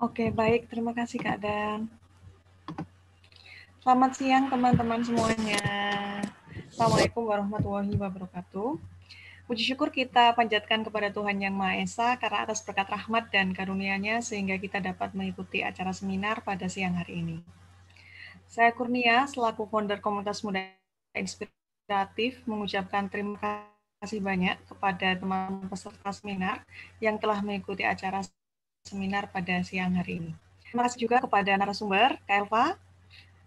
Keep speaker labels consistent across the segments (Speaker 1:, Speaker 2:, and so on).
Speaker 1: Oke, baik. Terima kasih Kak Dan. Selamat siang teman-teman semuanya. Assalamualaikum warahmatullahi wabarakatuh. Puji syukur kita panjatkan kepada Tuhan Yang Maha Esa karena atas berkat rahmat dan karunia-Nya sehingga kita dapat mengikuti acara seminar pada siang hari ini. Saya Kurnia, selaku founder komunitas muda inspiratif, mengucapkan terima kasih banyak kepada teman peserta seminar yang telah mengikuti acara seminar pada siang hari ini. Terima kasih juga kepada narasumber, Kak Elva.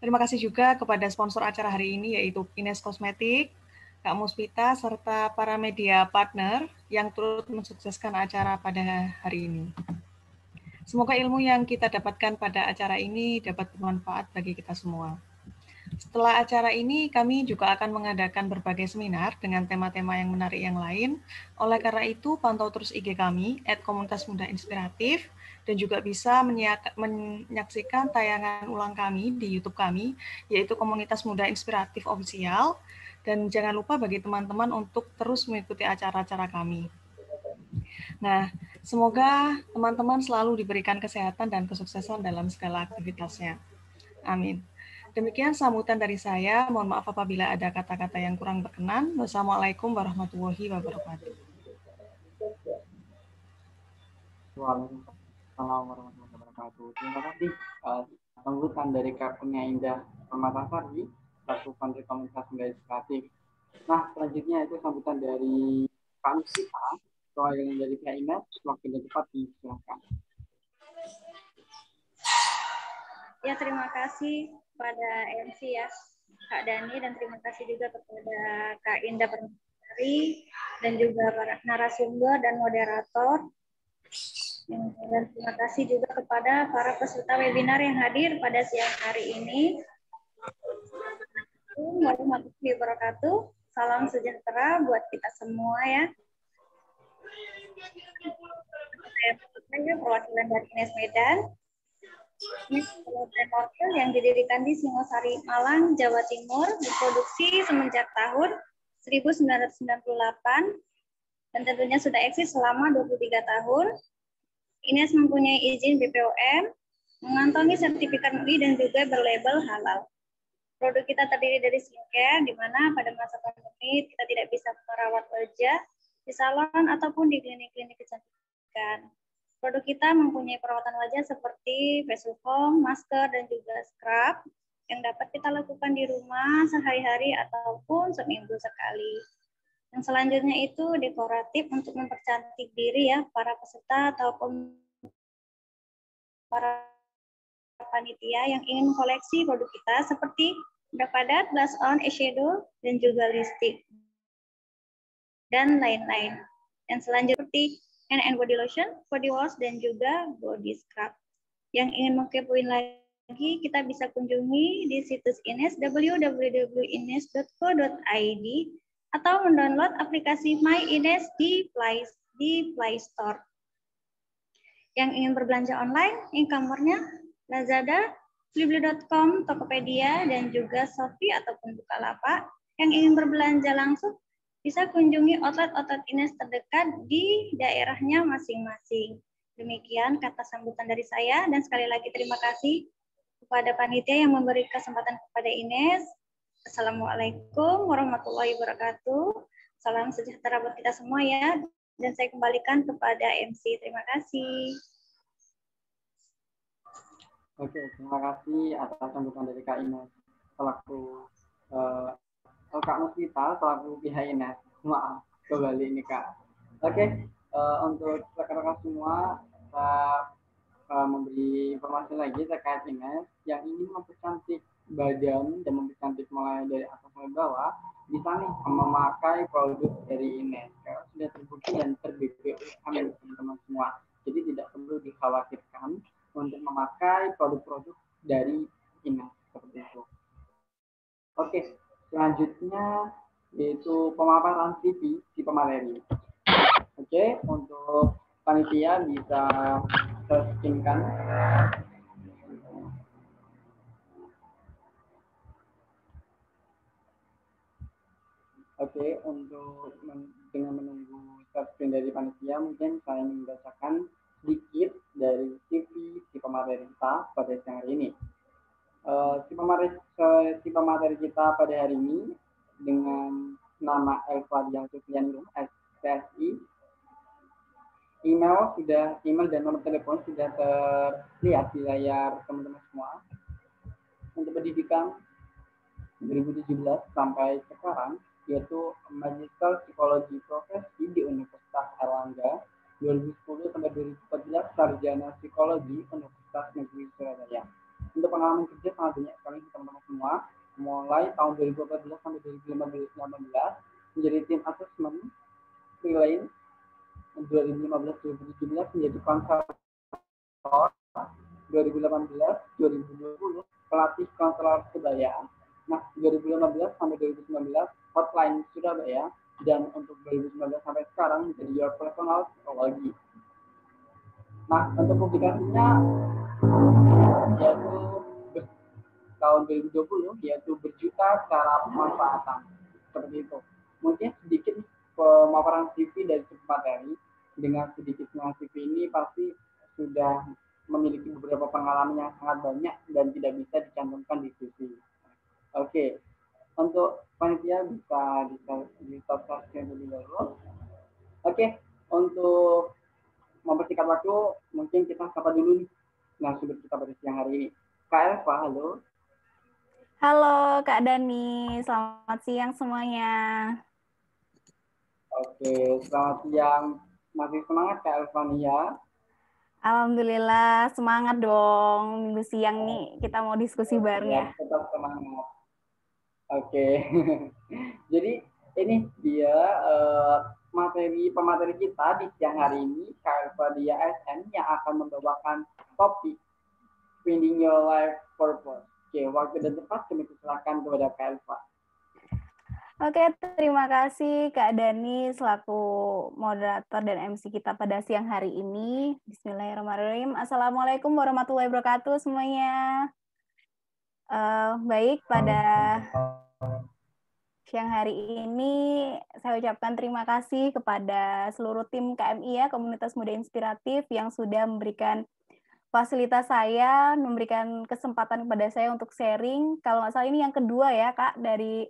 Speaker 1: Terima kasih juga kepada sponsor acara hari ini, yaitu Ines Kosmetik, Kak Muspita, serta para media partner yang turut mensukseskan acara pada hari ini. Semoga ilmu yang kita dapatkan pada acara ini dapat bermanfaat bagi kita semua. Setelah acara ini, kami juga akan mengadakan berbagai seminar dengan tema-tema yang menarik yang lain. Oleh karena itu, pantau terus IG kami, at Komunitas Muda Inspiratif, dan juga bisa menyaksikan tayangan ulang kami di YouTube kami, yaitu Komunitas Muda Inspiratif Official. Dan jangan lupa bagi teman-teman untuk terus mengikuti acara-acara kami. Nah, semoga teman-teman selalu diberikan kesehatan dan kesuksesan dalam segala aktivitasnya. Amin. Demikian sambutan dari saya. Mohon maaf apabila ada kata-kata yang kurang berkenan. Wassalamualaikum warahmatullahi wabarakatuh.
Speaker 2: Waalaikumsalam warahmatullahi wabarakatuh. Terima kasih uh, sambutan dari Kapunya Indah Permata sari Satu Pantai Komunitas Legislatif. Nah, selanjutnya itu sambutan dari Pak Nusita, soal yang dari Pak Indah, waktu dan tepat diserahkan.
Speaker 3: Ya terima kasih pada MC ya Kak Dani dan terima kasih juga kepada Kak Indah Permesari dan juga para narasumber dan moderator. Dan terima kasih juga kepada para peserta webinar yang hadir pada siang hari ini. Warahmatullahi wabarakatuh. Salam sejahtera buat kita semua ya. Saya perwakilan dari Ines Medan. Ini yang didirikan di Singosari, Malang, Jawa Timur, diproduksi semenjak tahun 1998 dan tentunya sudah eksis selama 23 tahun. Ines mempunyai izin BPOM, mengantongi sertifikat MUI dan juga berlabel halal. Produk kita terdiri dari skincare, di mana pada masa pandemi kita tidak bisa merawat wajah di salon ataupun di klinik-klinik kecantikan. Produk kita mempunyai perawatan wajah seperti facial foam, masker, dan juga scrub yang dapat kita lakukan di rumah sehari-hari ataupun seminggu sekali. Yang selanjutnya itu dekoratif untuk mempercantik diri ya para peserta ataupun para panitia yang ingin koleksi produk kita seperti bedak padat, blush on, eyeshadow, dan juga lipstick, dan lain-lain. Yang selanjutnya seperti hand and body lotion, body wash, dan juga body scrub. Yang ingin mengkepoin lagi, kita bisa kunjungi di situs Ines www.ines.co.id atau mendownload aplikasi My Ines di Play, di Play Store. Yang ingin berbelanja online, e commerce Lazada, Blibli.com, Tokopedia, dan juga Shopee ataupun Bukalapak. Yang ingin berbelanja langsung, bisa kunjungi outlet-outlet Ines terdekat di daerahnya masing-masing. Demikian kata sambutan dari saya dan sekali lagi terima kasih kepada panitia yang memberi kesempatan kepada Ines. Assalamualaikum warahmatullahi wabarakatuh. Salam sejahtera buat kita semua ya. Dan saya kembalikan kepada MC. Terima kasih.
Speaker 2: Oke, terima kasih atas sambutan dari Kak Ines selaku eh, Kak Nusmita selaku pihaknya. Maaf kembali ini Kak. Oke, okay. Hmm. uh, eh, untuk rekan-rekan semua kita uh, memberi informasi lagi terkait INES yang ingin mempercantik badan dan mempercantik mulai dari atas sampai bawah bisa nih memakai produk dari INES karena sudah terbukti dan terbukti oleh ya. teman-teman semua jadi tidak perlu dikhawatirkan untuk memakai produk-produk dari INES seperti itu. Oke, okay. Selanjutnya yaitu pemaparan CV di pemateri. Oke, okay, untuk panitia bisa tersingkan. Oke, okay, untuk men dengan menunggu subscreen dari panitia, mungkin saya ingin membacakan sedikit dari CV si pemateri kita pada siang hari ini. Si eh, eh, tipe materi, kita pada hari ini dengan nama El Fadian Sufian SPSI. Email sudah email dan nomor telepon sudah terlihat di layar teman-teman semua. Untuk pendidikan 2017 sampai sekarang yaitu Magister Psikologi Profesi di Universitas Erlangga 2010 sampai 2014 Sarjana Psikologi Universitas Negeri Surabaya untuk pengalaman kerja sangat banyak sekali teman-teman semua mulai tahun 2014 sampai 2015 menjadi tim asesmen freelance 2015-2017 menjadi konselor 2018-2020 pelatih konselor budaya. nah 2015 sampai 2019 hotline sudah Surabaya dan untuk 2019 sampai sekarang menjadi your personal psikologi. nah untuk publikasinya yaitu tahun 2020 yaitu berjuta cara pemanfaatan seperti itu. Mungkin sedikit pemaparan CV dari materi dengan sedikitnya CV ini pasti sudah memiliki beberapa pengalaman yang sangat banyak dan tidak bisa dicantumkan di CV. Oke, okay. untuk panitia bisa di stop dulu. Oke, okay. untuk mempersingkat waktu, mungkin kita sapa dulu nih narasumber kita pada siang hari ini. Kak Elva, halo.
Speaker 4: Halo Kak Dani, selamat siang semuanya.
Speaker 2: Oke, selamat siang. Masih semangat Kak Elva ya?
Speaker 4: Alhamdulillah, semangat dong. Minggu siang nih kita mau diskusi iya, bareng ya.
Speaker 2: Tetap semangat. Oke. Jadi ini dia uh, materi pemateri kita di siang hari ini Karpadia SN yang akan membawakan topik Finding Your Life Purpose. Oke, waktu dan tempat kami persilakan kepada Kak
Speaker 4: Oke, terima kasih Kak Dani selaku moderator dan MC kita pada siang hari ini. Bismillahirrahmanirrahim. Assalamualaikum warahmatullahi wabarakatuh semuanya. Uh, baik, pada Siang hari ini saya ucapkan terima kasih kepada seluruh tim KMI ya, Komunitas Muda Inspiratif yang sudah memberikan fasilitas saya, memberikan kesempatan kepada saya untuk sharing. Kalau nggak salah ini yang kedua ya, Kak, dari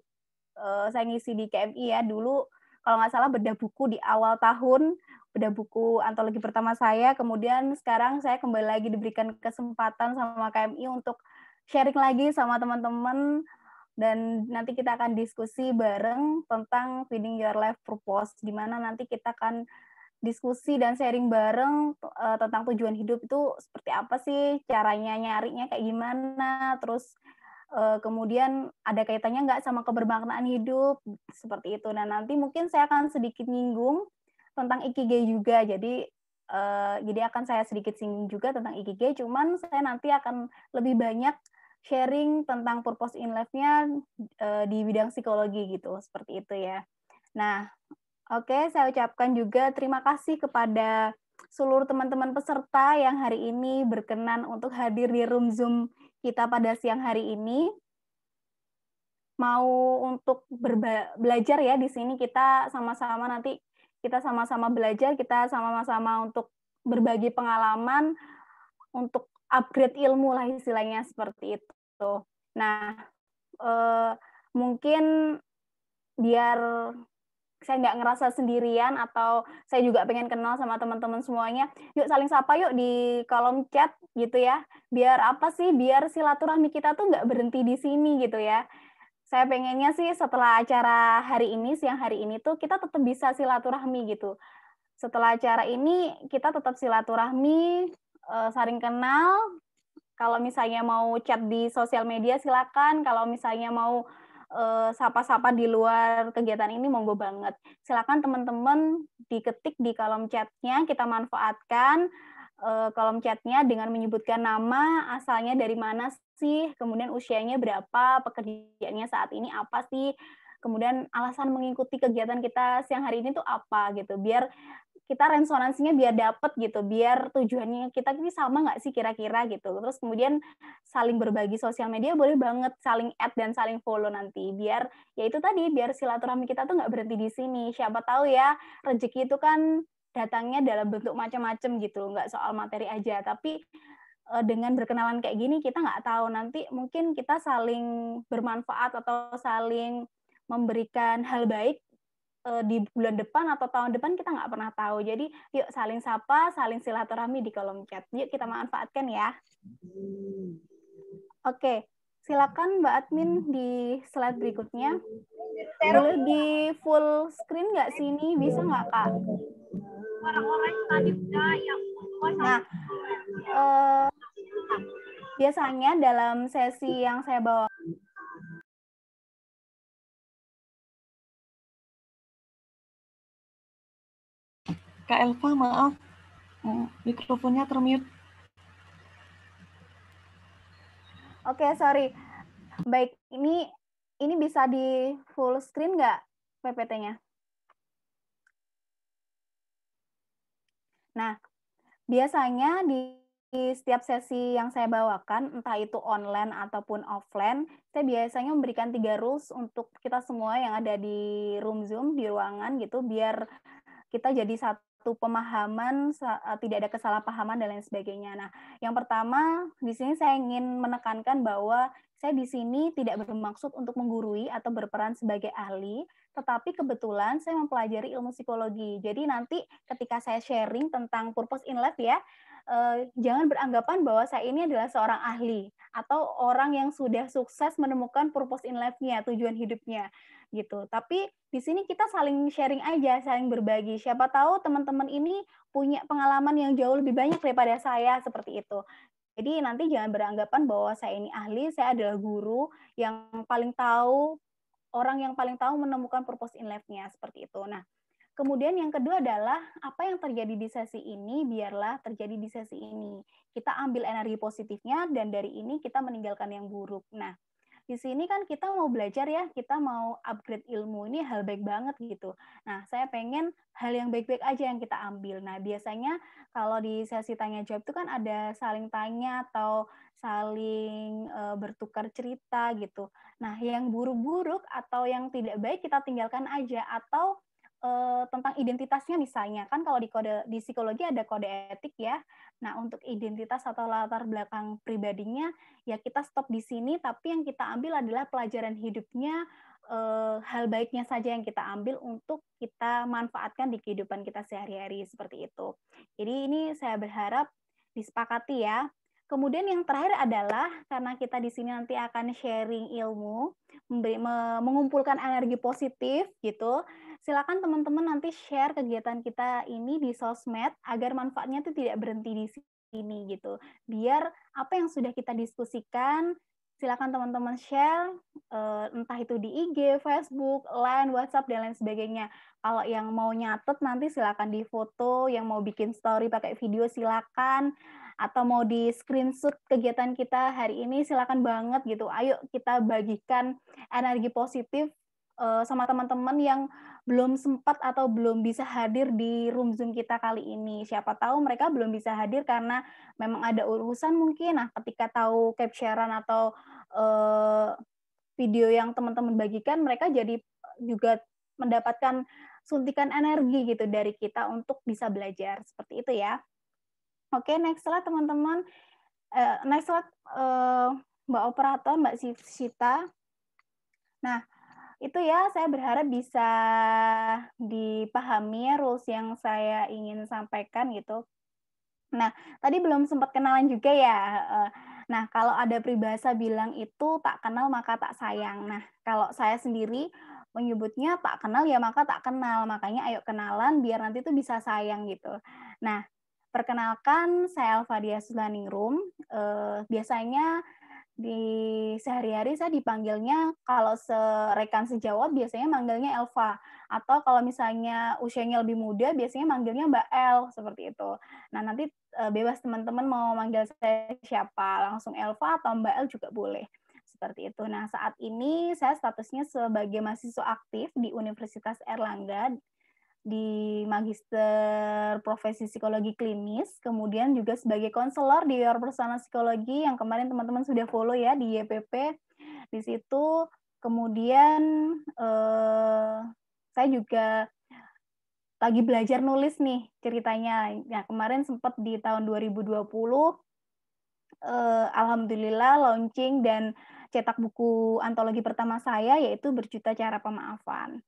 Speaker 4: uh, saya ngisi di KMI ya. Dulu kalau nggak salah bedah buku di awal tahun, bedah buku antologi pertama saya, kemudian sekarang saya kembali lagi diberikan kesempatan sama KMI untuk sharing lagi sama teman-teman dan nanti kita akan diskusi bareng tentang feeding your life purpose di mana nanti kita akan diskusi dan sharing bareng uh, tentang tujuan hidup itu seperti apa sih caranya nyarinya kayak gimana terus uh, kemudian ada kaitannya nggak sama kebermaknaan hidup seperti itu nah nanti mungkin saya akan sedikit nyinggung tentang Ikigai juga jadi uh, jadi akan saya sedikit singgung juga tentang Ikigai, cuman saya nanti akan lebih banyak sharing tentang purpose in life-nya uh, di bidang psikologi gitu, seperti itu ya. Nah, oke, okay, saya ucapkan juga terima kasih kepada seluruh teman-teman peserta yang hari ini berkenan untuk hadir di room Zoom kita pada siang hari ini. Mau untuk belajar ya di sini kita sama-sama nanti kita sama-sama belajar, kita sama-sama untuk berbagi pengalaman untuk upgrade ilmu lah istilahnya seperti itu gitu. Nah, eh, mungkin biar saya nggak ngerasa sendirian atau saya juga pengen kenal sama teman-teman semuanya yuk saling sapa yuk di kolom chat gitu ya biar apa sih biar silaturahmi kita tuh nggak berhenti di sini gitu ya saya pengennya sih setelah acara hari ini siang hari ini tuh kita tetap bisa silaturahmi gitu setelah acara ini kita tetap silaturahmi eh, saling kenal kalau misalnya mau chat di sosial media silakan. Kalau misalnya mau eh, sapa-sapa uh, di luar kegiatan ini monggo banget. Silakan teman-teman diketik di kolom chatnya, kita manfaatkan uh, kolom chatnya dengan menyebutkan nama, asalnya dari mana sih, kemudian usianya berapa, pekerjaannya saat ini apa sih, kemudian alasan mengikuti kegiatan kita siang hari ini tuh apa gitu, biar kita resonansinya biar dapet gitu, biar tujuannya kita ini sama nggak sih kira-kira gitu. Terus kemudian saling berbagi sosial media boleh banget saling add dan saling follow nanti. Biar ya itu tadi, biar silaturahmi kita tuh nggak berhenti di sini. Siapa tahu ya rezeki itu kan datangnya dalam bentuk macam-macam gitu, nggak soal materi aja. Tapi eh, dengan berkenalan kayak gini kita nggak tahu nanti mungkin kita saling bermanfaat atau saling memberikan hal baik Eh, di bulan depan atau tahun depan kita nggak pernah tahu. Jadi yuk saling sapa, saling silaturahmi di kolom chat. Yuk kita manfaatkan ya. Oke, silakan Mbak Admin di slide berikutnya. Boleh di full screen nggak sini? Bisa nggak kak? Nah, eh, biasanya dalam sesi yang saya bawa
Speaker 5: Kak Elva, maaf,
Speaker 1: hmm, mikrofonnya termute.
Speaker 4: Oke, okay, sorry. Baik, ini ini bisa di full screen nggak PPT-nya? Nah, biasanya di, di setiap sesi yang saya bawakan, entah itu online ataupun offline, saya biasanya memberikan tiga rules untuk kita semua yang ada di room Zoom, di ruangan gitu, biar kita jadi satu suatu pemahaman, e, tidak ada kesalahpahaman dan lain sebagainya. Nah, yang pertama di sini saya ingin menekankan bahwa saya di sini tidak bermaksud untuk menggurui atau berperan sebagai ahli, tetapi kebetulan saya mempelajari ilmu psikologi. Jadi nanti ketika saya sharing tentang purpose in life ya, eh, jangan beranggapan bahwa saya ini adalah seorang ahli atau orang yang sudah sukses menemukan purpose in life-nya, tujuan hidupnya gitu. Tapi di sini kita saling sharing aja, saling berbagi. Siapa tahu teman-teman ini punya pengalaman yang jauh lebih banyak daripada saya seperti itu. Jadi nanti jangan beranggapan bahwa saya ini ahli, saya adalah guru yang paling tahu orang yang paling tahu menemukan purpose in life-nya seperti itu. Nah, Kemudian yang kedua adalah apa yang terjadi di sesi ini biarlah terjadi di sesi ini. Kita ambil energi positifnya dan dari ini kita meninggalkan yang buruk. Nah, di sini kan kita mau belajar ya, kita mau upgrade ilmu ini hal baik banget gitu. Nah, saya pengen hal yang baik-baik aja yang kita ambil. Nah, biasanya kalau di sesi tanya jawab itu kan ada saling tanya atau saling e, bertukar cerita gitu. Nah, yang buruk-buruk atau yang tidak baik kita tinggalkan aja atau uh, tentang identitasnya misalnya kan kalau di kode di psikologi ada kode etik ya. Nah, untuk identitas atau latar belakang pribadinya ya kita stop di sini tapi yang kita ambil adalah pelajaran hidupnya uh, hal baiknya saja yang kita ambil untuk kita manfaatkan di kehidupan kita sehari-hari seperti itu. Jadi ini saya berharap disepakati ya Kemudian yang terakhir adalah karena kita di sini nanti akan sharing ilmu, memberi, me, mengumpulkan energi positif gitu. Silakan teman-teman nanti share kegiatan kita ini di sosmed agar manfaatnya itu tidak berhenti di sini gitu. Biar apa yang sudah kita diskusikan silakan teman-teman share uh, entah itu di IG, Facebook, LINE, WhatsApp dan lain sebagainya. Kalau yang mau nyatet nanti silakan di foto, yang mau bikin story pakai video silakan atau mau di screenshot kegiatan kita hari ini silakan banget gitu. Ayo kita bagikan energi positif Eh, sama teman-teman yang belum sempat atau belum bisa hadir di room Zoom kita kali ini. Siapa tahu mereka belum bisa hadir karena memang ada urusan mungkin. Nah, ketika tahu capturean atau uh, video yang teman-teman bagikan, mereka jadi juga mendapatkan suntikan energi gitu dari kita untuk bisa belajar. Seperti itu ya. Oke, next slide teman-teman. Uh, next slide uh, Mbak Operator, Mbak Sita. Nah, itu ya saya berharap bisa dipahami ya rules yang saya ingin sampaikan gitu. Nah, tadi belum sempat kenalan juga ya. Eh, nah, kalau ada peribahasa bilang itu tak kenal maka tak sayang. Nah, kalau saya sendiri menyebutnya tak kenal ya maka tak kenal. Makanya ayo kenalan biar nanti itu bisa sayang gitu. Nah, perkenalkan saya Alfadia Sulaningrum. Eh, biasanya di sehari-hari saya dipanggilnya kalau serekan sejawat biasanya manggilnya Elva atau kalau misalnya usianya lebih muda biasanya manggilnya Mbak El seperti itu. Nah nanti e, bebas teman-teman mau manggil saya siapa langsung Elva atau Mbak El juga boleh seperti itu. Nah saat ini saya statusnya sebagai mahasiswa aktif di Universitas Erlangga di Magister Profesi Psikologi Klinis, kemudian juga sebagai konselor di Personal Psikologi yang kemarin teman-teman sudah follow ya di YPP. Di situ kemudian eh, saya juga lagi belajar nulis nih ceritanya. Ya, kemarin sempat di tahun 2020 eh, alhamdulillah launching dan cetak buku antologi pertama saya yaitu Berjuta Cara Pemaafan.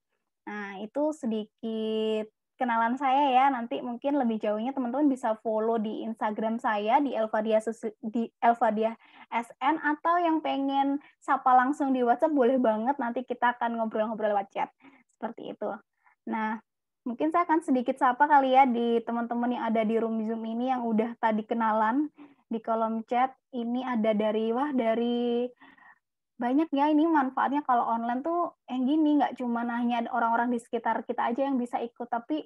Speaker 4: Nah, itu sedikit kenalan saya ya. Nanti mungkin lebih jauhnya teman-teman bisa follow di Instagram saya di Elvadia di Elvadia SN atau yang pengen sapa langsung di WhatsApp boleh banget. Nanti kita akan ngobrol-ngobrol lewat chat. Seperti itu. Nah, mungkin saya akan sedikit sapa kali ya di teman-teman yang ada di room Zoom ini yang udah tadi kenalan di kolom chat. Ini ada dari wah dari banyak ya ini manfaatnya kalau online tuh yang eh, gini nggak cuma hanya orang-orang di sekitar kita aja yang bisa ikut tapi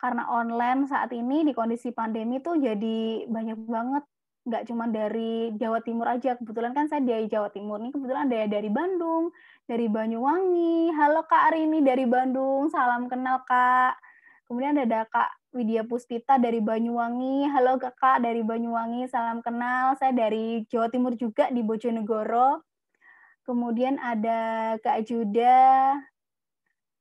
Speaker 4: karena online saat ini di kondisi pandemi tuh jadi banyak banget nggak cuma dari Jawa Timur aja kebetulan kan saya dari Jawa Timur ini kebetulan ada dari Bandung dari Banyuwangi halo Kak Arini dari Bandung salam kenal Kak kemudian ada Kak Widya Puspita dari Banyuwangi halo Kakak dari Banyuwangi salam kenal saya dari Jawa Timur juga di Bojonegoro Kemudian ada Kak Juda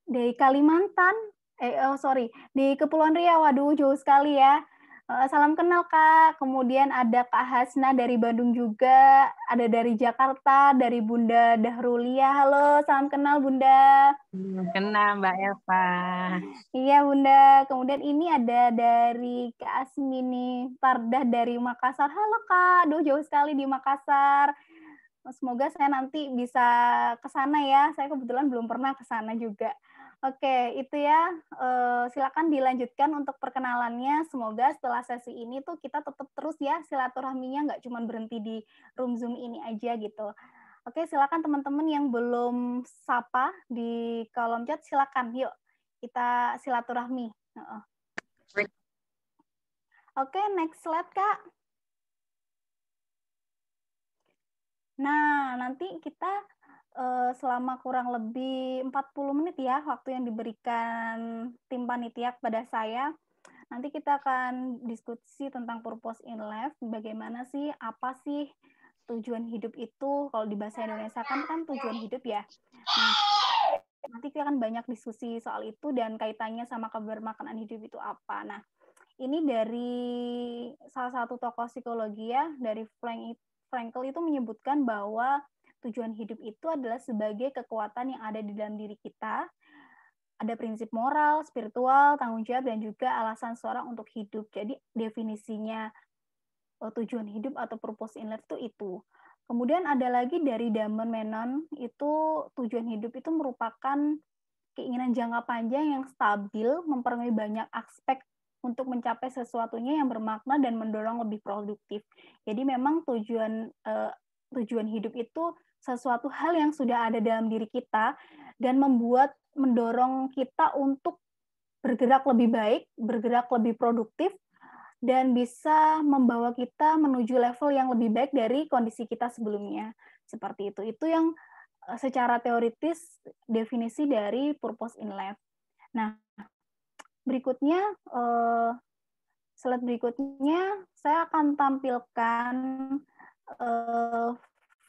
Speaker 4: dari Kalimantan. Eh, oh sorry, di Kepulauan Riau. Waduh, jauh sekali ya. Eh, salam kenal Kak. Kemudian ada Kak Hasna dari Bandung juga, ada dari Jakarta, dari Bunda Dahrulia. Halo, salam kenal Bunda.
Speaker 6: Kenal Mbak Elva.
Speaker 4: Iya Bunda. Kemudian ini ada dari Kak Asmini Pardah dari Makassar. Halo Kak, aduh jauh sekali di Makassar. Semoga saya nanti bisa ke sana ya. Saya kebetulan belum pernah ke sana juga. Oke, itu ya. Eh, silakan dilanjutkan untuk perkenalannya. Semoga setelah sesi ini tuh kita tetap terus ya silaturahminya nggak cuma berhenti di room zoom ini aja gitu. Oke, silakan teman-teman yang belum sapa di kolom chat silakan. Yuk kita silaturahmi. Oke, next slide kak. Nah, nanti kita eh, selama kurang lebih 40 menit ya waktu yang diberikan tim panitia kepada saya. Nanti kita akan diskusi tentang purpose in life, bagaimana sih, apa sih tujuan hidup itu, kalau di bahasa Indonesia kan kan tujuan hidup ya. Nah, nanti kita akan banyak diskusi soal itu dan kaitannya sama kebermaknaan hidup itu apa. Nah, ini dari salah satu tokoh psikologi ya, dari Frank Frankel itu menyebutkan bahwa tujuan hidup itu adalah sebagai kekuatan yang ada di dalam diri kita. Ada prinsip moral, spiritual, tanggung jawab, dan juga alasan seorang untuk hidup. Jadi definisinya e, tujuan hidup atau purpose in life itu itu. Kemudian ada lagi dari Damon Menon, itu tujuan hidup itu merupakan keinginan jangka panjang yang stabil, memperoleh banyak aspek untuk mencapai sesuatunya yang bermakna dan mendorong lebih produktif. Jadi memang tujuan uh, tujuan hidup itu sesuatu hal yang sudah ada dalam diri kita dan membuat mendorong kita untuk bergerak lebih baik, bergerak lebih produktif dan bisa membawa kita menuju level yang lebih baik dari kondisi kita sebelumnya. Seperti itu. Itu yang eh, secara teoritis definisi dari purpose in life. Nah, berikutnya uh, slide berikutnya saya akan tampilkan uh,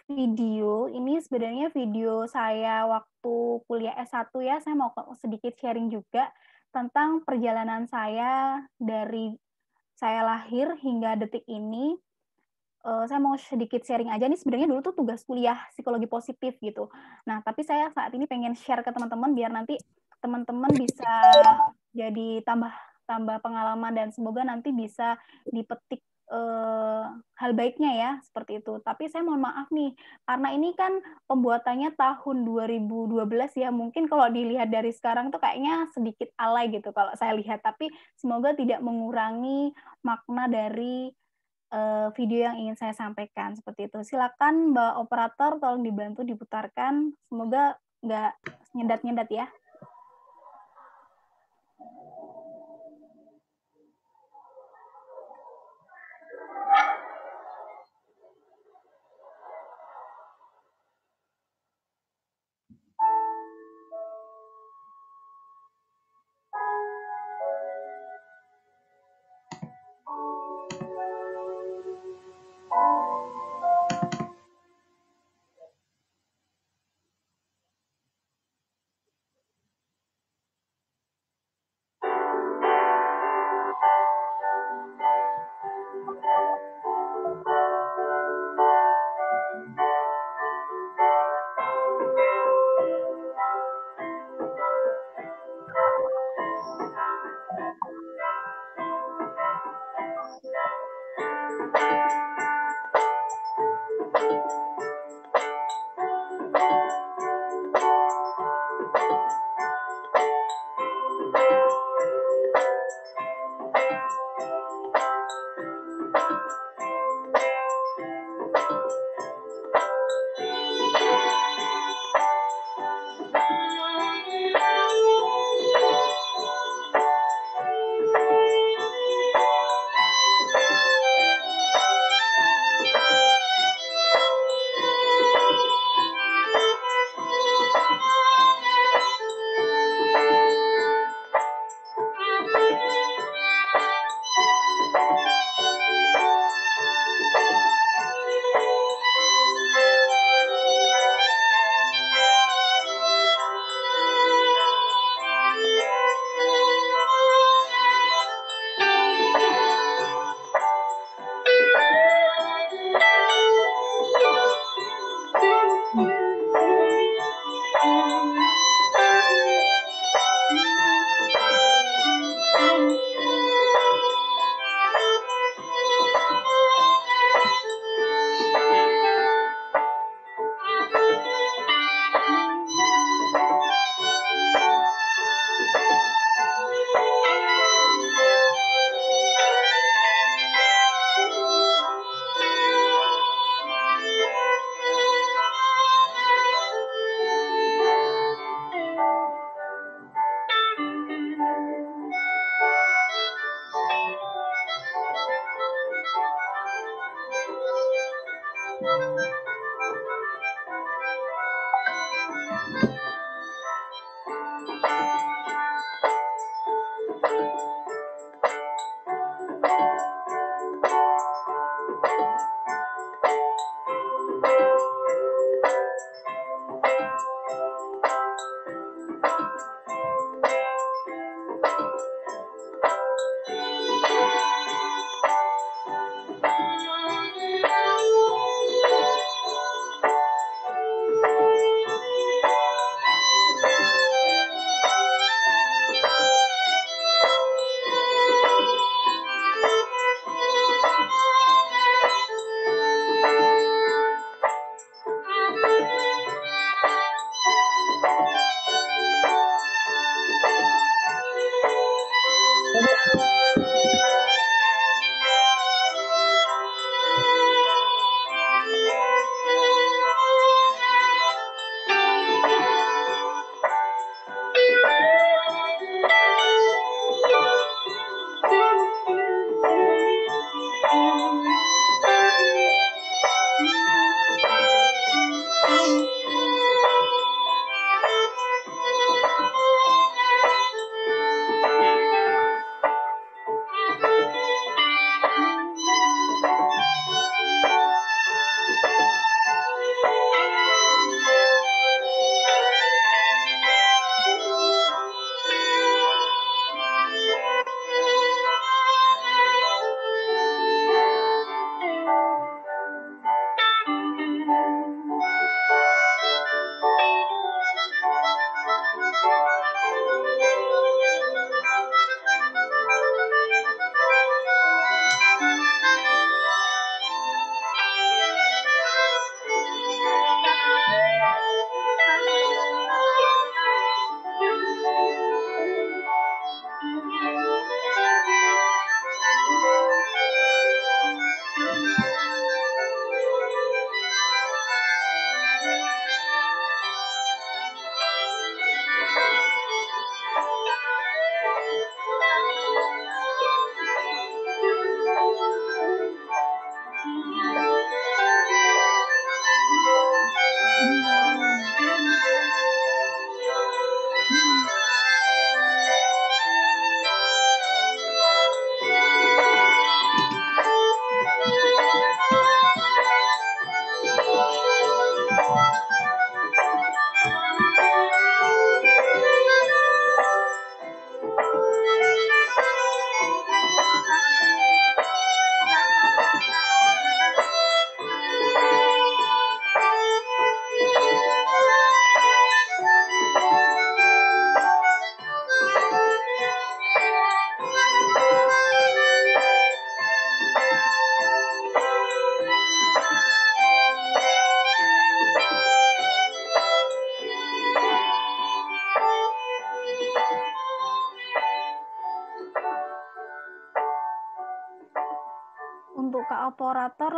Speaker 4: video. Ini sebenarnya video saya waktu kuliah S1 ya. Saya mau sedikit sharing juga tentang perjalanan saya dari saya lahir hingga detik ini. Uh, saya mau sedikit sharing aja nih sebenarnya dulu tuh tugas kuliah psikologi positif gitu. Nah, tapi saya saat ini pengen share ke teman-teman biar nanti teman-teman bisa jadi tambah tambah pengalaman dan semoga nanti bisa dipetik eh, hal baiknya ya seperti itu. Tapi saya mohon maaf nih karena ini kan pembuatannya tahun 2012 ya mungkin kalau dilihat dari sekarang tuh kayaknya sedikit alay gitu kalau saya lihat. Tapi semoga tidak mengurangi makna dari eh, video yang ingin saya sampaikan seperti itu. Silakan Mbak operator tolong dibantu diputarkan. Semoga nggak nyedat-nyedat ya.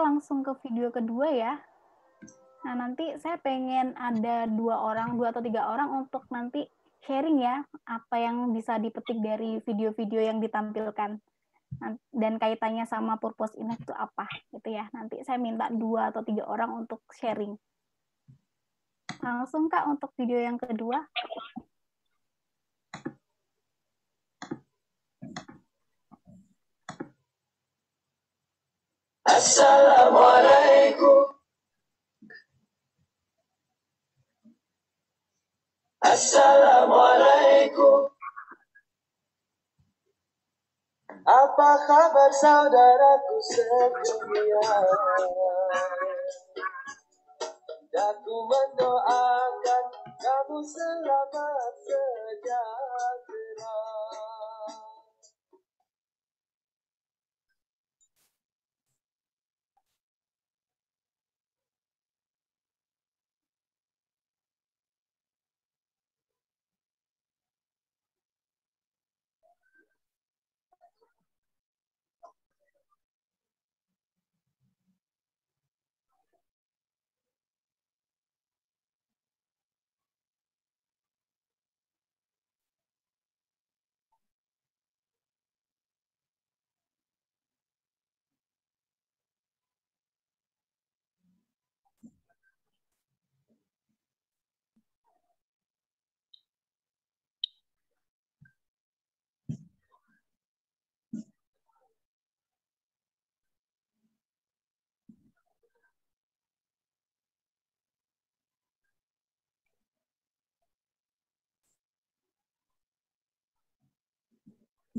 Speaker 4: langsung ke video kedua ya. Nah, nanti saya pengen ada dua orang, dua atau tiga orang untuk nanti sharing ya, apa yang bisa dipetik dari video-video yang ditampilkan. Dan kaitannya sama purpose ini itu apa, gitu ya. Nanti saya minta dua atau tiga orang untuk sharing. Langsung, Kak, untuk video yang kedua.
Speaker 5: Assalamualaikum. Assalamualaikum.
Speaker 7: Apa kabar saudaraku sedunia? Dan ku mendoakan kamu selamat sejahtera.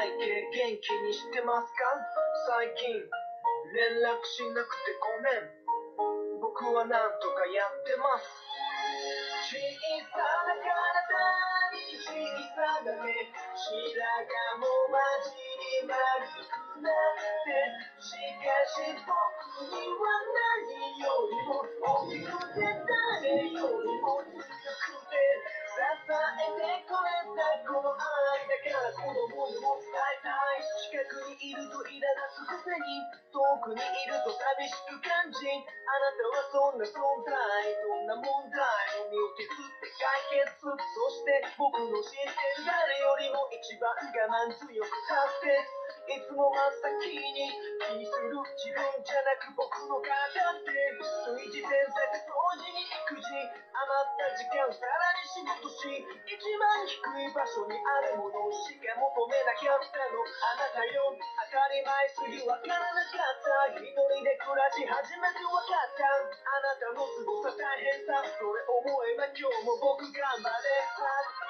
Speaker 7: 最近元気にしてますか最近連絡しなくてごめん僕はなんとかやってます小さな体に小さな目白髪も混じり丸くなってしかし僕には何よりも大きくて誰よりも強くてえてごめんこの愛だからこの思いも伝えたい近くにいると苛立つくに遠くにいると寂しく感じあなたはそんな存在どんな問題も身を削って解決そして僕の知っ誰よりも一番我慢強く達て。いつも真っ先に気にする自分じゃなく僕の肩って炊先生と掃除に育児余った時間をさらに仕事し一番低い場所にあるものをしか求めなかったのあなたよ当たり前すぎわからなかった一人で暮らし始めてわかったあなたの凄さ大変さそれ思えば今日も僕頑張れさ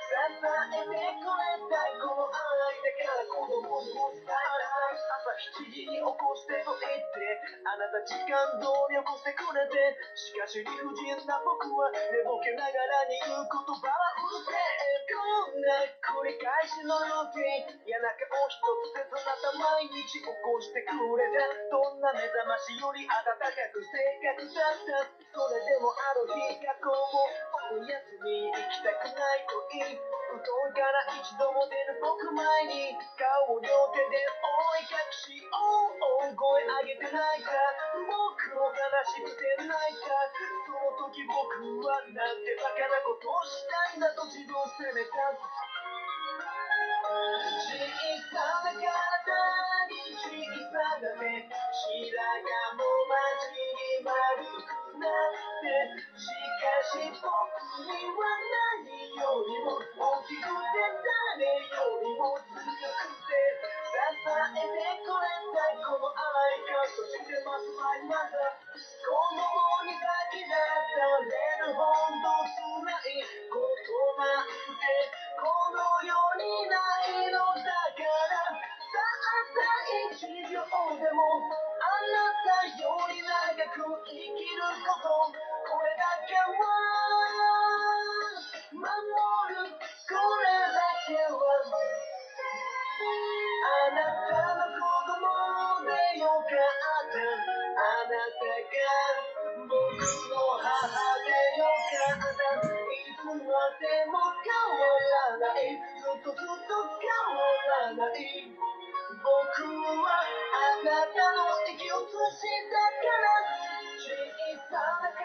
Speaker 7: 時間通り起こしてくれてしかし理不尽な僕は寝ぼけながらに言う言葉はうるせえこんな繰り返しのルーティン嫌な顔一つせずまた毎日起こしてくれたどんな目覚ましより温かく正確だったそれでもある日学校もお休に行きたくないと言い遠から一度も出る僕前に顔を両手で覆い隠し大声上げて泣いた僕も悲しくて泣いたその時僕はなんてバカなことをしたんだと自分を責めた小さな体に小さな目白髪し僕には何よりも大きくて誰よりも強くて支えてくれたこの愛がそしてますまいまだ子供に先立たれるほど辛いことなんてこの世にないのだからたった一秒でもなより長く生きることこれだけは守るこれだけはあなたの子供でよかったあなたが僕の母でよかったいつまでも変わらないずっとずっと変わらない僕はあなたの息をくしたから小さな体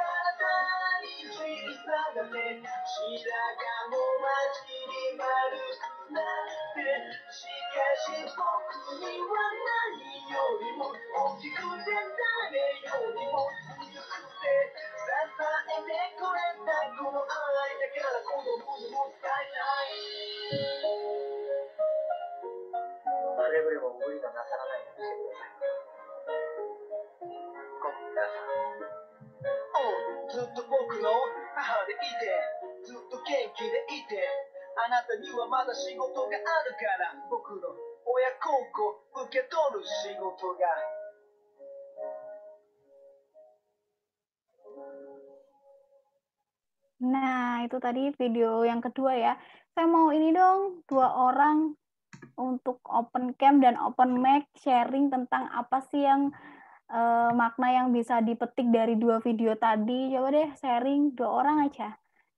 Speaker 7: に小さな目白髪も街に丸くなってしかし僕には何よりも大きくて
Speaker 4: nah itu tadi video yang kedua ya. Saya mau ini dong, dua orang untuk open cam dan open mic sharing tentang apa sih yang eh, makna yang bisa dipetik dari dua video tadi. Coba deh sharing dua orang aja.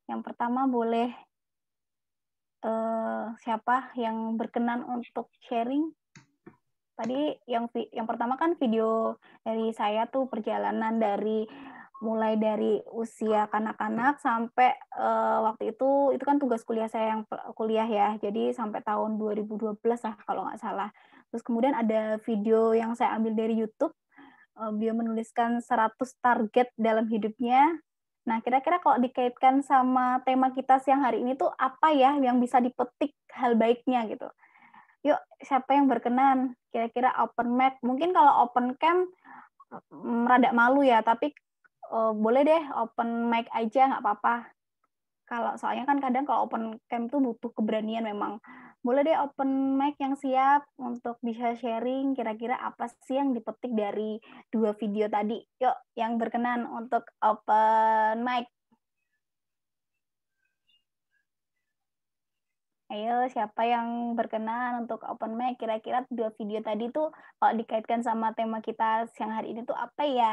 Speaker 4: Yang pertama boleh uh, siapa yang berkenan untuk sharing? Tadi yang yang pertama kan video dari saya tuh perjalanan dari mulai dari usia kanak-kanak sampai uh, waktu itu itu kan tugas kuliah saya yang kuliah ya. Jadi sampai tahun 2012 lah kalau nggak salah. Terus kemudian ada video yang saya ambil dari YouTube uh, eh, dia menuliskan 100 target dalam hidupnya Nah, kira-kira kalau dikaitkan sama tema kita siang hari ini tuh apa ya yang bisa dipetik hal baiknya gitu. Yuk, siapa yang berkenan? Kira-kira open mic. Mungkin kalau open cam
Speaker 5: mm, rada
Speaker 4: malu ya, tapi uh, boleh deh open mic aja nggak apa-apa kalau soalnya kan kadang kalau open camp tuh butuh keberanian memang boleh deh open mic yang siap untuk bisa sharing kira-kira apa sih yang dipetik dari dua video tadi yuk yang berkenan untuk open mic Ayo, siapa yang berkenan untuk open mic? Kira-kira dua video tadi tuh kalau dikaitkan sama tema kita siang hari ini tuh apa ya?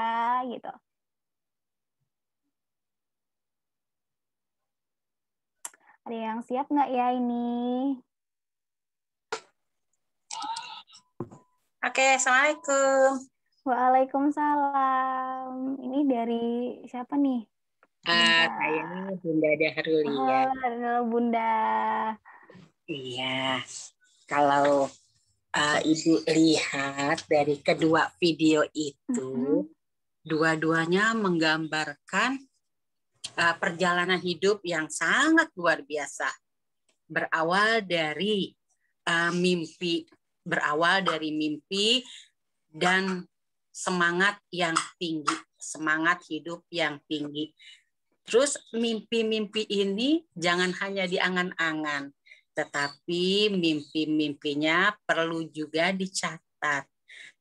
Speaker 4: Gitu. Ada yang siap nggak ya ini? Oke, Assalamualaikum. Waalaikumsalam. Ini dari siapa nih?
Speaker 6: Ah, saya Bunda Daharulia. Ya.
Speaker 4: Oh, ah, Bunda.
Speaker 6: Iya. Kalau uh, Ibu lihat dari kedua video itu, mm-hmm. dua-duanya menggambarkan Uh, perjalanan hidup yang sangat luar biasa. Berawal dari uh, mimpi, berawal dari mimpi dan semangat yang tinggi, semangat hidup yang tinggi. Terus mimpi-mimpi ini jangan hanya diangan-angan, tetapi mimpi-mimpinya perlu juga dicatat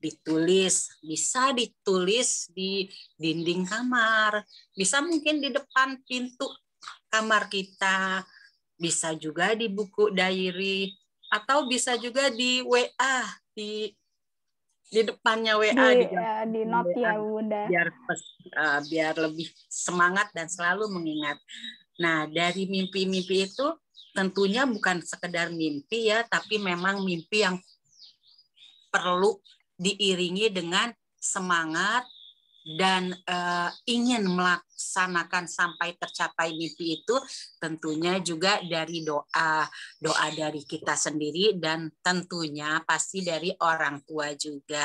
Speaker 6: ditulis bisa ditulis di dinding kamar bisa mungkin di depan pintu kamar kita bisa juga di buku diary atau bisa juga di WA di di depannya WA di, di, uh, di not ya Bunda. Biar uh, biar lebih semangat dan selalu mengingat. Nah, dari mimpi-mimpi itu tentunya bukan sekedar mimpi ya, tapi memang mimpi yang perlu diiringi dengan semangat dan uh, ingin melaksanakan sampai tercapai mimpi itu tentunya juga dari doa doa dari kita sendiri dan tentunya pasti dari orang tua juga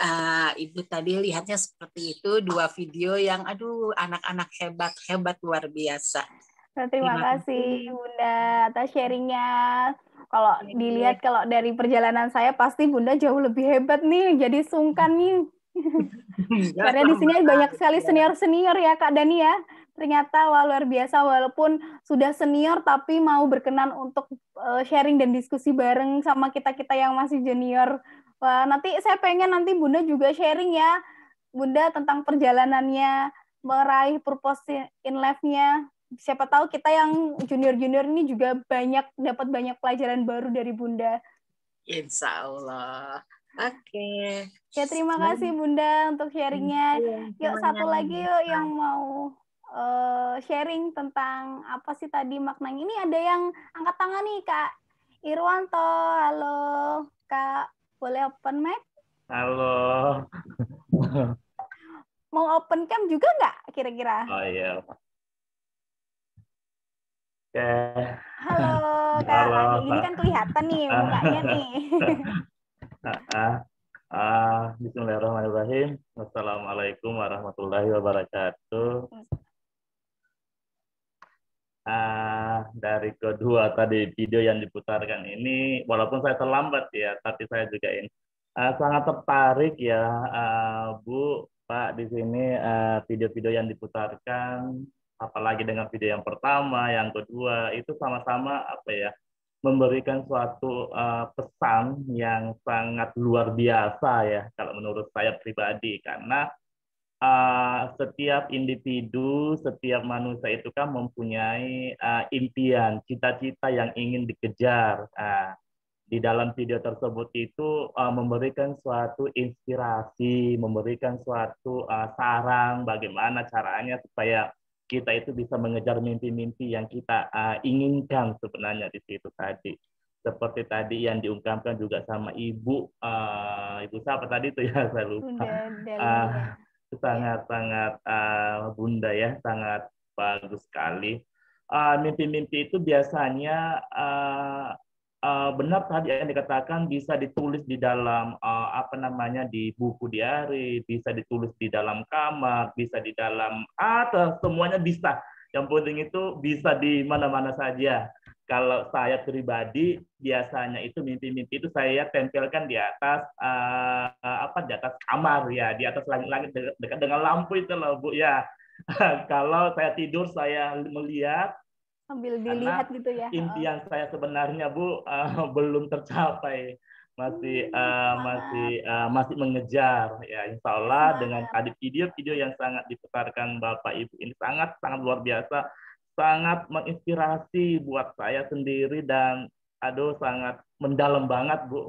Speaker 6: uh, ibu tadi lihatnya seperti itu dua video yang aduh anak-anak hebat hebat luar biasa
Speaker 4: terima kasih bunda atas sharingnya kalau dilihat kalau dari perjalanan saya pasti Bunda jauh lebih hebat nih, jadi sungkan hmm. nih.
Speaker 5: Iya, Karena di sini banyak sekali
Speaker 4: senior-senior ya Kak Dani ya. Ternyata wah, luar biasa walaupun sudah senior tapi mau berkenan untuk eh, sharing dan diskusi bareng sama kita-kita yang masih junior. Wah, nanti saya pengen nanti Bunda juga sharing ya. Bunda tentang perjalanannya meraih purpose in life-nya siapa tahu kita yang junior-junior ini juga banyak dapat banyak pelajaran baru dari Bunda.
Speaker 6: Insya Allah. Oke. Okay. Ya terima kasih
Speaker 4: Bunda untuk sharingnya. Iya, yuk satu lagi yuk yang mau uh, sharing tentang apa sih tadi maknanya. Ini ada yang angkat tangan nih Kak Irwanto. Halo Kak, boleh open mic? Halo. mau open cam juga nggak kira-kira? Oh
Speaker 5: iya, Oke.
Speaker 4: Halo, Kak
Speaker 3: Halo, Ini kan kelihatan nih mukanya nih.
Speaker 8: ah, Bismillahirrahmanirrahim. Assalamualaikum warahmatullahi wabarakatuh. Ah, dari kedua tadi video yang diputarkan ini, walaupun saya terlambat ya, tapi saya juga ini uh, sangat tertarik ya, uh, Bu, Pak di sini video uh, ah, video -video yang diputarkan apalagi dengan video yang pertama, yang kedua itu sama-sama apa ya memberikan suatu uh, pesan yang sangat luar biasa ya kalau menurut saya pribadi karena uh, setiap individu, setiap manusia itu kan mempunyai uh, impian, cita-cita yang ingin dikejar. Uh, di dalam video tersebut itu uh, memberikan suatu inspirasi, memberikan suatu uh, saran bagaimana caranya supaya kita itu bisa mengejar mimpi-mimpi yang kita uh, inginkan sebenarnya di situ tadi seperti tadi yang diungkapkan juga sama ibu uh, ibu siapa tadi itu ya saya lupa sangat sangat uh, bunda ya sangat bagus sekali ah, mimpi-mimpi uh, itu biasanya uh, uh, benar tadi yang dikatakan bisa ditulis di dalam uh, apa namanya di buku diari, bisa ditulis di dalam kamar, bisa di dalam atau semuanya bisa. Yang penting itu bisa di mana-mana saja. Kalau saya pribadi biasanya itu mimpi-mimpi itu saya tempelkan di atas uh, apa di atas kamar ya, di atas langit-langit dekat dengan lampu itu loh Bu ya. Kalau saya tidur saya melihat
Speaker 4: sambil dilihat Karena gitu ya impian
Speaker 8: oh. saya sebenarnya bu uh, belum tercapai masih uh, masih uh, masih mengejar ya Insya Allah dengan tadi video-video yang sangat diputarkan Bapak Ibu ini sangat sangat luar biasa sangat menginspirasi buat saya sendiri dan aduh sangat mendalam banget bu uh,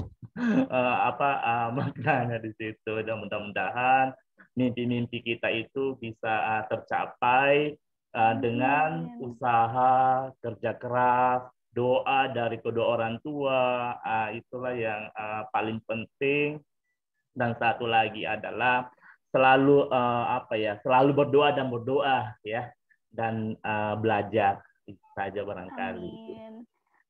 Speaker 8: apa uh, maknanya di situ dan mudah-mudahan mimpi-mimpi kita itu bisa uh, tercapai uh, dengan usaha kerja keras doa dari kedua orang tua uh, itulah yang uh, paling penting dan satu lagi adalah selalu uh, apa ya selalu berdoa dan berdoa ya dan uh, belajar saja barangkali Amin.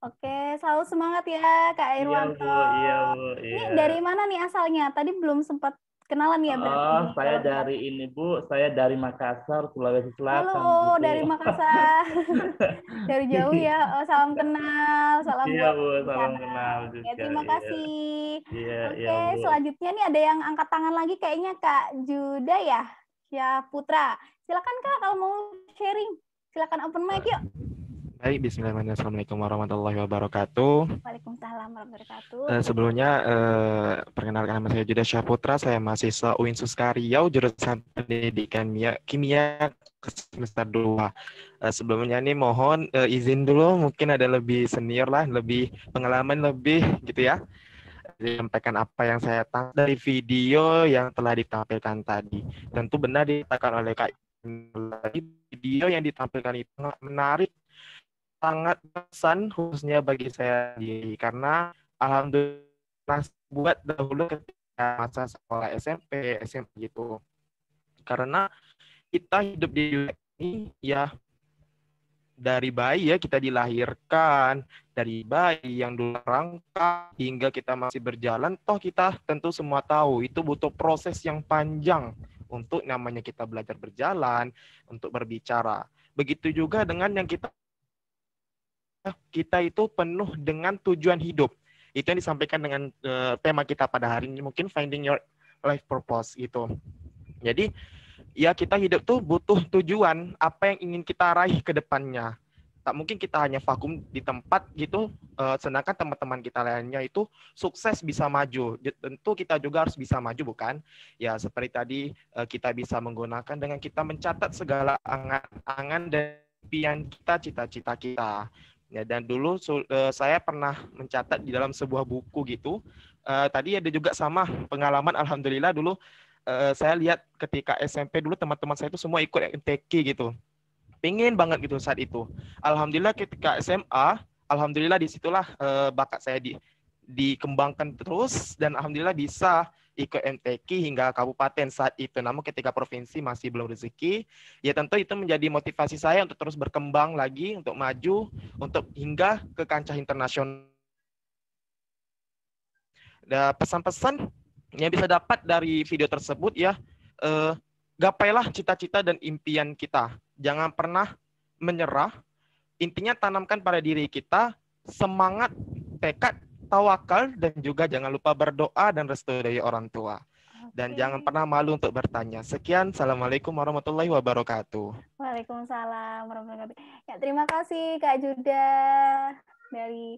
Speaker 4: Oke, selalu semangat ya Kak iya, Irwanto. Iya, iya,
Speaker 8: iya. Ini dari
Speaker 4: mana nih asalnya? Tadi belum sempat Kenalan ya berarti. Oh, saya dari
Speaker 8: ini Bu, saya dari Makassar, Sulawesi Selatan. Halo, Bu. dari
Speaker 4: Makassar. dari jauh ya. Oh, salam kenal, salam Iya, Bu, salam kenal
Speaker 8: juga. Ya, terima iya. kasih. Iya, Oke, okay, iya,
Speaker 4: selanjutnya nih ada yang angkat tangan lagi kayaknya Kak Juda ya. Ya Putra. Silakan Kak kalau mau sharing. Silakan open mic yuk.
Speaker 9: Baik, bismillahirrahmanirrahim. Assalamualaikum warahmatullahi wabarakatuh.
Speaker 4: Waalaikumsalam warahmatullahi eh, wabarakatuh.
Speaker 9: sebelumnya, uh, perkenalkan nama saya Judah Syahputra. Saya mahasiswa UIN Suskariau, jurusan pendidikan kimia semester 2. Uh, eh, sebelumnya ini mohon uh, izin dulu, mungkin ada lebih senior lah, lebih pengalaman lebih gitu ya sampaikan apa yang saya tahu dari video yang telah ditampilkan tadi. Tentu benar dikatakan oleh Kak video yang ditampilkan itu menarik sangat pesan khususnya bagi saya sendiri karena alhamdulillah buat dahulu ketika masa sekolah SMP, SMP gitu. Karena kita hidup di dunia ini ya dari bayi ya kita dilahirkan dari bayi yang dulu rangka hingga kita masih berjalan toh kita tentu semua tahu itu butuh proses yang panjang untuk namanya kita belajar berjalan untuk berbicara begitu juga dengan yang kita kita itu penuh dengan tujuan hidup. Itu yang disampaikan dengan uh, tema kita pada hari ini mungkin finding your life purpose gitu. Jadi ya kita hidup tuh butuh tujuan apa yang ingin kita raih ke depannya. Tak mungkin kita hanya vakum di tempat gitu, uh, sedangkan teman-teman kita lainnya itu sukses bisa maju. Tentu kita juga harus bisa maju bukan? Ya seperti tadi uh, kita bisa menggunakan dengan kita mencatat segala angan-angan dan impian kita, cita-cita kita. Ya, dan dulu eh, saya pernah mencatat di dalam sebuah buku gitu. Uh, tadi ada juga sama pengalaman alhamdulillah dulu uh, saya lihat ketika SMP dulu teman-teman saya itu semua ikut MTK gitu. pingin banget gitu saat itu. Alhamdulillah ketika SMA, alhamdulillah disitulah uh, bakat saya di dikembangkan terus dan alhamdulillah bisa MTQ hingga kabupaten saat itu. Namun ketika provinsi masih belum rezeki, ya tentu itu menjadi motivasi saya untuk terus berkembang lagi, untuk maju, untuk hingga ke kancah internasional. Nah, pesan-pesan yang bisa dapat dari video tersebut ya, eh, gapailah cita-cita dan impian kita. Jangan pernah menyerah. Intinya tanamkan pada diri kita semangat, tekad, tawakal dan juga jangan lupa berdoa dan restu dari orang tua. Okay. Dan jangan pernah malu untuk bertanya. Sekian, Assalamualaikum warahmatullahi wabarakatuh.
Speaker 4: Waalaikumsalam warahmatullahi wabarakatuh. Ya, terima kasih Kak Juda dari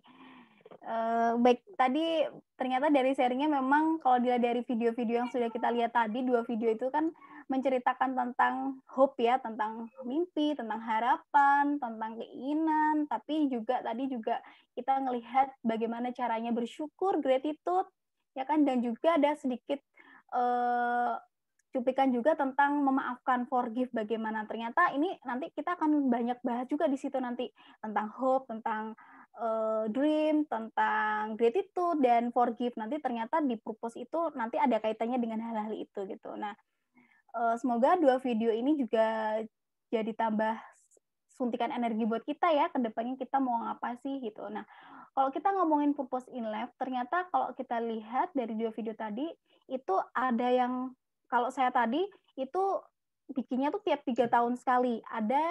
Speaker 4: Uh, baik tadi ternyata dari sharingnya memang kalau dilihat dari video-video yang sudah kita lihat tadi dua video itu kan menceritakan tentang hope ya, tentang mimpi, tentang harapan, tentang keinginan, tapi juga tadi juga kita melihat bagaimana caranya bersyukur, gratitude, ya kan, dan juga ada sedikit uh, cuplikan juga tentang memaafkan, forgive, bagaimana ternyata ini nanti kita akan banyak bahas juga di situ nanti tentang hope, tentang eh, dream tentang gratitude dan forgive nanti ternyata di purpose itu nanti ada kaitannya dengan hal-hal itu gitu. Nah, Eh, semoga dua video ini juga jadi tambah suntikan energi buat kita ya kedepannya kita mau ngapa sih gitu. Nah, kalau kita ngomongin purpose in life, ternyata kalau kita lihat dari dua video tadi itu ada yang kalau saya tadi itu bikinnya tuh tiap tiga tahun sekali. Ada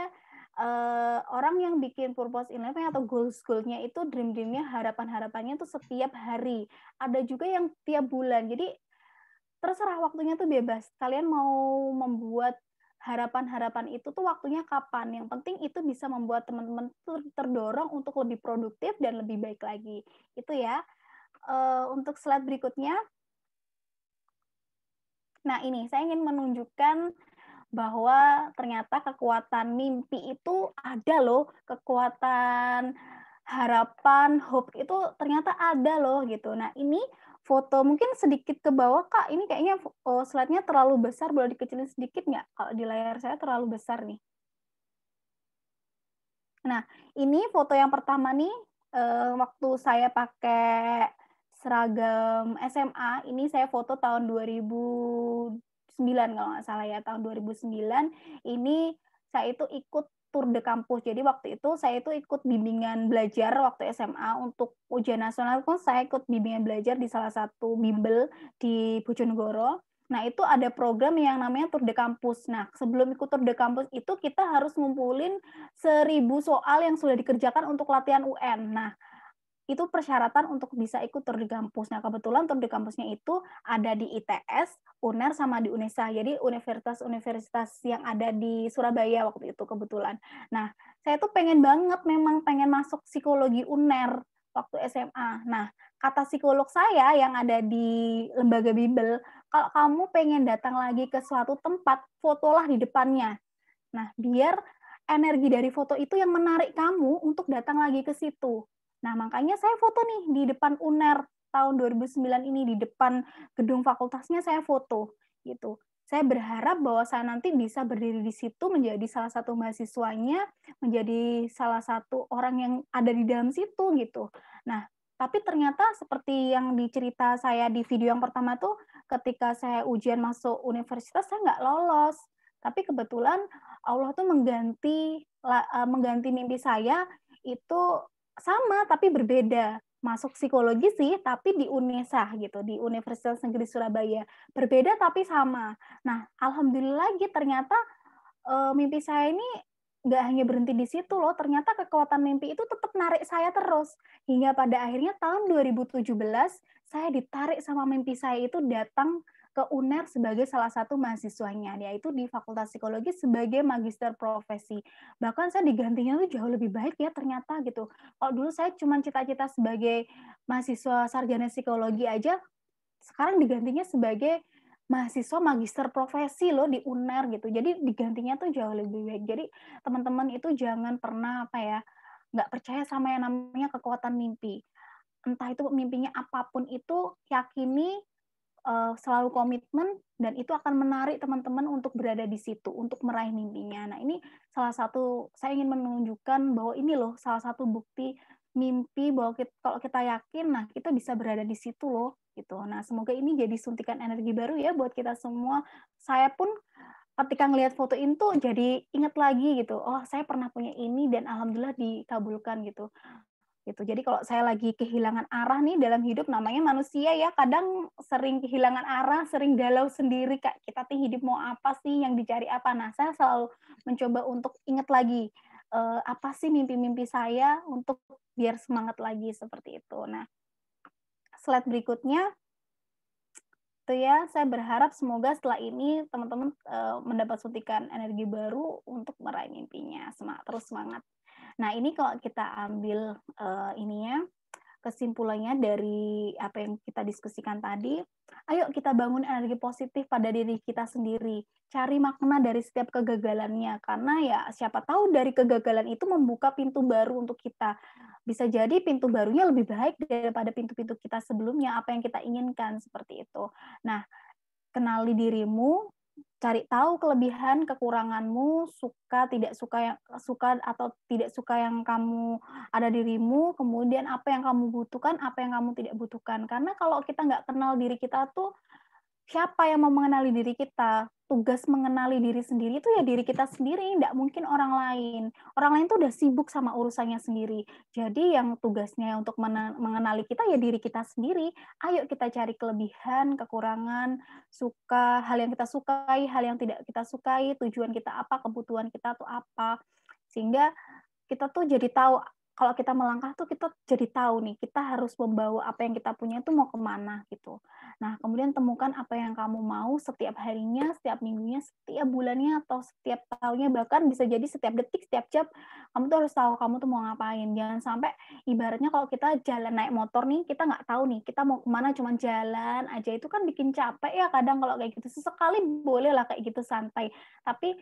Speaker 4: uh, orang yang bikin purpose in life atau goals goalnya itu dream dreamnya harapan harapannya tuh setiap hari. Ada juga yang tiap bulan. Jadi terserah waktunya tuh bebas. Kalian mau membuat harapan-harapan itu tuh waktunya kapan. Yang penting itu bisa membuat teman-teman terdorong untuk lebih produktif dan lebih baik lagi. Itu ya. Uh, untuk slide berikutnya. Nah ini, saya ingin menunjukkan bahwa ternyata kekuatan mimpi itu ada loh. Kekuatan harapan, hope itu ternyata ada loh gitu. Nah ini foto mungkin sedikit ke bawah kak ini kayaknya oh, slide-nya terlalu besar boleh dikecilin sedikit nggak kalau di layar saya terlalu besar nih nah ini foto yang pertama nih eh, waktu saya pakai seragam SMA ini saya foto tahun 2009 kalau nggak salah ya tahun 2009 ini saya itu ikut tour de kampus. Jadi waktu itu saya itu ikut bimbingan belajar waktu SMA untuk ujian nasional pun saya ikut bimbingan belajar di salah satu bimbel di Bojonegoro. Nah, itu ada program yang namanya Tour de Kampus. Nah, sebelum ikut Tour de Kampus itu kita harus ngumpulin seribu soal yang sudah dikerjakan untuk latihan UN. Nah, itu persyaratan untuk bisa ikut tur di kampus. Nah, kebetulan tur di kampusnya itu ada di ITS, UNER, sama di UNESA. Jadi, universitas-universitas yang ada di Surabaya waktu itu kebetulan. Nah, saya tuh pengen banget memang pengen masuk psikologi UNER waktu SMA. Nah, kata psikolog saya yang ada di lembaga bimbel, kalau kamu pengen datang lagi ke suatu tempat, fotolah di depannya. Nah, biar energi dari foto itu yang menarik kamu untuk datang lagi ke situ. Nah, makanya saya foto nih di depan UNER tahun 2009 ini di depan gedung fakultasnya saya foto gitu. Saya berharap bahwa saya nanti bisa berdiri di situ menjadi salah satu mahasiswanya, menjadi salah satu orang yang ada di dalam situ gitu. Nah, tapi ternyata seperti yang dicerita saya di video yang pertama tuh ketika saya ujian masuk universitas saya nggak lolos. Tapi kebetulan Allah tuh mengganti eh, mengganti mimpi saya itu sama tapi berbeda masuk psikologi sih tapi di UNESA gitu di Universitas Negeri Surabaya berbeda tapi sama nah alhamdulillah gitu ternyata e, mimpi saya ini nggak hanya berhenti di situ loh ternyata kekuatan mimpi itu tetap narik saya terus hingga pada akhirnya tahun 2017 saya ditarik sama mimpi saya itu datang ke UNER sebagai salah satu mahasiswanya, yaitu di Fakultas Psikologi sebagai magister profesi. Bahkan saya digantinya itu jauh lebih baik ya ternyata gitu. Kalau dulu saya cuma cita-cita sebagai mahasiswa sarjana psikologi aja, sekarang digantinya sebagai mahasiswa magister profesi loh di UNER gitu. Jadi digantinya tuh jauh lebih baik. Jadi teman-teman itu jangan pernah apa ya, nggak percaya sama yang namanya kekuatan mimpi. Entah itu mimpinya apapun itu, yakini uh, selalu komitmen dan itu akan menarik teman-teman untuk berada di situ untuk meraih mimpinya. Nah, ini salah satu saya ingin menunjukkan bahwa ini loh salah satu bukti mimpi bahwa kita, kalau kita yakin nah kita bisa berada di situ loh gitu. Nah, semoga ini jadi suntikan energi baru ya buat kita semua. Saya pun ketika ngelihat foto itu jadi ingat lagi gitu. Oh, saya pernah punya ini dan alhamdulillah dikabulkan gitu gitu. Jadi kalau saya lagi kehilangan arah nih dalam hidup namanya manusia ya kadang sering kehilangan arah, sering galau sendiri kak. Kita tuh hidup mau apa sih, yang dicari apa? Nah saya selalu mencoba untuk ingat lagi uh, apa sih mimpi-mimpi saya untuk biar semangat lagi seperti itu. Nah slide berikutnya itu ya saya berharap semoga setelah ini teman-teman uh, mendapat suntikan energi baru untuk meraih mimpinya. Semangat terus semangat. Nah, ini kalau kita ambil uh, ininya kesimpulannya dari apa yang kita diskusikan tadi, ayo kita bangun energi positif pada diri kita sendiri. Cari makna dari setiap kegagalannya karena ya siapa tahu dari kegagalan itu membuka pintu baru untuk kita. Bisa jadi pintu barunya lebih baik daripada pintu-pintu kita sebelumnya apa yang kita inginkan seperti itu. Nah, kenali dirimu, cari tahu kelebihan kekuranganmu suka tidak suka yang suka atau tidak suka yang kamu ada dirimu kemudian apa yang kamu butuhkan apa yang kamu tidak butuhkan karena kalau kita nggak kenal diri kita tuh siapa yang mau mengenali diri kita tugas mengenali diri sendiri itu ya diri kita sendiri, tidak mungkin orang lain. Orang lain itu udah sibuk sama urusannya sendiri. Jadi yang tugasnya untuk mengenali kita ya diri kita sendiri. Ayo kita cari kelebihan, kekurangan, suka, hal yang kita sukai, hal yang tidak kita sukai, tujuan kita apa, kebutuhan kita tuh apa. Sehingga kita tuh jadi tahu kalau kita melangkah tuh kita jadi tahu nih kita harus membawa apa yang kita punya itu mau kemana gitu nah kemudian temukan apa yang kamu mau setiap harinya setiap minggunya setiap bulannya atau setiap tahunnya bahkan bisa jadi setiap detik setiap jam kamu tuh harus tahu kamu tuh mau ngapain jangan sampai ibaratnya kalau kita jalan naik motor nih kita nggak tahu nih kita mau kemana cuman jalan aja itu kan bikin capek ya kadang kalau kayak gitu sesekali boleh lah kayak gitu santai tapi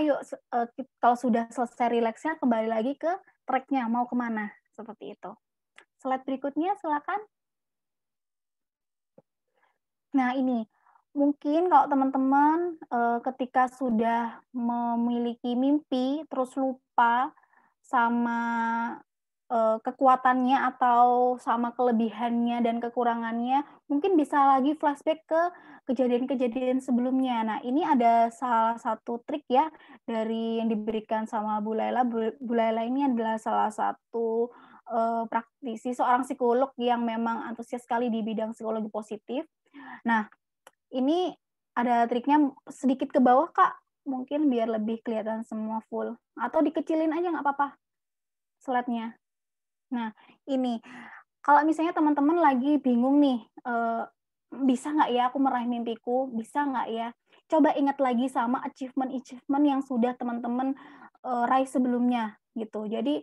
Speaker 4: ayo eh, kalau sudah selesai rileksnya kembali lagi ke tracknya mau kemana seperti itu. Slide berikutnya silakan. Nah ini mungkin kalau teman-teman uh, ketika sudah memiliki mimpi terus lupa sama uh, kekuatannya atau sama kelebihannya dan kekurangannya mungkin bisa lagi flashback ke kejadian-kejadian sebelumnya. Nah, ini ada salah satu trik ya dari yang diberikan sama Bu Laila. Bu Laila ini adalah salah satu uh, praktisi seorang psikolog yang memang antusias sekali di bidang psikologi positif. Nah, ini ada triknya sedikit ke bawah, Kak. Mungkin biar lebih kelihatan semua full. Atau dikecilin aja nggak apa-apa slide-nya. Nah, ini kalau misalnya teman-teman lagi bingung nih, uh, bisa nggak ya aku meraih mimpiku? Bisa nggak ya? Coba ingat lagi sama achievement-achievement yang sudah teman-teman uh, raih sebelumnya gitu. Jadi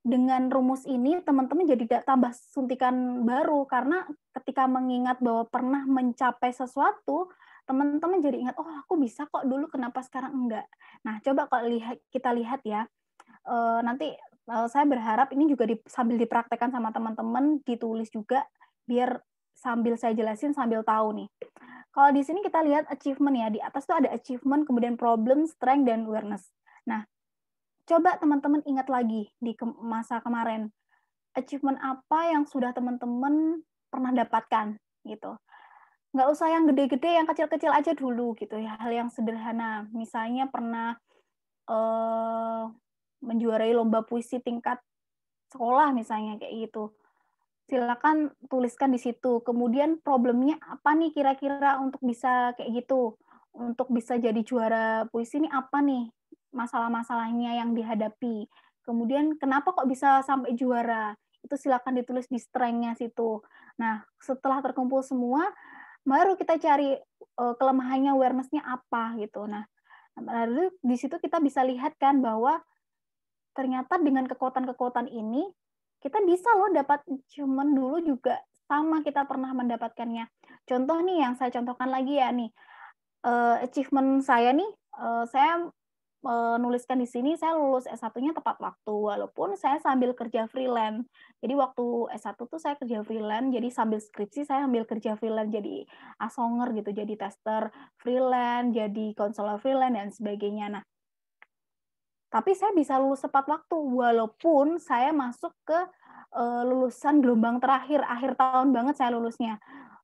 Speaker 4: dengan rumus ini teman-teman jadi tambah suntikan baru karena ketika mengingat bahwa pernah mencapai sesuatu teman-teman jadi ingat oh aku bisa kok dulu kenapa sekarang enggak nah coba kalau lihat kita lihat ya eh, nanti Eh, saya berharap ini juga di, sambil dipraktekkan sama teman-teman ditulis juga biar sambil saya jelasin sambil tahu nih. Kalau di sini kita lihat achievement ya, di atas tuh ada achievement, kemudian problem, strength, dan awareness. Nah, coba teman-teman ingat lagi di ke masa kemarin, achievement apa yang sudah teman-teman pernah dapatkan gitu. Nggak usah yang gede-gede, yang kecil-kecil aja dulu gitu ya, hal yang sederhana. Misalnya pernah eh, menjuarai lomba puisi tingkat sekolah misalnya kayak gitu. Silakan tuliskan di situ. Kemudian problemnya apa nih kira-kira untuk bisa kayak gitu? Untuk bisa jadi juara puisi ini apa nih masalah-masalahnya yang dihadapi? Kemudian kenapa kok bisa sampai juara? Itu silakan ditulis di strengthnya situ. Nah, setelah terkumpul semua, baru kita cari uh, kelemahannya awarenessnya apa gitu. Nah, lalu nah, di situ kita bisa lihat kan bahwa ternyata dengan kekuatan-kekuatan ini kita bisa loh dapat cuman dulu juga sama kita pernah mendapatkannya. Contoh nih yang saya contohkan lagi ya nih uh, achievement saya nih uh, saya menuliskan eh, di sini saya lulus S1-nya tepat waktu walaupun saya sambil kerja freelance. Jadi waktu S1 tuh saya kerja freelance, jadi sambil skripsi saya ambil kerja freelance jadi asonger gitu, jadi tester freelance, jadi konselor freelance dan sebagainya. Nah, tapi saya bisa lulus tepat waktu walaupun saya masuk ke uh, lulusan gelombang terakhir akhir tahun banget saya lulusnya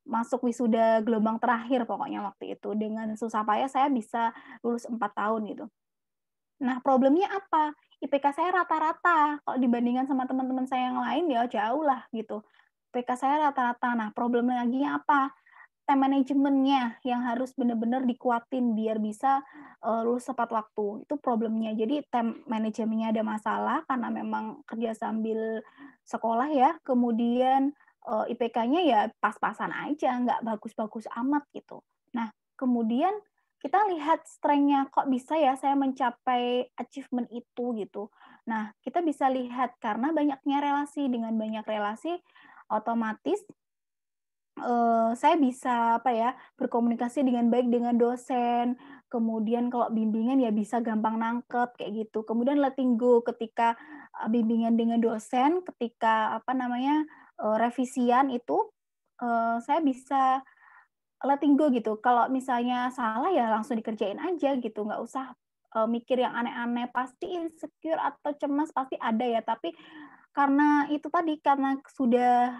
Speaker 4: masuk wisuda gelombang terakhir pokoknya waktu itu dengan susah payah saya bisa lulus empat tahun gitu. Nah problemnya apa? IPK saya rata-rata kalau dibandingkan sama teman-teman saya yang lain ya jauh lah gitu. IPK saya rata-rata. Nah problemnya lagi apa? time managementnya yang harus benar-benar dikuatin biar bisa uh, lulus tepat waktu. Itu problemnya. Jadi time manajemennya ada masalah karena memang kerja sambil sekolah ya. Kemudian uh, eh, IPK-nya ya pas-pasan aja, nggak bagus-bagus amat gitu. Nah, kemudian kita lihat strength-nya kok bisa ya saya mencapai achievement itu gitu. Nah, kita bisa lihat karena banyaknya relasi dengan banyak relasi otomatis uh, saya bisa apa ya berkomunikasi dengan baik dengan dosen kemudian kalau bimbingan ya bisa gampang nangkep kayak gitu kemudian letting go ketika eh, bimbingan dengan dosen ketika apa namanya uh, revisian itu uh, saya bisa letting go gitu kalau misalnya salah ya langsung dikerjain aja gitu nggak usah uh, mikir yang aneh-aneh pasti insecure atau cemas pasti ada ya tapi karena itu tadi karena sudah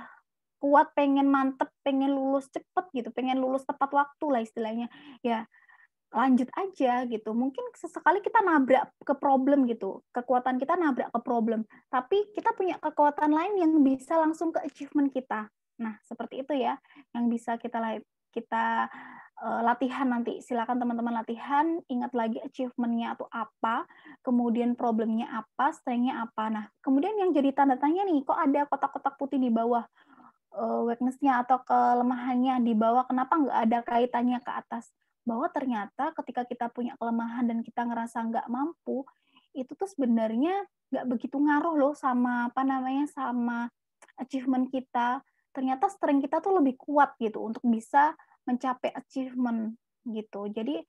Speaker 4: kuat pengen mantep pengen lulus cepet gitu pengen lulus tepat waktu lah istilahnya ya lanjut aja gitu mungkin sesekali kita nabrak ke problem gitu kekuatan kita nabrak ke problem tapi kita punya kekuatan lain yang bisa langsung ke achievement kita nah seperti itu ya yang bisa kita kita uh, latihan nanti. Silakan teman-teman latihan, ingat lagi achievementnya atau apa, kemudian problemnya apa, strength-nya apa. Nah, kemudian yang jadi tanda tanya nih, kok ada kotak-kotak putih di bawah? Eh, weakness-nya atau kelemahannya di bawah kenapa nggak ada kaitannya ke atas bahwa ternyata ketika kita punya kelemahan dan kita ngerasa nggak mampu itu tuh sebenarnya nggak begitu ngaruh loh sama apa namanya sama achievement kita ternyata strength kita tuh lebih kuat gitu untuk bisa mencapai achievement gitu jadi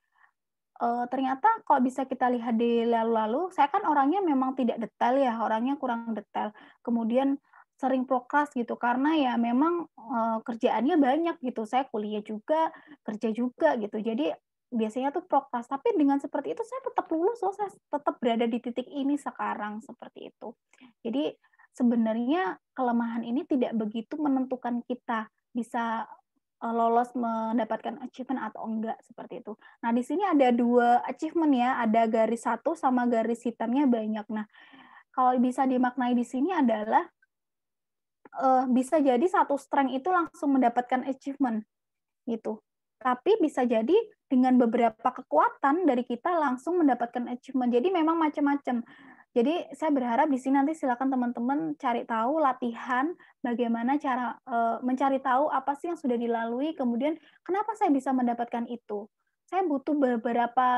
Speaker 4: e, ternyata kalau bisa kita lihat di lalu-lalu saya kan orangnya memang tidak detail ya orangnya kurang detail kemudian sering prokras gitu karena ya memang uh, kerjaannya banyak gitu saya kuliah juga kerja juga gitu jadi biasanya tuh prokras tapi dengan seperti itu saya tetap lulus loh saya tetap berada di titik ini sekarang seperti itu jadi sebenarnya kelemahan ini tidak begitu menentukan kita bisa uh, lolos mendapatkan achievement atau enggak seperti itu. Nah, di sini ada dua achievement ya, ada garis satu sama garis hitamnya banyak. Nah, kalau bisa dimaknai di sini adalah uh, bisa jadi satu strength itu langsung mendapatkan achievement gitu. Tapi bisa jadi dengan beberapa kekuatan dari kita langsung mendapatkan achievement. Jadi memang macam-macam. Jadi saya berharap di sini nanti silakan teman-teman cari tahu latihan bagaimana cara uh, mencari tahu apa sih yang sudah dilalui, kemudian kenapa saya bisa mendapatkan itu. Saya butuh beberapa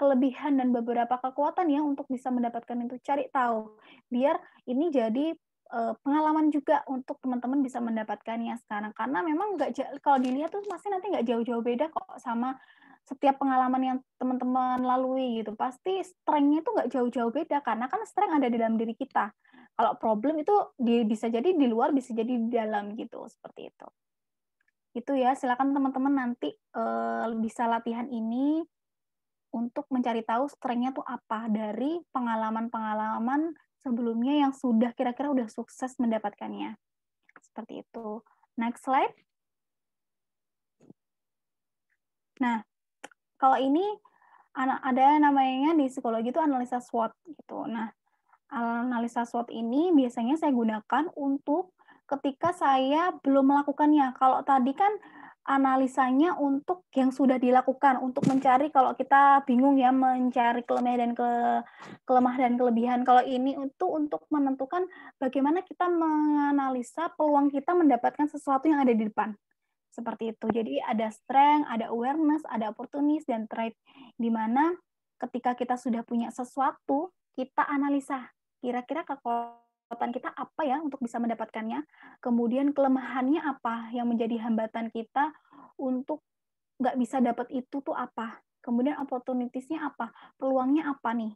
Speaker 4: kelebihan dan beberapa kekuatan ya untuk bisa mendapatkan itu. Cari tahu biar ini jadi Eh, pengalaman juga untuk teman-teman bisa mendapatkannya sekarang karena memang nggak kalau dilihat tuh masih nanti nggak jauh-jauh beda kok sama setiap pengalaman yang teman-teman lalui gitu pasti strengthnya itu nggak jauh-jauh beda karena kan strength ada di dalam diri kita kalau problem itu di, bisa jadi di luar bisa jadi di dalam gitu seperti itu itu ya silakan teman-teman nanti uh, bisa latihan ini untuk mencari tahu strengthnya tuh apa dari pengalaman-pengalaman sebelumnya yang sudah kira-kira udah sukses mendapatkannya. Seperti itu. Next slide. Nah, kalau ini ada namanya di psikologi itu analisa SWOT gitu. Nah, analisa SWOT ini biasanya saya gunakan untuk ketika saya belum melakukannya. Kalau tadi kan analisanya untuk yang sudah dilakukan untuk mencari kalau kita bingung ya mencari kelemahan dan ke kelemahan dan kelebihan kalau ini untuk untuk menentukan bagaimana kita menganalisa peluang kita mendapatkan sesuatu yang ada di depan seperti itu jadi ada strength ada awareness ada opportunist dan trait di mana ketika kita sudah punya sesuatu kita analisa kira-kira kekuatan kekuatan kita apa ya untuk bisa mendapatkannya, kemudian kelemahannya apa yang menjadi hambatan kita untuk nggak bisa dapat itu tuh apa, kemudian opportunitiesnya apa, peluangnya apa nih.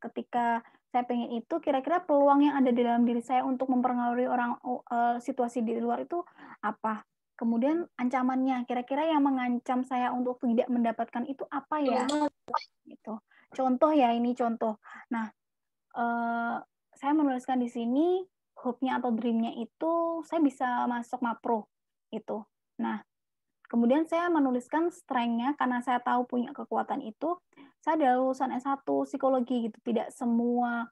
Speaker 4: Ketika saya pengen itu, kira-kira peluang yang ada di dalam diri saya untuk mempengaruhi orang uh, situasi di luar itu apa. Kemudian ancamannya, kira-kira yang mengancam saya untuk tidak mendapatkan itu apa ya? Iya. Itu Contoh ya ini contoh. Nah, e, saya menuliskan di sini hope-nya atau dream-nya itu saya bisa masuk MAPRO itu. Nah, kemudian saya menuliskan strength-nya karena saya tahu punya kekuatan itu. Saya ada lulusan S1 psikologi gitu, tidak semua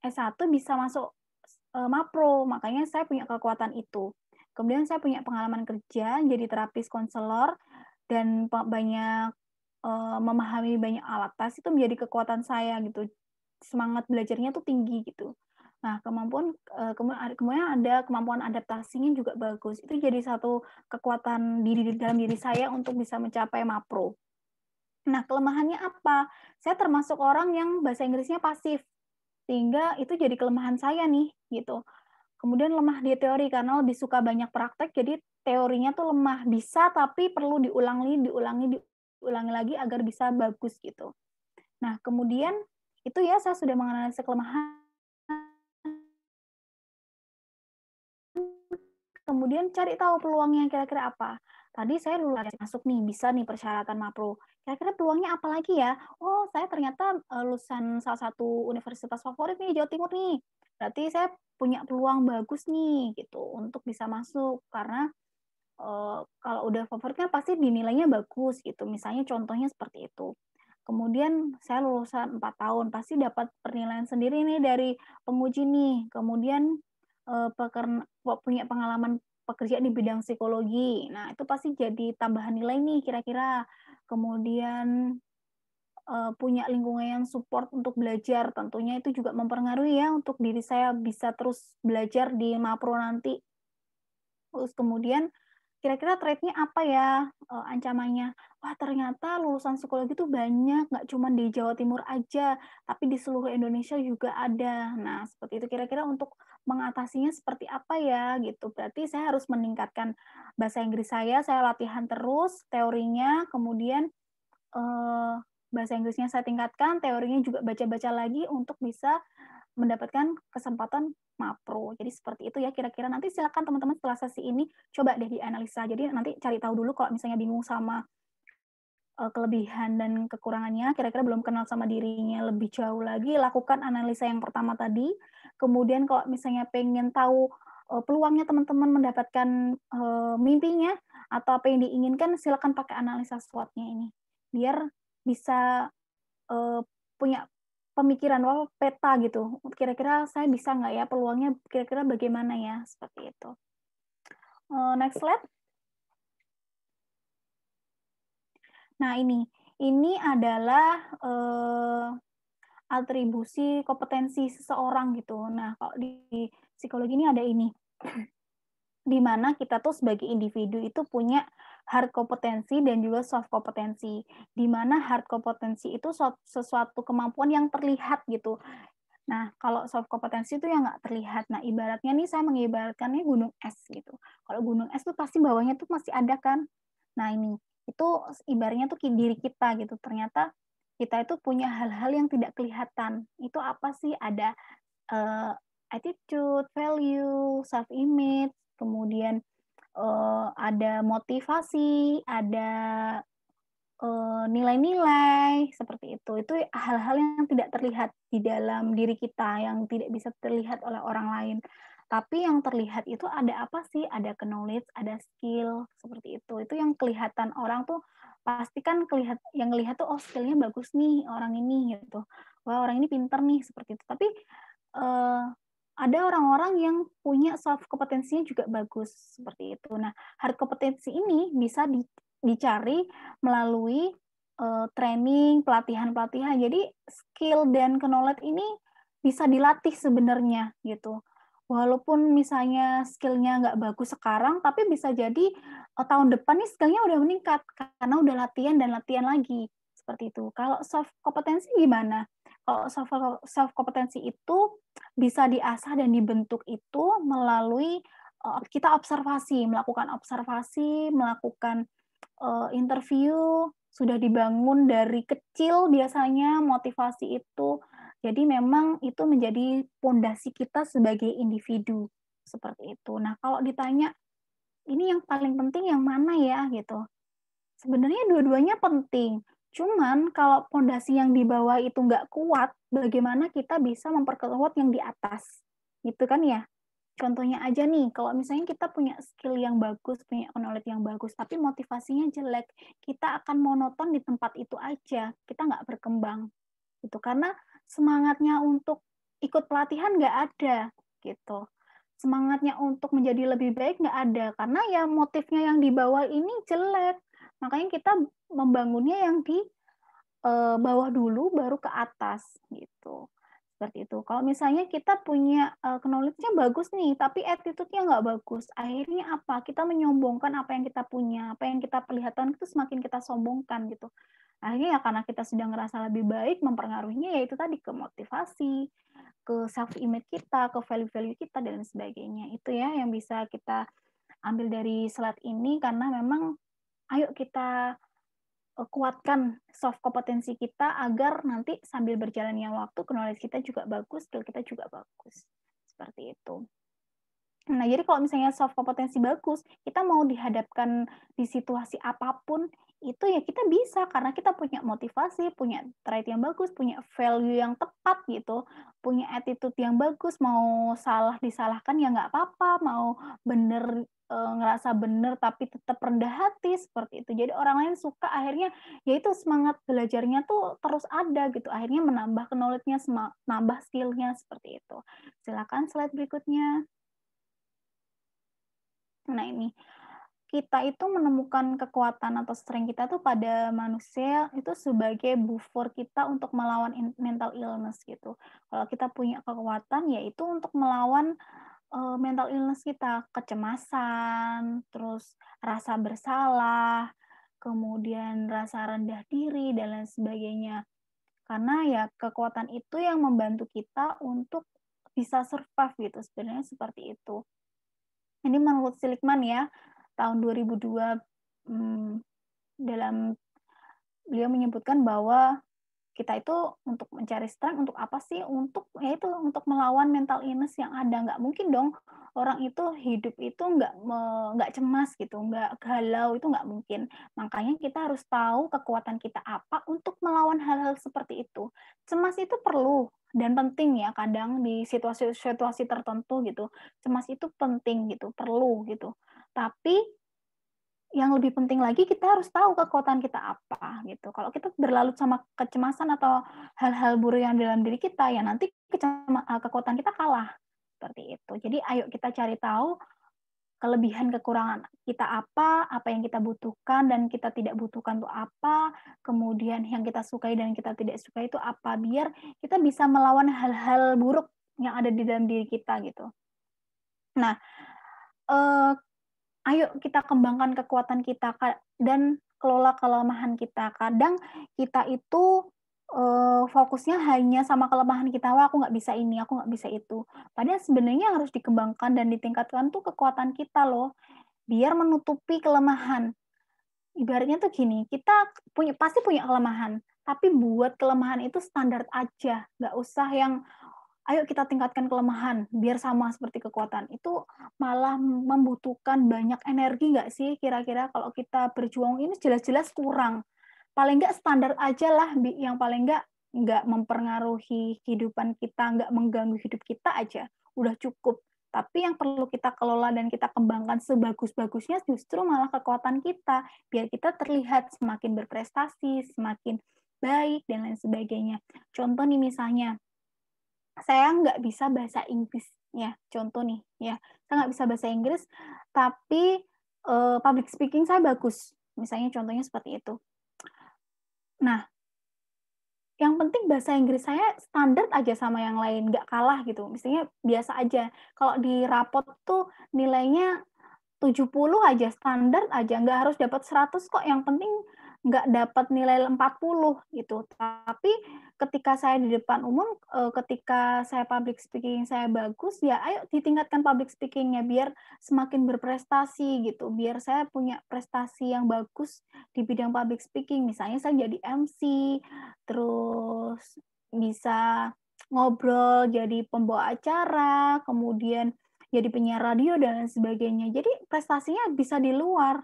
Speaker 4: S1 bisa masuk e, MAPRO, makanya saya punya kekuatan itu. Kemudian saya punya pengalaman kerja jadi terapis konselor dan banyak e, memahami banyak alat tes itu menjadi kekuatan saya gitu. Semangat belajarnya tuh tinggi gitu Nah, kemampuan eh, kemudian ada kemampuan adaptasinya juga bagus. Itu jadi satu kekuatan diri dalam diri saya untuk bisa mencapai MAPRO. Nah, kelemahannya apa? Saya termasuk orang yang bahasa Inggrisnya pasif. Sehingga itu jadi kelemahan saya nih, gitu. Kemudian lemah di teori karena lebih suka banyak praktek, jadi teorinya tuh lemah. Bisa tapi perlu diulangi, diulangi, diulangi lagi agar bisa bagus gitu. Nah, kemudian itu ya saya sudah menganalisis
Speaker 3: kelemahan
Speaker 4: kemudian cari tahu peluangnya kira-kira apa. Tadi saya lulus masuk nih, bisa nih persyaratan MAPRO. Kira-kira peluangnya apa lagi ya? Oh, saya ternyata eh, lulusan salah satu universitas favorit nih, Jawa Timur nih. Berarti saya punya peluang bagus nih, gitu, untuk bisa masuk. Karena e, kalau udah favoritnya pasti dinilainya bagus, gitu. Misalnya contohnya seperti itu. Kemudian saya lulusan 4 tahun, pasti dapat penilaian sendiri nih dari penguji nih. Kemudian e, punya pengalaman pekerjaan di bidang psikologi. Nah, itu pasti jadi tambahan nilai nih kira-kira. Kemudian uh, punya lingkungan yang support untuk belajar, tentunya itu juga mempengaruhi ya untuk diri saya bisa terus belajar di Mapro nanti. Terus kemudian kira-kira trade-nya apa ya uh, ancamannya? Wah ternyata lulusan psikologi itu banyak, nggak cuma di Jawa Timur aja, tapi di seluruh Indonesia juga ada. Nah seperti itu kira-kira untuk mengatasinya seperti apa ya gitu. Berarti saya harus meningkatkan bahasa Inggris saya, saya latihan terus teorinya, kemudian uh, bahasa Inggrisnya saya tingkatkan, teorinya juga baca-baca lagi untuk bisa mendapatkan kesempatan mapro. Jadi seperti itu ya kira-kira nanti silakan teman-teman setelah sesi ini coba deh dianalisa. Jadi nanti cari tahu dulu kalau misalnya bingung sama eh, kelebihan dan kekurangannya, kira-kira belum kenal sama dirinya lebih jauh lagi, lakukan analisa yang pertama tadi. Kemudian kalau misalnya pengen tahu eh, peluangnya teman-teman mendapatkan eh, mimpinya atau apa yang diinginkan, silakan pakai analisa SWOT-nya ini. Biar bisa punya pemikiran wow peta gitu kira-kira saya bisa nggak ya peluangnya kira-kira bagaimana ya seperti itu eh, next slide nah ini ini adalah uh, atribusi kompetensi seseorang gitu nah kalau di, di psikologi ini ada ini di mana kita tuh sebagai individu itu punya hard kompetensi dan juga soft kompetensi. Di mana hard kompetensi itu sesuatu kemampuan yang terlihat gitu. Nah, kalau soft kompetensi itu yang nggak terlihat. Nah, ibaratnya nih saya mengibaratkannya gunung es gitu. Kalau gunung es tuh pasti bawahnya tuh masih ada kan. Nah, ini itu ibaratnya tuh diri kita gitu. Ternyata kita itu punya hal-hal yang tidak kelihatan. Itu apa sih? Ada uh, attitude, value, self image, kemudian uh, ada motivasi, ada nilai eh, nilai-nilai seperti itu. Itu hal-hal yang tidak terlihat di dalam diri kita, yang tidak bisa terlihat oleh orang lain. Tapi yang terlihat itu ada apa sih? Ada knowledge, ada skill seperti itu. Itu yang kelihatan orang tuh pasti kan kelihat yang lihat tuh oh skillnya bagus nih orang ini gitu. Wah orang ini pinter nih seperti itu. Tapi uh, ada orang-orang yang punya soft kompetensinya juga bagus seperti itu. Nah, hard kompetensi ini bisa di, dicari melalui uh, training, pelatihan-pelatihan. Jadi skill dan knowledge ini bisa dilatih sebenarnya gitu. Walaupun misalnya skillnya nggak bagus sekarang, tapi bisa jadi uh, tahun depan nih skillnya udah meningkat karena udah latihan dan latihan lagi seperti itu. Kalau soft kompetensi gimana? self self kompetensi itu bisa diasah dan dibentuk itu melalui eh, kita observasi, melakukan observasi, melakukan eh, interview, sudah dibangun dari kecil biasanya motivasi itu. Jadi memang itu menjadi pondasi kita sebagai individu seperti itu. Nah, kalau ditanya ini yang paling penting yang mana ya gitu. Sebenarnya dua-duanya penting, Cuman kalau pondasi yang di bawah itu nggak kuat, bagaimana kita bisa memperkuat yang di atas? Gitu kan ya? Contohnya aja nih, kalau misalnya kita punya skill yang bagus, punya knowledge yang bagus, tapi motivasinya jelek, kita akan monoton di tempat itu aja, kita nggak berkembang. Gitu. Karena semangatnya untuk ikut pelatihan nggak ada. gitu Semangatnya untuk menjadi lebih baik nggak ada, karena ya motifnya yang di bawah ini jelek Makanya kita membangunnya yang di eh, bawah dulu baru ke atas gitu. Seperti itu. Kalau misalnya kita punya eh, knowledge-nya bagus nih, tapi attitude-nya nggak bagus. Akhirnya apa? Kita menyombongkan apa yang kita punya, apa yang kita perlihatkan itu semakin kita sombongkan gitu. Akhirnya ya karena kita sudah ngerasa lebih baik, mempengaruhinya yaitu tadi ke motivasi, ke self image kita, ke value-value kita dan sebagainya. Itu ya yang bisa kita ambil dari slide ini karena memang ayo kita e, kuatkan soft kompetensi kita agar nanti sambil berjalannya waktu knowledge kita juga bagus, skill kita juga bagus. Seperti itu. Nah, jadi kalau misalnya soft kompetensi bagus, kita mau dihadapkan di situasi apapun, itu ya kita bisa karena kita punya motivasi, punya trait yang bagus, punya value yang tepat gitu, punya attitude yang bagus, mau salah disalahkan ya nggak apa-apa, mau bener e, ngerasa bener tapi tetap rendah hati seperti itu. Jadi orang lain suka akhirnya yaitu semangat belajarnya tuh terus ada gitu. Akhirnya menambah knowledge-nya, nambah skill-nya seperti itu. Silakan slide berikutnya. Nah, ini kita itu menemukan kekuatan atau strength kita tuh pada manusia itu sebagai buffer kita untuk melawan mental illness gitu. Kalau kita punya kekuatan yaitu untuk melawan uh, mental illness kita, kecemasan, terus rasa bersalah, kemudian rasa rendah diri dan lain sebagainya. Karena ya kekuatan itu yang membantu kita untuk bisa survive gitu sebenarnya seperti itu. Ini menurut Silikman ya tahun 2002 hmm, dalam beliau menyebutkan bahwa kita itu untuk mencari strength untuk apa sih untuk ya itu untuk melawan mental illness yang ada nggak mungkin dong orang itu hidup itu nggak nggak cemas gitu nggak galau itu nggak mungkin makanya kita harus tahu kekuatan kita apa untuk melawan hal-hal seperti itu cemas itu perlu dan penting ya kadang di situasi-situasi tertentu gitu cemas itu penting gitu perlu gitu tapi yang lebih penting lagi kita harus tahu kekuatan kita apa gitu. Kalau kita berlalu sama kecemasan atau hal-hal buruk yang dalam diri kita, ya nanti eh, kekuatan kita kalah seperti itu. Jadi ayo kita cari tahu kelebihan kekurangan kita apa, apa yang kita butuhkan dan kita tidak butuhkan itu apa, kemudian yang kita sukai dan kita tidak suka itu apa biar kita bisa melawan hal-hal buruk yang ada di dalam diri kita gitu. Nah, eh, ayo kita kembangkan kekuatan kita dan kelola kelemahan kita. Kadang kita itu uh, fokusnya hanya sama kelemahan kita, wah aku nggak bisa ini, aku nggak bisa itu. Padahal sebenarnya harus dikembangkan dan ditingkatkan tuh kekuatan kita loh, biar menutupi kelemahan. Ibaratnya tuh gini, kita punya pasti punya kelemahan, tapi buat kelemahan itu standar aja, nggak usah yang ayo kita tingkatkan kelemahan biar sama seperti kekuatan itu malah membutuhkan banyak energi nggak sih kira-kira kalau kita berjuang ini jelas-jelas kurang paling nggak standar aja lah yang paling nggak nggak mempengaruhi kehidupan kita nggak mengganggu hidup kita aja udah cukup tapi yang perlu kita kelola dan kita kembangkan sebagus-bagusnya justru malah kekuatan kita biar kita terlihat semakin berprestasi semakin baik dan lain sebagainya contoh nih misalnya saya nggak bisa bahasa Inggris ya contoh nih ya saya nggak bisa bahasa Inggris tapi uh, public speaking saya bagus misalnya contohnya seperti itu nah yang penting bahasa Inggris saya standar aja sama yang lain nggak kalah gitu misalnya biasa aja kalau di rapot tuh nilainya 70 aja standar aja nggak harus dapat 100 kok yang penting nggak dapat nilai 40 gitu tapi ketika saya di depan umum, eh, ketika saya public speaking saya bagus, ya ayo ditingkatkan public speakingnya biar semakin berprestasi gitu, biar saya punya prestasi yang bagus di bidang public speaking. Misalnya saya jadi MC, terus bisa ngobrol jadi pembawa acara, kemudian jadi penyiar radio dan sebagainya. Jadi prestasinya bisa di luar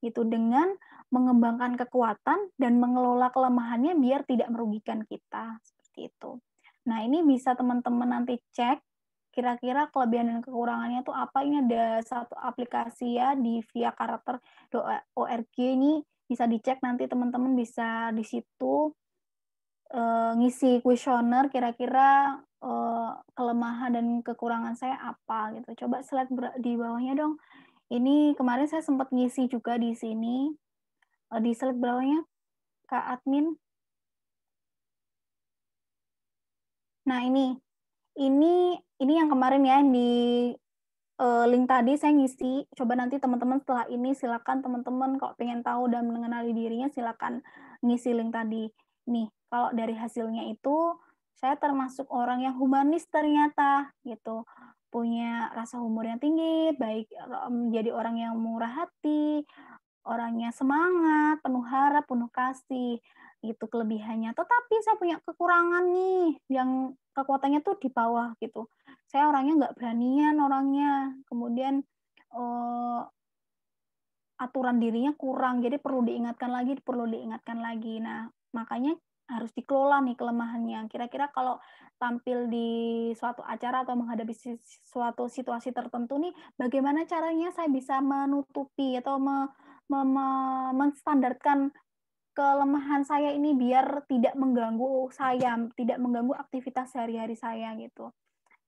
Speaker 4: gitu dengan mengembangkan kekuatan dan mengelola kelemahannya biar tidak merugikan kita seperti itu. Nah, ini bisa teman-teman nanti cek kira-kira kelebihan dan kekurangannya tuh apa ini ada satu aplikasi ya di via karakter .org ini bisa dicek nanti teman-teman bisa di situ uh, ngisi kuesioner kira-kira uh, kelemahan dan kekurangan saya apa gitu coba slide di bawahnya dong ini kemarin saya sempat ngisi juga di sini. Eh, di slide bawahnya Kak Admin? Nah, ini. Ini ini yang kemarin ya di eh, link tadi saya ngisi. Coba nanti teman-teman setelah ini silakan teman-teman kalau pengen tahu dan mengenali dirinya silakan ngisi link tadi. Nih, kalau dari hasilnya itu saya termasuk orang yang humanis ternyata gitu punya rasa humor yang tinggi, baik menjadi orang yang murah hati, orangnya semangat, penuh harap, penuh kasih, itu kelebihannya. Tetapi saya punya kekurangan nih, yang kekuatannya tuh di bawah gitu. Saya orangnya nggak beranian orangnya, kemudian uh, aturan dirinya kurang, jadi perlu diingatkan lagi, perlu diingatkan lagi. Nah, makanya harus dikelola nih kelemahannya. Kira-kira kalau tampil di suatu acara atau menghadapi suatu situasi tertentu nih, bagaimana caranya saya bisa menutupi atau me, me, me, menstandarkan kelemahan saya ini biar tidak mengganggu saya, tidak mengganggu aktivitas sehari-hari saya gitu.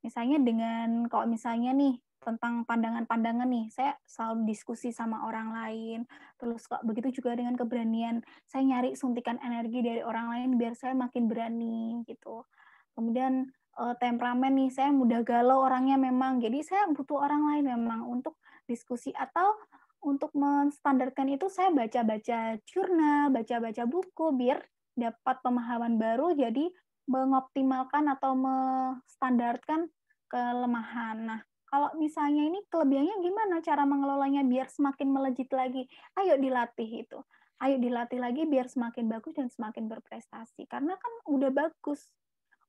Speaker 4: Misalnya dengan kalau misalnya nih tentang pandangan-pandangan nih. Saya selalu diskusi sama orang lain. Terus kok begitu juga dengan keberanian. Saya nyari suntikan energi dari orang lain biar saya makin berani gitu. Kemudian uh, temperamen nih, saya mudah galau orangnya memang. Jadi saya butuh orang lain memang untuk diskusi atau untuk menstandarkan itu saya baca-baca jurnal, baca-baca buku biar dapat pemahaman baru jadi mengoptimalkan atau menstandarkan kelemahan. Nah, kalau misalnya ini kelebihannya gimana cara mengelolanya biar semakin melejit lagi? Ayo dilatih itu. Ayo dilatih lagi biar semakin bagus dan semakin berprestasi. Karena kan udah bagus.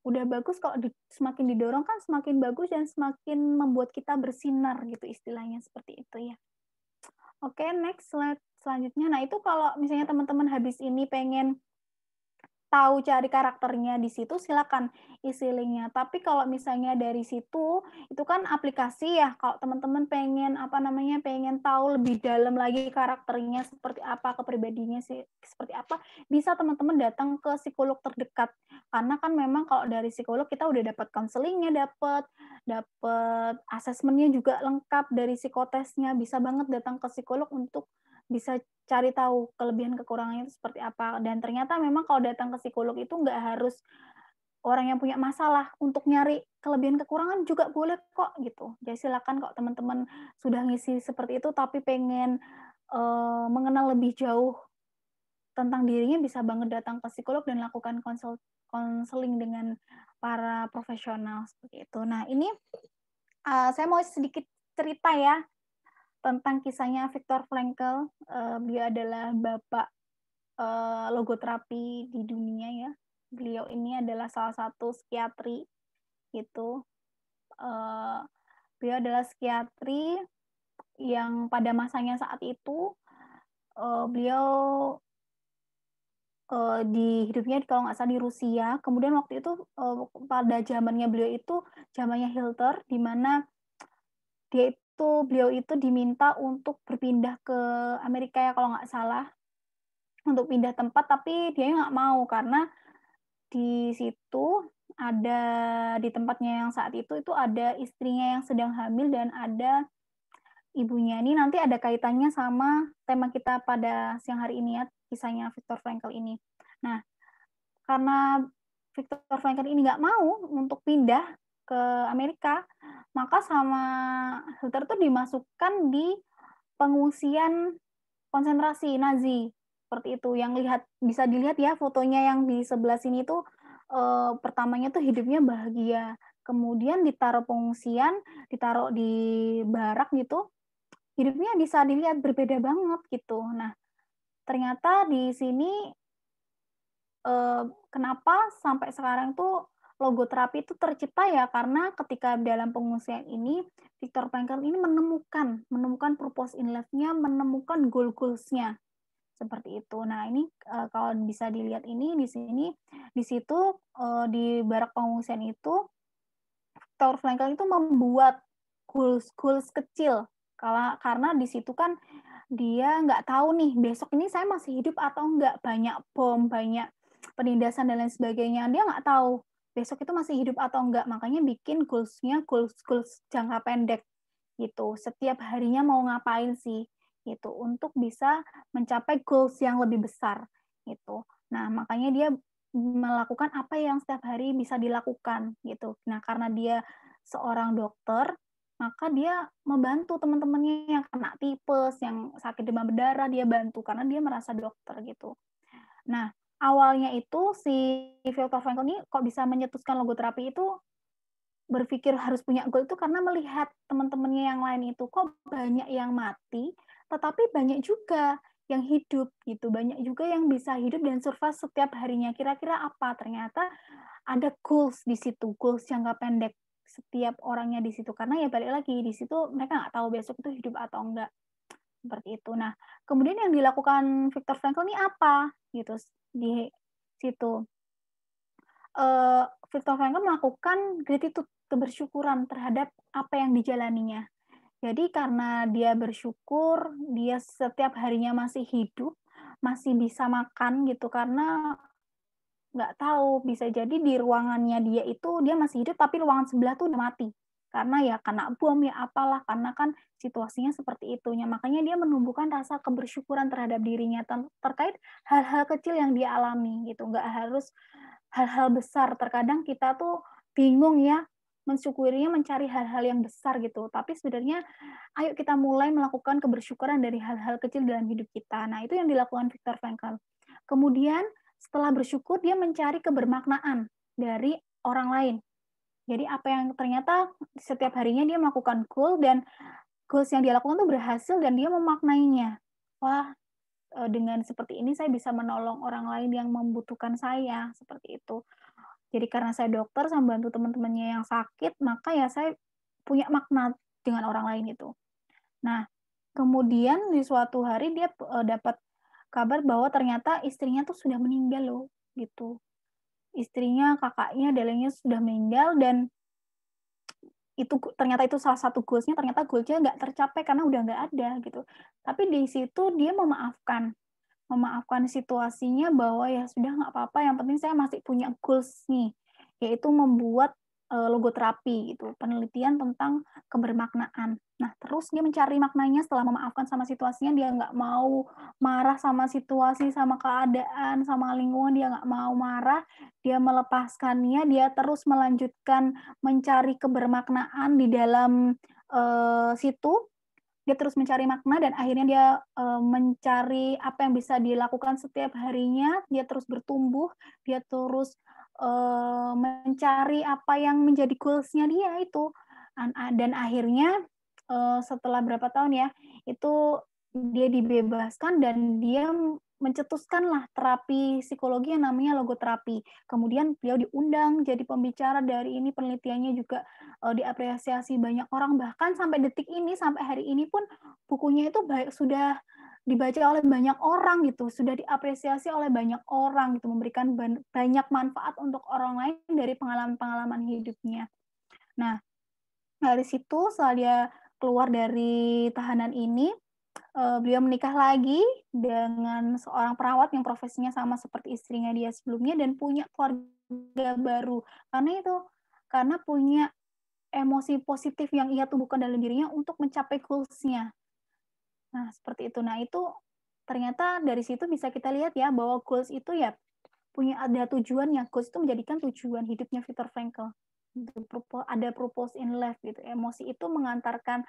Speaker 4: Udah bagus kalau di, semakin didorong kan semakin bagus dan semakin membuat kita bersinar gitu istilahnya seperti itu ya. Oke, okay, next slide selanjutnya. Nah, itu kalau misalnya teman-teman habis ini pengen tahu cari karakternya di situ silakan isi linknya tapi kalau misalnya dari situ itu kan aplikasi ya kalau teman-teman pengen apa namanya pengen tahu lebih dalam lagi karakternya seperti apa kepribadiannya seperti apa bisa teman-teman datang ke psikolog terdekat karena kan memang kalau dari psikolog kita udah dapat konselingnya dapat dapat asesmennya juga lengkap dari psikotesnya bisa banget datang ke psikolog untuk bisa cari tahu kelebihan kekurangannya itu seperti apa dan ternyata memang kalau datang ke psikolog itu nggak harus orang yang punya masalah untuk nyari kelebihan kekurangan juga boleh kok gitu jadi silakan kok teman-teman sudah ngisi seperti itu tapi pengen uh, mengenal lebih jauh tentang dirinya bisa banget datang ke psikolog dan lakukan konsul konseling dengan para profesional seperti itu nah ini uh, saya mau sedikit cerita ya tentang kisahnya Viktor Frankl. Uh, beliau adalah bapak uh, logoterapi di dunia ya. Beliau ini adalah salah satu psikiatri gitu. Uh, beliau adalah psikiatri yang pada masanya saat itu uh, beliau di hidupnya kalau nggak salah di Rusia. Kemudian waktu itu pada zamannya beliau itu zamannya Hitler, di mana dia waktu beliau itu diminta untuk berpindah ke Amerika ya kalau nggak salah untuk pindah tempat tapi dia nggak mau karena di situ ada di tempatnya yang saat itu itu ada istrinya yang sedang hamil dan ada ibunya ini nanti ada kaitannya sama tema kita pada siang hari ini ya kisahnya Viktor Frankl ini. Nah karena Viktor Frankl ini nggak mau untuk pindah ke Amerika, maka sama Hitler tuh dimasukkan di pengungsian konsentrasi Nazi seperti itu. Yang lihat bisa dilihat ya fotonya yang di sebelah sini tuh eh, pertamanya tuh hidupnya bahagia, kemudian ditaruh pengungsian, ditaruh di barak gitu, hidupnya bisa dilihat berbeda banget gitu. Nah ternyata di sini eh, kenapa sampai sekarang tuh logoterapi itu tercipta ya karena ketika dalam pengungsian ini Victor Frankl ini menemukan menemukan purpose in life-nya, menemukan goal goals-nya seperti itu. Nah ini eh, kalau bisa dilihat ini di sini di situ eh, di barak pengungsian itu Victor Frankl itu membuat goals-goals kecil karena karena di situ kan dia nggak tahu nih besok ini saya masih hidup atau nggak banyak bom banyak penindasan dan lain sebagainya dia nggak tahu besok itu masih hidup atau enggak makanya bikin goals-nya goals goals jangka pendek gitu setiap harinya mau ngapain sih gitu untuk bisa mencapai goals yang lebih besar gitu nah makanya dia melakukan apa yang setiap hari bisa dilakukan gitu nah karena dia seorang dokter maka dia membantu teman-temannya yang kena tipes yang sakit demam berdarah dia bantu karena dia merasa dokter gitu nah awalnya itu si Viktor Frankl ini kok bisa menyetuskan logoterapi itu berpikir harus punya goal itu karena melihat teman-temannya yang lain itu kok banyak yang mati, tetapi banyak juga yang hidup gitu, banyak juga yang bisa hidup dan survive setiap harinya. Kira-kira apa? Ternyata ada goals di situ, goals yang gak pendek setiap orangnya di situ. Karena ya balik lagi di situ mereka nggak tahu besok itu hidup atau enggak seperti itu. Nah, kemudian yang dilakukan Victor Frankl ini apa gitu? di situ. Uh, eh, Viktor Frankl melakukan gratitude kebersyukuran terhadap apa yang dijalaninya. Jadi karena dia bersyukur, dia setiap harinya masih hidup, masih bisa makan gitu karena nggak tahu bisa jadi di ruangannya dia itu dia masih hidup tapi ruangan sebelah tuh udah mati karena ya karena bom ya apalah karena kan situasinya seperti itunya makanya dia menumbuhkan rasa kebersyukuran terhadap dirinya terkait hal-hal kecil yang dia alami gitu nggak harus hal-hal besar terkadang kita tuh bingung ya mensyukurinya mencari hal-hal yang besar gitu. Tapi sebenarnya ayo kita mulai melakukan kebersyukuran dari hal-hal kecil dalam hidup kita. Nah, itu yang dilakukan Viktor Frankl. Kemudian setelah bersyukur dia mencari kebermaknaan dari orang lain. Jadi apa yang ternyata setiap harinya dia melakukan goal dan goals yang dia lakukan itu berhasil dan dia memaknainya. Wah, e, dengan seperti ini saya bisa menolong orang lain yang membutuhkan saya seperti itu. Jadi karena saya dokter, saya membantu teman-temannya yang sakit, maka ya saya punya makna dengan orang lain itu. Nah, kemudian di suatu hari dia e, dapat kabar bahwa ternyata istrinya tuh sudah meninggal loh, gitu istrinya, kakaknya, dalangnya sudah meninggal dan itu ternyata itu salah satu goalsnya ternyata goalsnya nggak tercapai karena udah nggak ada gitu tapi di situ dia memaafkan memaafkan situasinya bahwa ya sudah nggak apa-apa yang penting saya masih punya goals nih yaitu membuat Eh, logoterapi gitu, penelitian tentang kebermaknaan. Nah, terus dia mencari maknanya setelah memaafkan sama situasinya, dia nggak mau marah sama situasi, sama keadaan, sama lingkungan, dia nggak mau marah, dia melepaskannya, dia terus melanjutkan mencari kebermaknaan di dalam uh, situ, dia terus mencari makna dan akhirnya dia e, mencari apa yang bisa dilakukan setiap harinya dia terus bertumbuh dia terus Eh, mencari apa yang menjadi goalsnya dia itu dan akhirnya eh, setelah berapa tahun ya itu dia dibebaskan dan dia mencetuskanlah terapi psikologi yang namanya logoterapi. Kemudian beliau diundang jadi pembicara dari ini penelitiannya juga eh, diapresiasi banyak orang bahkan sampai detik ini sampai hari ini pun bukunya itu baik sudah dibaca oleh banyak orang gitu, sudah diapresiasi oleh banyak orang gitu, memberikan banyak manfaat untuk orang lain dari pengalaman-pengalaman hidupnya. Nah, dari situ setelah dia keluar dari tahanan ini, eh, beliau menikah lagi dengan seorang perawat yang profesinya sama seperti istrinya dia sebelumnya dan punya keluarga baru. Karena itu, karena punya emosi positif yang ia tumbuhkan dalam dirinya untuk mencapai goals-nya Nah, seperti itu. Nah, itu ternyata dari situ bisa kita lihat ya bahwa goals itu ya punya ada tujuan yang goals itu menjadikan tujuan hidupnya Viktor Frankl ada purpose in life gitu emosi itu mengantarkan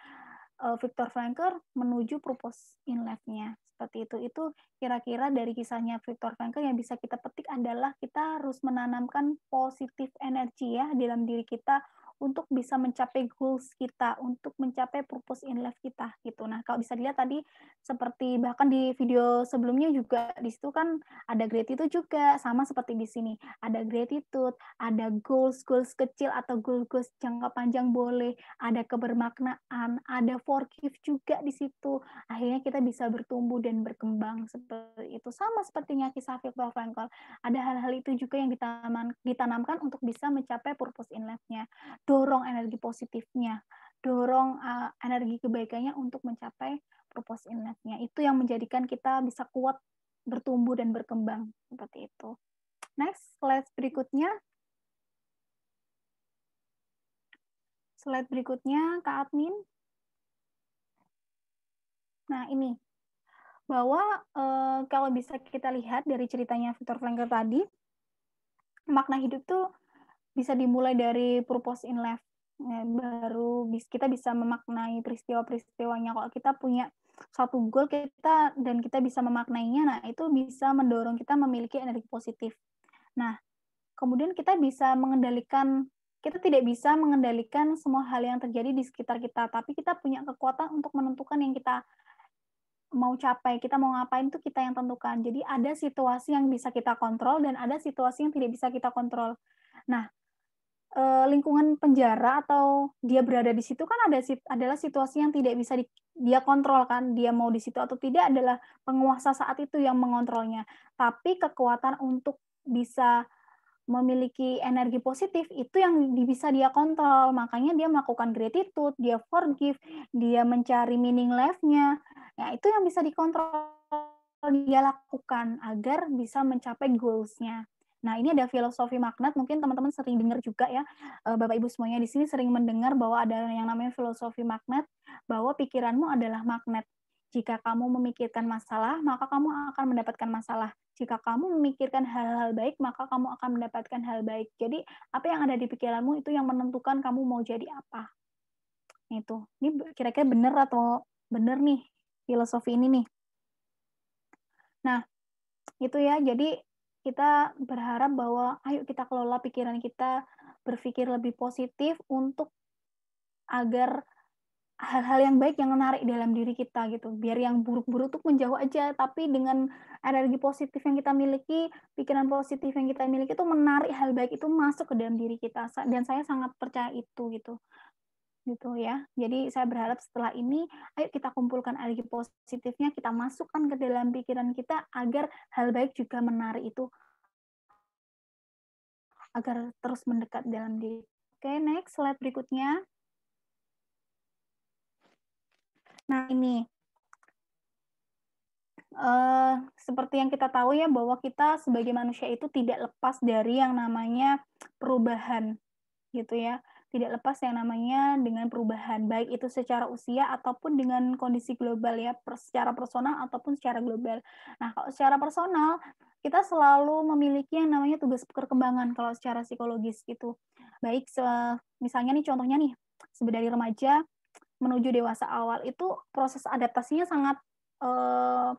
Speaker 4: uh, Viktor Frankl menuju purpose in life-nya seperti itu itu kira-kira dari kisahnya Viktor Frankl yang bisa kita petik adalah kita harus menanamkan positif energi ya dalam diri kita untuk bisa mencapai goals kita, untuk mencapai purpose in life kita gitu. Nah, kalau bisa dilihat tadi seperti bahkan di video sebelumnya juga di situ kan ada gratitude juga sama seperti di sini. Ada gratitude, ada goals, goals kecil atau goals goals jangka panjang boleh, ada kebermaknaan, ada forgive juga di situ. Akhirnya kita bisa bertumbuh dan berkembang seperti itu. Sama sepertinya kisah Viktor Frankl, ada hal-hal itu juga yang ditanam, ditanamkan untuk bisa mencapai purpose in life-nya dorong energi positifnya, dorong uh, energi kebaikannya untuk mencapai purpose in nya Itu yang menjadikan kita bisa kuat bertumbuh dan berkembang seperti itu. Next slide berikutnya. Slide berikutnya Kak Admin. Nah, ini bahwa e, kalau bisa kita lihat dari ceritanya Victor Frankl tadi, makna hidup tuh bisa dimulai dari purpose in life ya, baru kita bisa memaknai peristiwa-peristiwanya. Kalau kita punya satu goal kita dan kita bisa memaknainya, nah itu bisa mendorong kita memiliki energi positif. Nah, kemudian kita bisa mengendalikan kita tidak bisa mengendalikan semua hal yang terjadi di sekitar kita, tapi kita punya kekuatan untuk menentukan yang kita mau capai, kita mau ngapain itu kita yang tentukan. Jadi ada situasi yang bisa kita kontrol dan ada situasi yang tidak bisa kita kontrol. Nah, eh, lingkungan penjara atau dia berada di situ kan ada adalah situasi yang tidak bisa di, dia kontrol kan dia mau di situ atau tidak adalah penguasa saat itu yang mengontrolnya tapi kekuatan untuk bisa memiliki energi positif itu yang bisa dia kontrol makanya dia melakukan gratitude dia forgive dia mencari meaning life-nya nah itu yang bisa dikontrol dia lakukan agar bisa mencapai goals-nya Nah, ini ada filosofi magnet mungkin teman-teman sering dengar juga ya. Eh, Bapak Ibu semuanya di sini sering mendengar bahwa ada yang namanya filosofi magnet bahwa pikiranmu adalah magnet. Jika kamu memikirkan masalah, maka kamu akan mendapatkan masalah. Jika kamu memikirkan hal-hal baik, maka kamu akan mendapatkan hal baik. Jadi, apa yang ada di pikiranmu itu yang menentukan kamu mau jadi apa. Itu. Ini kira-kira benar atau benar nih filosofi ini nih. Nah, itu ya. Jadi, kita berharap bahwa ayo kita kelola pikiran kita berpikir lebih positif untuk agar hal-hal yang baik yang menarik dalam diri kita gitu biar yang buruk-buruk tuh menjauh aja tapi dengan energi positif yang kita miliki pikiran positif yang kita miliki itu menarik hal baik itu masuk ke dalam diri kita dan saya sangat percaya itu gitu gitu ya. Jadi saya berharap setelah ini, ayo kita kumpulkan energi positifnya, kita masukkan ke dalam pikiran kita agar hal baik juga menarik itu agar terus mendekat dalam diri. Oke, okay, next slide berikutnya. Nah ini uh, seperti yang kita tahu ya bahwa kita sebagai manusia itu tidak lepas dari yang namanya perubahan gitu ya tidak lepas yang namanya dengan perubahan baik itu secara usia ataupun dengan kondisi global ya secara personal ataupun secara global. Nah, kalau secara personal kita selalu memiliki yang namanya tugas perkembangan kalau secara psikologis gitu. Baik misalnya nih contohnya nih sebenarnya remaja menuju dewasa awal itu proses adaptasinya sangat eh,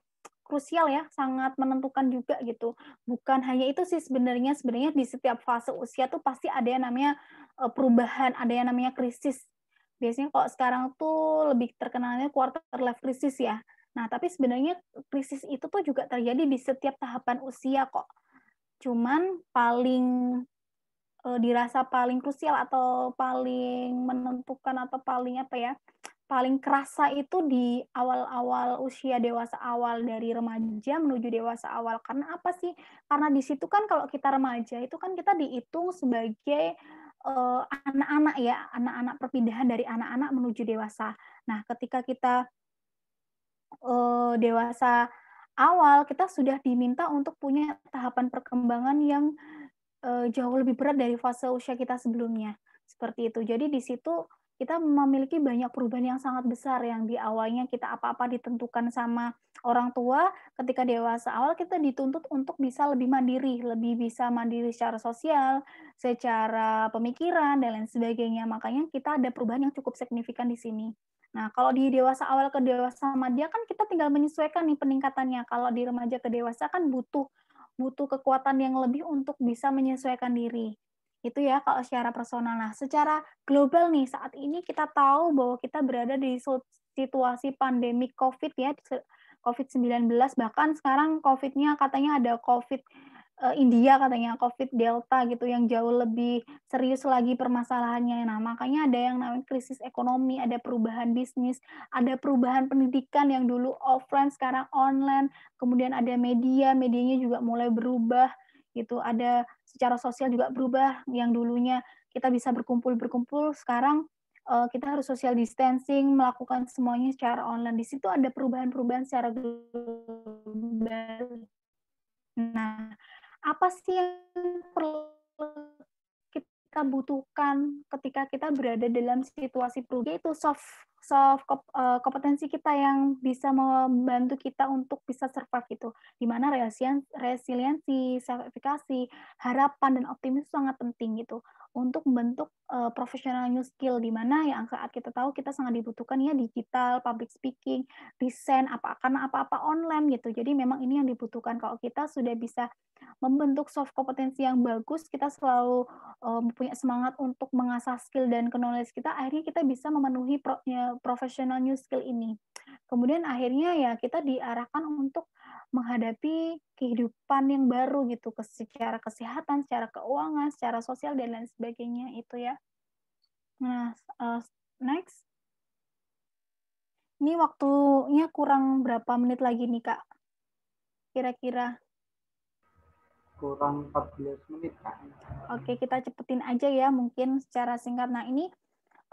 Speaker 4: krusial ya, sangat menentukan juga gitu. Bukan hanya itu sih sebenarnya, sebenarnya di setiap fase usia tuh pasti ada yang namanya eh, perubahan, ada yang namanya krisis. Biasanya kalau sekarang tuh lebih terkenalnya quarter life krisis ya. Nah, tapi sebenarnya krisis itu tuh juga terjadi di setiap tahapan usia kok. Cuman paling eh, dirasa paling krusial atau paling menentukan atau paling apa ya? paling kerasa itu di awal-awal usia dewasa awal dari remaja menuju dewasa awal. Karena apa sih? Karena di situ kan kalau kita remaja itu kan kita dihitung sebagai eh, anak-anak uh, ya, anak-anak perpindahan dari anak-anak menuju dewasa. Nah, ketika kita uh, dewasa awal kita sudah diminta untuk punya tahapan perkembangan yang uh, jauh lebih berat dari fase usia kita sebelumnya. Seperti itu. Jadi di situ kita memiliki banyak perubahan yang sangat besar yang di awalnya kita apa-apa ditentukan sama orang tua, ketika dewasa awal kita dituntut untuk bisa lebih mandiri, lebih bisa mandiri secara sosial, secara pemikiran dan lain sebagainya. Makanya kita ada perubahan yang cukup signifikan di sini. Nah, kalau di dewasa awal ke dewasa dia kan kita tinggal menyesuaikan nih peningkatannya. Kalau di remaja ke dewasa kan butuh butuh kekuatan yang lebih untuk bisa menyesuaikan diri. Itu ya kalau secara personal. Nah, secara global nih saat ini kita tahu bahwa kita berada di situasi pandemi COVID ya, COVID-19 bahkan sekarang COVID-nya katanya ada COVID eh, India katanya COVID Delta gitu yang jauh lebih serius lagi permasalahannya. Nah makanya ada yang namanya krisis ekonomi, ada perubahan bisnis, ada perubahan pendidikan yang dulu offline sekarang online, kemudian ada media, medianya juga mulai berubah gitu ada secara sosial juga berubah yang dulunya kita bisa berkumpul berkumpul sekarang uh, kita harus social distancing melakukan semuanya secara online di situ ada perubahan-perubahan secara global nah apa sih yang perlu kita butuhkan ketika kita berada dalam situasi perubahan itu soft soft eh, kompetensi kita yang bisa membantu kita untuk bisa survive itu di mana resiliensi self efficacy harapan dan optimis sangat penting gitu untuk membentuk uh, eh, profesional new skill di mana yang saat kita tahu kita sangat dibutuhkan ya digital public speaking desain apa karena apa-apa online gitu jadi memang ini yang dibutuhkan kalau kita sudah bisa membentuk soft kompetensi yang bagus kita selalu um, punya semangat untuk mengasah skill dan knowledge kita akhirnya kita bisa memenuhi pro, ya, professional new skill ini. Kemudian akhirnya ya kita diarahkan untuk menghadapi kehidupan yang baru gitu, secara kesehatan, secara keuangan, secara sosial dan lain sebagainya itu ya. Nah, uh, next. Ini waktunya kurang berapa menit lagi nih, Kak? Kira-kira
Speaker 2: kurang 14 menit kak.
Speaker 4: Oke, kita cepetin aja ya mungkin secara singkat. Nah, ini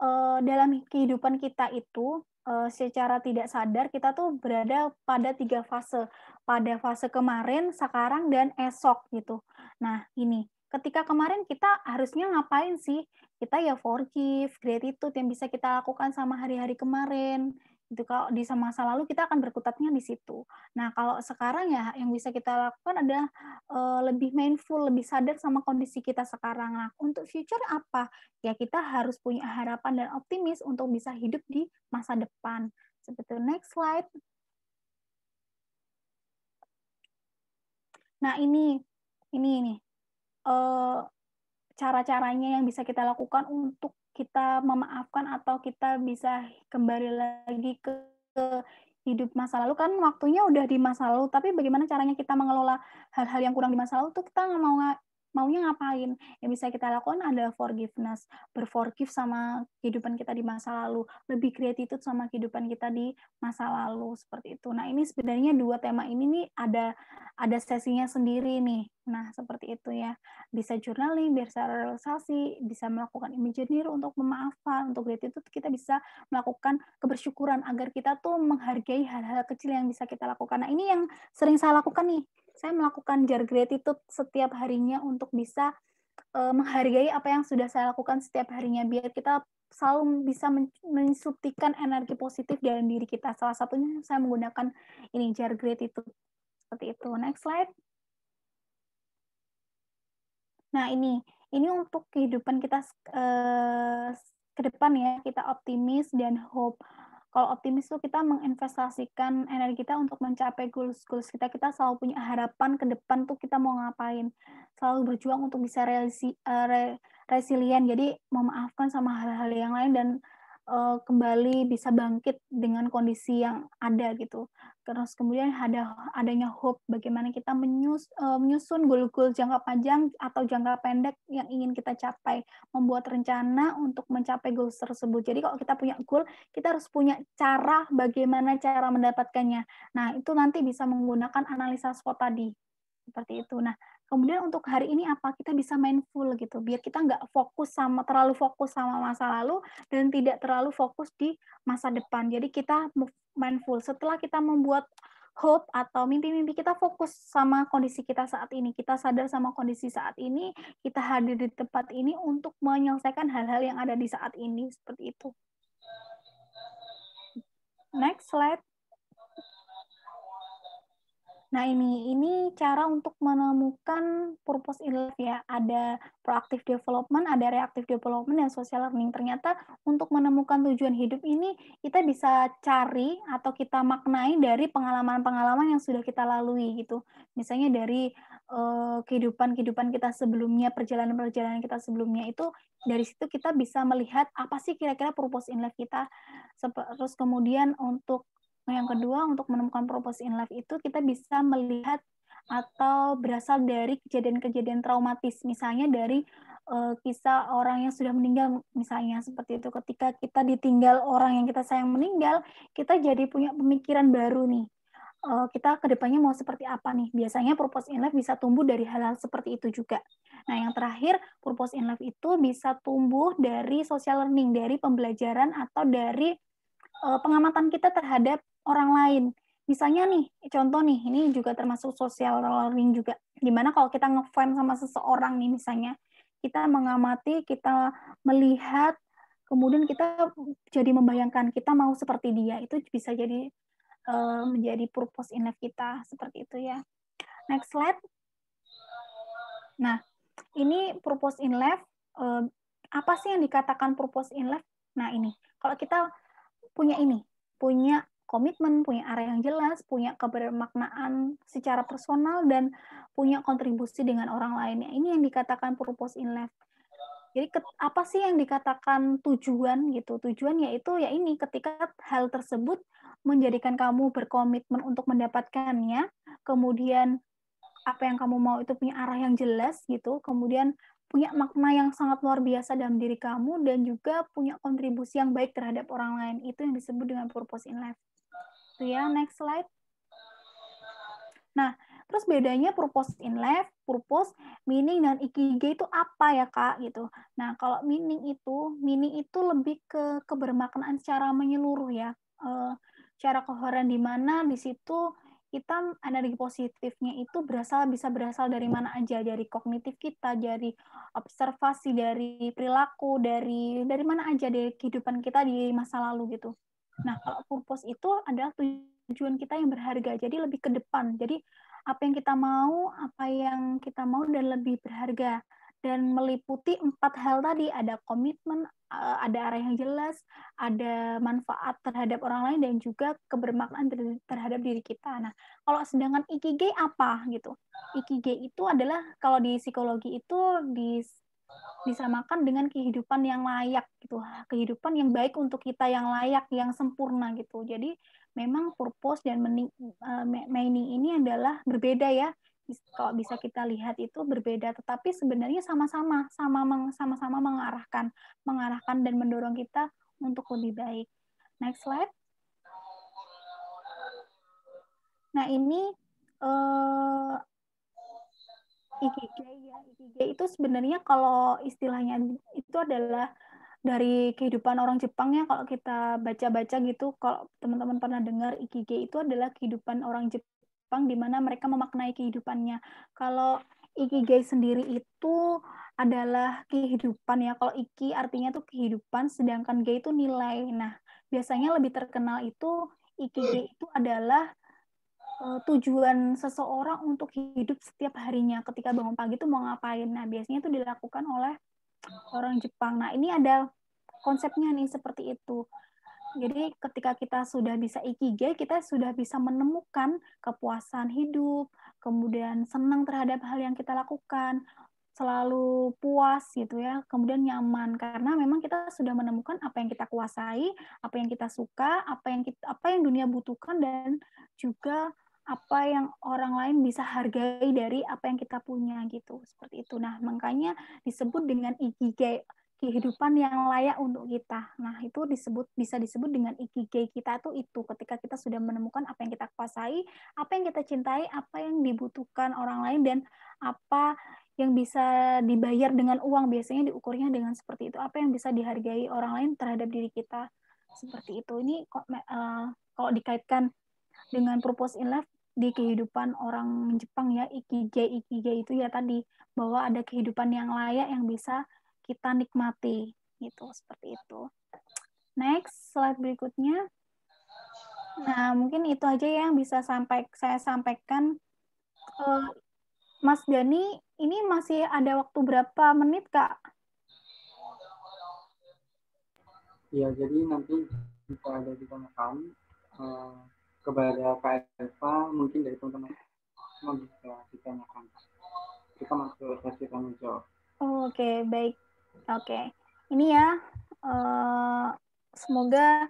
Speaker 4: Eh, dalam kehidupan kita itu eh, secara tidak sadar kita tuh berada pada tiga fase pada fase kemarin sekarang dan esok gitu nah ini ketika kemarin kita harusnya ngapain sih kita ya forgive gratitude yang bisa kita lakukan sama hari-hari kemarin itu kalau di masa lalu kita akan berkutatnya di situ. Nah, kalau sekarang ya yang bisa kita lakukan adalah uh, lebih mindful, lebih sadar sama kondisi kita sekarang. Nah, untuk future apa? Ya kita harus punya harapan dan optimis untuk bisa hidup di masa depan. Seperti next slide. Nah, ini ini ini Uh, cara-caranya yang bisa kita lakukan untuk kita memaafkan atau kita bisa kembali lagi ke, hidup masa lalu kan waktunya udah di masa lalu tapi bagaimana caranya kita mengelola hal-hal yang kurang di masa lalu tuh kita nggak mau maunya ngapain yang bisa kita lakukan adalah forgiveness berforgive sama kehidupan kita di masa lalu lebih gratitude sama kehidupan kita di masa lalu seperti itu nah ini sebenarnya dua tema ini nih ada ada sesinya sendiri nih nah seperti itu ya bisa journaling bisa realisasi bisa melakukan imajinir untuk memaafkan untuk gratitude kita bisa melakukan kebersyukuran agar kita tuh menghargai hal-hal kecil yang bisa kita lakukan nah ini yang sering saya lakukan nih saya melakukan jar gratitude setiap harinya untuk bisa uh, menghargai apa yang sudah saya lakukan setiap harinya biar kita selalu bisa mensubtikan energi positif dalam diri kita. Salah satunya saya menggunakan ini jar gratitude seperti itu. Next slide. Nah, ini ini untuk kehidupan kita uh, ke depan ya, kita optimis dan hope kalau optimis tuh kita menginvestasikan energi kita untuk mencapai goals-goals kita. Kita selalu punya harapan ke depan tuh kita mau ngapain. Selalu berjuang untuk bisa resi, uh, eh, re, resilient. Jadi memaafkan sama hal-hal yang lain dan uh, kembali bisa bangkit dengan kondisi yang ada gitu. Terus kemudian ada adanya hope bagaimana kita menyus, uh, menyusun goal-goal jangka panjang atau jangka pendek yang ingin kita capai, membuat rencana untuk mencapai goals tersebut. Jadi kalau kita punya goal, kita harus punya cara bagaimana cara mendapatkannya. Nah, itu nanti bisa menggunakan analisa SWOT tadi. Seperti itu. Nah, kemudian untuk hari ini apa kita bisa mindful gitu biar kita nggak fokus sama terlalu fokus sama masa lalu dan tidak terlalu fokus di masa depan jadi kita mindful setelah kita membuat hope atau mimpi-mimpi kita fokus sama kondisi kita saat ini. Kita sadar sama kondisi saat ini, kita hadir di tempat ini untuk menyelesaikan hal-hal yang ada di saat ini, seperti itu. Next slide. Nah, ini ini cara untuk menemukan purpose in life ya. Ada proactive development, ada reactive development dan social learning. Ternyata untuk menemukan tujuan hidup ini kita bisa cari atau kita maknai dari pengalaman-pengalaman yang sudah kita lalui gitu. Misalnya dari eh, kehidupan-kehidupan kita sebelumnya, perjalanan-perjalanan kita sebelumnya itu dari situ kita bisa melihat apa sih kira-kira purpose in life kita. Terus kemudian untuk Nah, yang kedua, untuk menemukan purpose in life itu kita bisa melihat atau berasal dari kejadian-kejadian traumatis, misalnya dari uh, kisah orang yang sudah meninggal, misalnya seperti itu. Ketika kita ditinggal orang yang kita sayang meninggal, kita jadi punya pemikiran baru nih. Uh, kita kedepannya mau seperti apa nih? Biasanya purpose in life bisa tumbuh dari hal-hal seperti itu juga. Nah, yang terakhir, purpose in life itu bisa tumbuh dari social learning, dari pembelajaran atau dari eh, pengamatan kita terhadap orang lain. Misalnya nih, contoh nih, ini juga termasuk social learning juga. Dimana kalau kita nge sama seseorang nih misalnya, kita mengamati, kita melihat, kemudian kita jadi membayangkan kita mau seperti dia. Itu bisa jadi eh, menjadi purpose in life kita seperti itu ya. Next slide. Nah, ini purpose in life eh, apa sih yang dikatakan purpose in life? Nah, ini. Kalau kita punya ini, punya komitmen, punya area yang jelas, punya kebermaknaan secara personal, dan punya kontribusi dengan orang lainnya. Ini yang dikatakan purpose in life. Jadi apa sih yang dikatakan tujuan gitu? Tujuan yaitu ya ini ketika hal tersebut menjadikan kamu berkomitmen untuk mendapatkannya, kemudian apa yang kamu mau itu punya arah yang jelas gitu, kemudian punya makna yang sangat luar biasa dalam diri kamu dan juga punya kontribusi yang baik terhadap orang lain. Itu yang disebut dengan purpose in life gitu ya. Next slide. Nah, terus bedanya purpose in life, purpose, meaning dan ikigai itu apa ya, Kak gitu. Nah, kalau meaning itu, meaning itu lebih ke kebermaknaan secara menyeluruh ya. E, cara koheren di mana di situ kita energi positifnya itu berasal bisa berasal dari mana aja dari kognitif kita dari observasi dari perilaku dari dari mana aja dari kehidupan kita di masa lalu gitu Nah, kalau purpose itu adalah tujuan kita yang berharga, jadi lebih ke depan. Jadi apa yang kita mau, apa yang kita mau dan lebih berharga dan meliputi empat hal tadi ada komitmen, eh, ada arah yang jelas, ada manfaat terhadap orang lain dan juga kebermaknaan terhadap diri kita. Nah, kalau sedangkan ikigai apa gitu? ikigai itu adalah kalau di psikologi itu di disamakan dengan kehidupan yang layak gitu kehidupan yang baik untuk kita yang layak yang sempurna gitu jadi memang purpose dan eh, meaning, ini adalah berbeda ya kalau bisa kita lihat itu berbeda tetapi sebenarnya sama-sama sama sama-sama mengarahkan mengarahkan dan mendorong kita untuk lebih baik next slide nah ini eh, Ikigai, ya Ikigai itu sebenarnya kalau istilahnya itu adalah dari kehidupan orang Jepang ya kalau kita baca-baca gitu kalau teman-teman pernah dengar ikigai itu adalah kehidupan orang Jepang di mana mereka memaknai kehidupannya kalau Ikigai sendiri itu adalah kehidupan ya. Kalau Iki artinya tuh kehidupan, sedangkan Gai itu nilai. Nah, biasanya lebih terkenal itu Ikigai itu adalah Eh, tujuan seseorang untuk hidup setiap harinya ketika bangun pagi itu mau ngapain. Nah, biasanya itu dilakukan oleh orang Jepang. Nah, ini ada konsepnya nih seperti itu. Jadi ketika kita sudah bisa ikigai, kita sudah bisa menemukan kepuasan hidup, kemudian senang terhadap hal yang kita lakukan, selalu puas gitu ya, kemudian nyaman karena memang kita sudah menemukan apa yang kita kuasai, apa yang kita suka, apa yang kita, apa yang dunia butuhkan dan juga apa yang orang lain bisa hargai dari apa yang kita punya gitu seperti itu nah makanya disebut dengan ikigai kehidupan yang layak untuk kita nah itu disebut bisa disebut dengan ikigai kita tuh itu ketika kita sudah menemukan apa yang kita kuasai apa yang kita cintai apa yang dibutuhkan orang lain dan apa yang bisa dibayar dengan uang biasanya diukurnya dengan seperti itu apa yang bisa dihargai orang lain terhadap diri kita seperti itu ini kok uh, kalau dikaitkan dengan purpose in life di kehidupan orang Jepang ya ikigai ikigai itu ya tadi bahwa ada kehidupan yang layak yang bisa kita nikmati gitu seperti itu next slide berikutnya nah mungkin itu aja ya yang bisa sampai saya sampaikan uh, Mas Dani ini masih ada waktu berapa menit kak?
Speaker 2: Ya jadi nanti kita ada di kolom uh, kepada Kak mungkin dari teman-teman semua bisa ditanyakan kita masuk ke sesi tanya jawab
Speaker 4: oke okay, baik oke okay. ini ya uh, semoga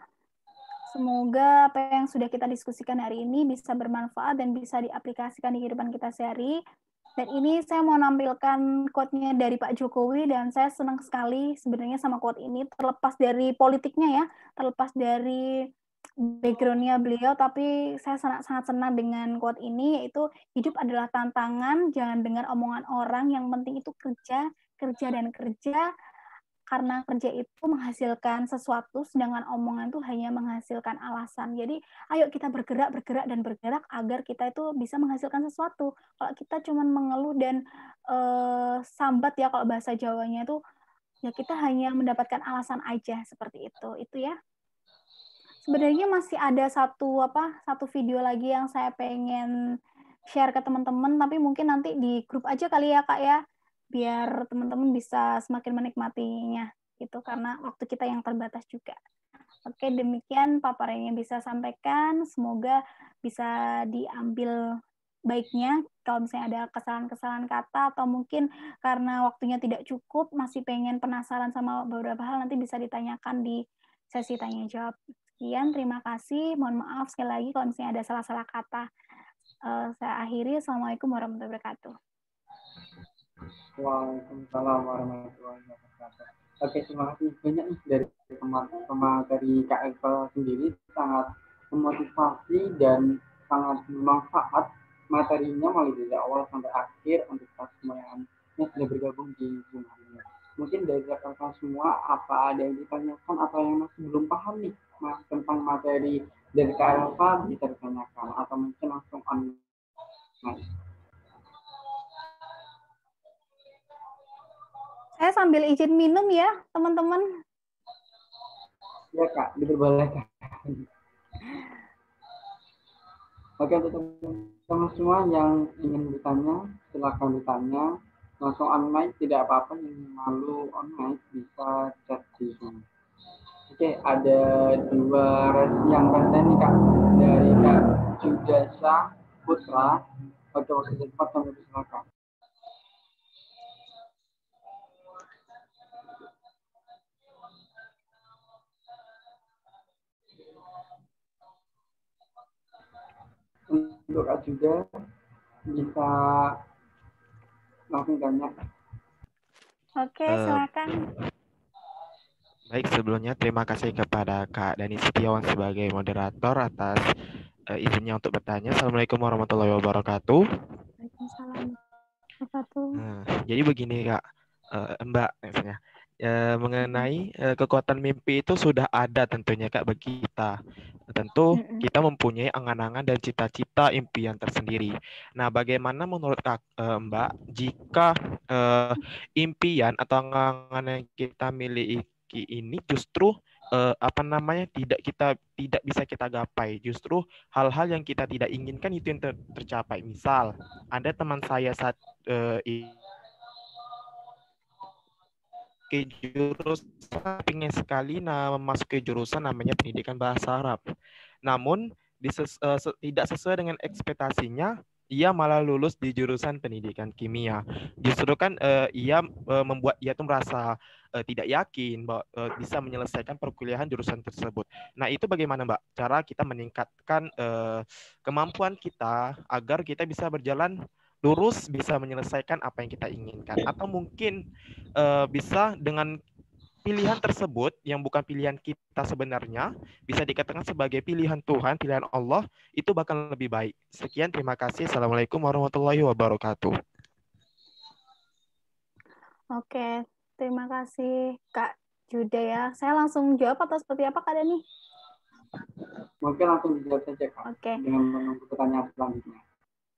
Speaker 4: semoga apa yang sudah kita diskusikan hari ini bisa bermanfaat dan bisa diaplikasikan di kehidupan kita sehari dan ini saya mau nampilkan quote-nya dari Pak Jokowi dan saya senang sekali sebenarnya sama quote ini terlepas dari politiknya ya, terlepas dari backgroundnya beliau, tapi saya sangat, sangat senang dengan quote ini, yaitu hidup adalah tantangan, jangan dengar omongan orang, yang penting itu kerja, kerja dan kerja, karena kerja itu menghasilkan sesuatu, sedangkan omongan itu hanya menghasilkan alasan. Jadi, ayo kita bergerak, bergerak, dan bergerak agar kita itu bisa menghasilkan sesuatu. Kalau kita cuma mengeluh dan eh, sambat ya, kalau bahasa Jawanya itu, ya kita hanya mendapatkan alasan aja seperti itu. Itu ya sebenarnya masih ada satu apa satu video lagi yang saya pengen share ke teman-teman tapi mungkin nanti di grup aja kali ya kak ya biar teman-teman bisa semakin menikmatinya gitu karena waktu kita yang terbatas juga oke demikian paparan bisa sampaikan semoga bisa diambil baiknya kalau misalnya ada kesalahan-kesalahan kata atau mungkin karena waktunya tidak cukup masih pengen penasaran sama beberapa hal nanti bisa ditanyakan di sesi tanya jawab. Sekian, terima kasih. Mohon maaf sekali lagi kalau misalnya ada salah-salah kata. Uh, saya akhiri. Assalamualaikum warahmatullahi wabarakatuh.
Speaker 2: Waalaikumsalam warahmatullahi wabarakatuh. Oke, terima kasih banyak dari teman-teman dari Kak Eva sendiri sangat memotivasi dan sangat bermanfaat materinya mulai dari awal sampai akhir untuk semua yang sudah bergabung di Zoom hari ini mungkin dari rekan-rekan semua apa ada yang ditanyakan atau yang masih belum paham nih mas tentang materi dari KLK bisa ditanyakan atau mungkin
Speaker 4: langsung online. Saya sambil izin minum ya teman-teman.
Speaker 2: Ya kak, diperbolehkan. Oke untuk teman-teman semua yang ingin bertanya silakan ditanya langsung on mic tidak apa-apa yang malu mic bisa chat di sini oke ada dua res yang resnya nih kak dari kak Judasa Putra pada waktu cepat kami persilakan untuk kak juga bisa langsung tanya.
Speaker 4: Oke, uh, silakan.
Speaker 9: Baik, sebelumnya terima kasih kepada Kak Dani Setiawan sebagai moderator atas uh, izinnya untuk bertanya. Assalamualaikum warahmatullahi wabarakatuh.
Speaker 5: Uh,
Speaker 9: jadi begini Kak, uh, Mbak ya mengenai uh, kekuatan mimpi itu sudah ada tentunya Kak bagi kita. Tentu kita mempunyai angan-angan dan cita-cita impian tersendiri. Nah, bagaimana menurut Kak eh, Mbak jika eh, impian atau angan-angan yang kita miliki ini justru eh, apa namanya tidak kita tidak bisa kita gapai. Justru hal-hal yang kita tidak inginkan itu yang ter tercapai. Misal, ada teman saya saat uh, memasuki jurusan ingin sekali nah, memasuki jurusan namanya pendidikan bahasa Arab. Namun dises, uh, eh, tidak sesuai dengan ekspektasinya, ia malah lulus di jurusan pendidikan kimia. Justru kan uh, ia uh, membuat ia tuh merasa uh, tidak yakin bahwa uh, bisa menyelesaikan perkuliahan jurusan tersebut. Nah, itu bagaimana, Mbak? Cara kita meningkatkan uh, kemampuan kita agar kita bisa berjalan lurus bisa menyelesaikan apa yang kita inginkan iya. atau mungkin uh, bisa dengan pilihan tersebut yang bukan pilihan kita sebenarnya bisa dikatakan sebagai pilihan Tuhan, pilihan Allah itu bahkan lebih baik. Sekian terima kasih. Assalamualaikum warahmatullahi wabarakatuh.
Speaker 4: Oke, terima kasih Kak Jude ya. Saya langsung jawab atau seperti apa Kak Dani?
Speaker 2: Mungkin langsung dijawab saja Kak.
Speaker 4: Oke. Dengan
Speaker 2: menunggu pertanyaan selanjutnya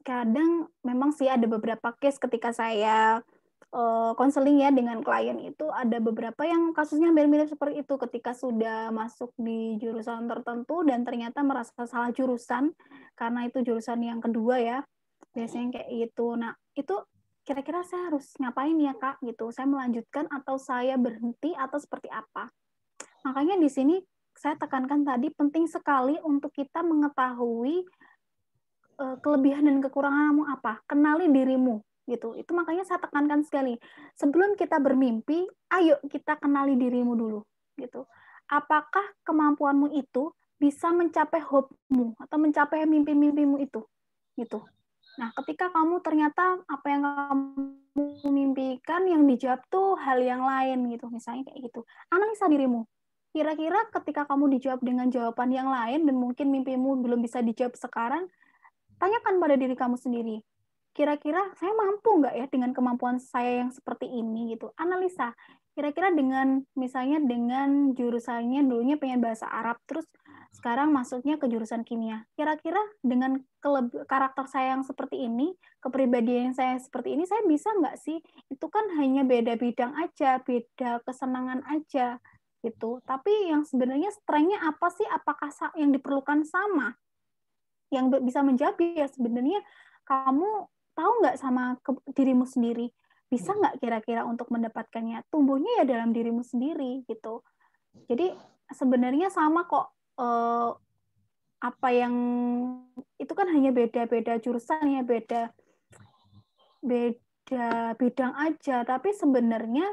Speaker 4: kadang memang sih ada beberapa case ketika saya konseling eh, uh, ya dengan klien itu ada beberapa yang kasusnya mirip mirip seperti itu ketika sudah masuk di jurusan tertentu dan ternyata merasa salah jurusan karena itu jurusan yang kedua ya biasanya kayak gitu nah itu kira-kira saya harus ngapain ya kak gitu saya melanjutkan atau saya berhenti atau seperti apa makanya di sini saya tekankan tadi penting sekali untuk kita mengetahui Eh, kelebihan dan kekuranganmu apa kenali dirimu gitu itu makanya saya tekankan sekali sebelum kita bermimpi ayo kita kenali dirimu dulu gitu apakah kemampuanmu itu bisa mencapai hobimu atau mencapai mimpi-mimpimu itu gitu Nah, ketika kamu ternyata apa yang kamu mimpikan yang dijawab tuh hal yang lain gitu, misalnya kayak gitu. Analisa dirimu. Kira-kira ketika kamu dijawab dengan jawaban yang lain dan mungkin mimpimu belum bisa dijawab sekarang, Tanyakan pada diri kamu sendiri, kira-kira saya mampu nggak ya dengan kemampuan saya yang seperti ini gitu. Analisa, kira-kira dengan misalnya dengan jurusannya dulunya pengen bahasa Arab terus sekarang masuknya ke jurusan kimia. Kira-kira dengan karakter saya yang seperti ini, kepribadian saya seperti ini, saya bisa nggak sih? Itu kan hanya beda bidang aja, beda kesenangan aja gitu. Tapi yang sebenarnya strengthnya apa sih? Apakah yang diperlukan sama? yang bisa menjawab ya sebenarnya kamu tahu nggak sama dirimu sendiri bisa hmm. nggak kira-kira untuk mendapatkannya tumbuhnya ya dalam dirimu sendiri gitu jadi sebenarnya sama kok eh, apa yang itu kan hanya beda-beda jurusan ya beda beda bidang aja tapi sebenarnya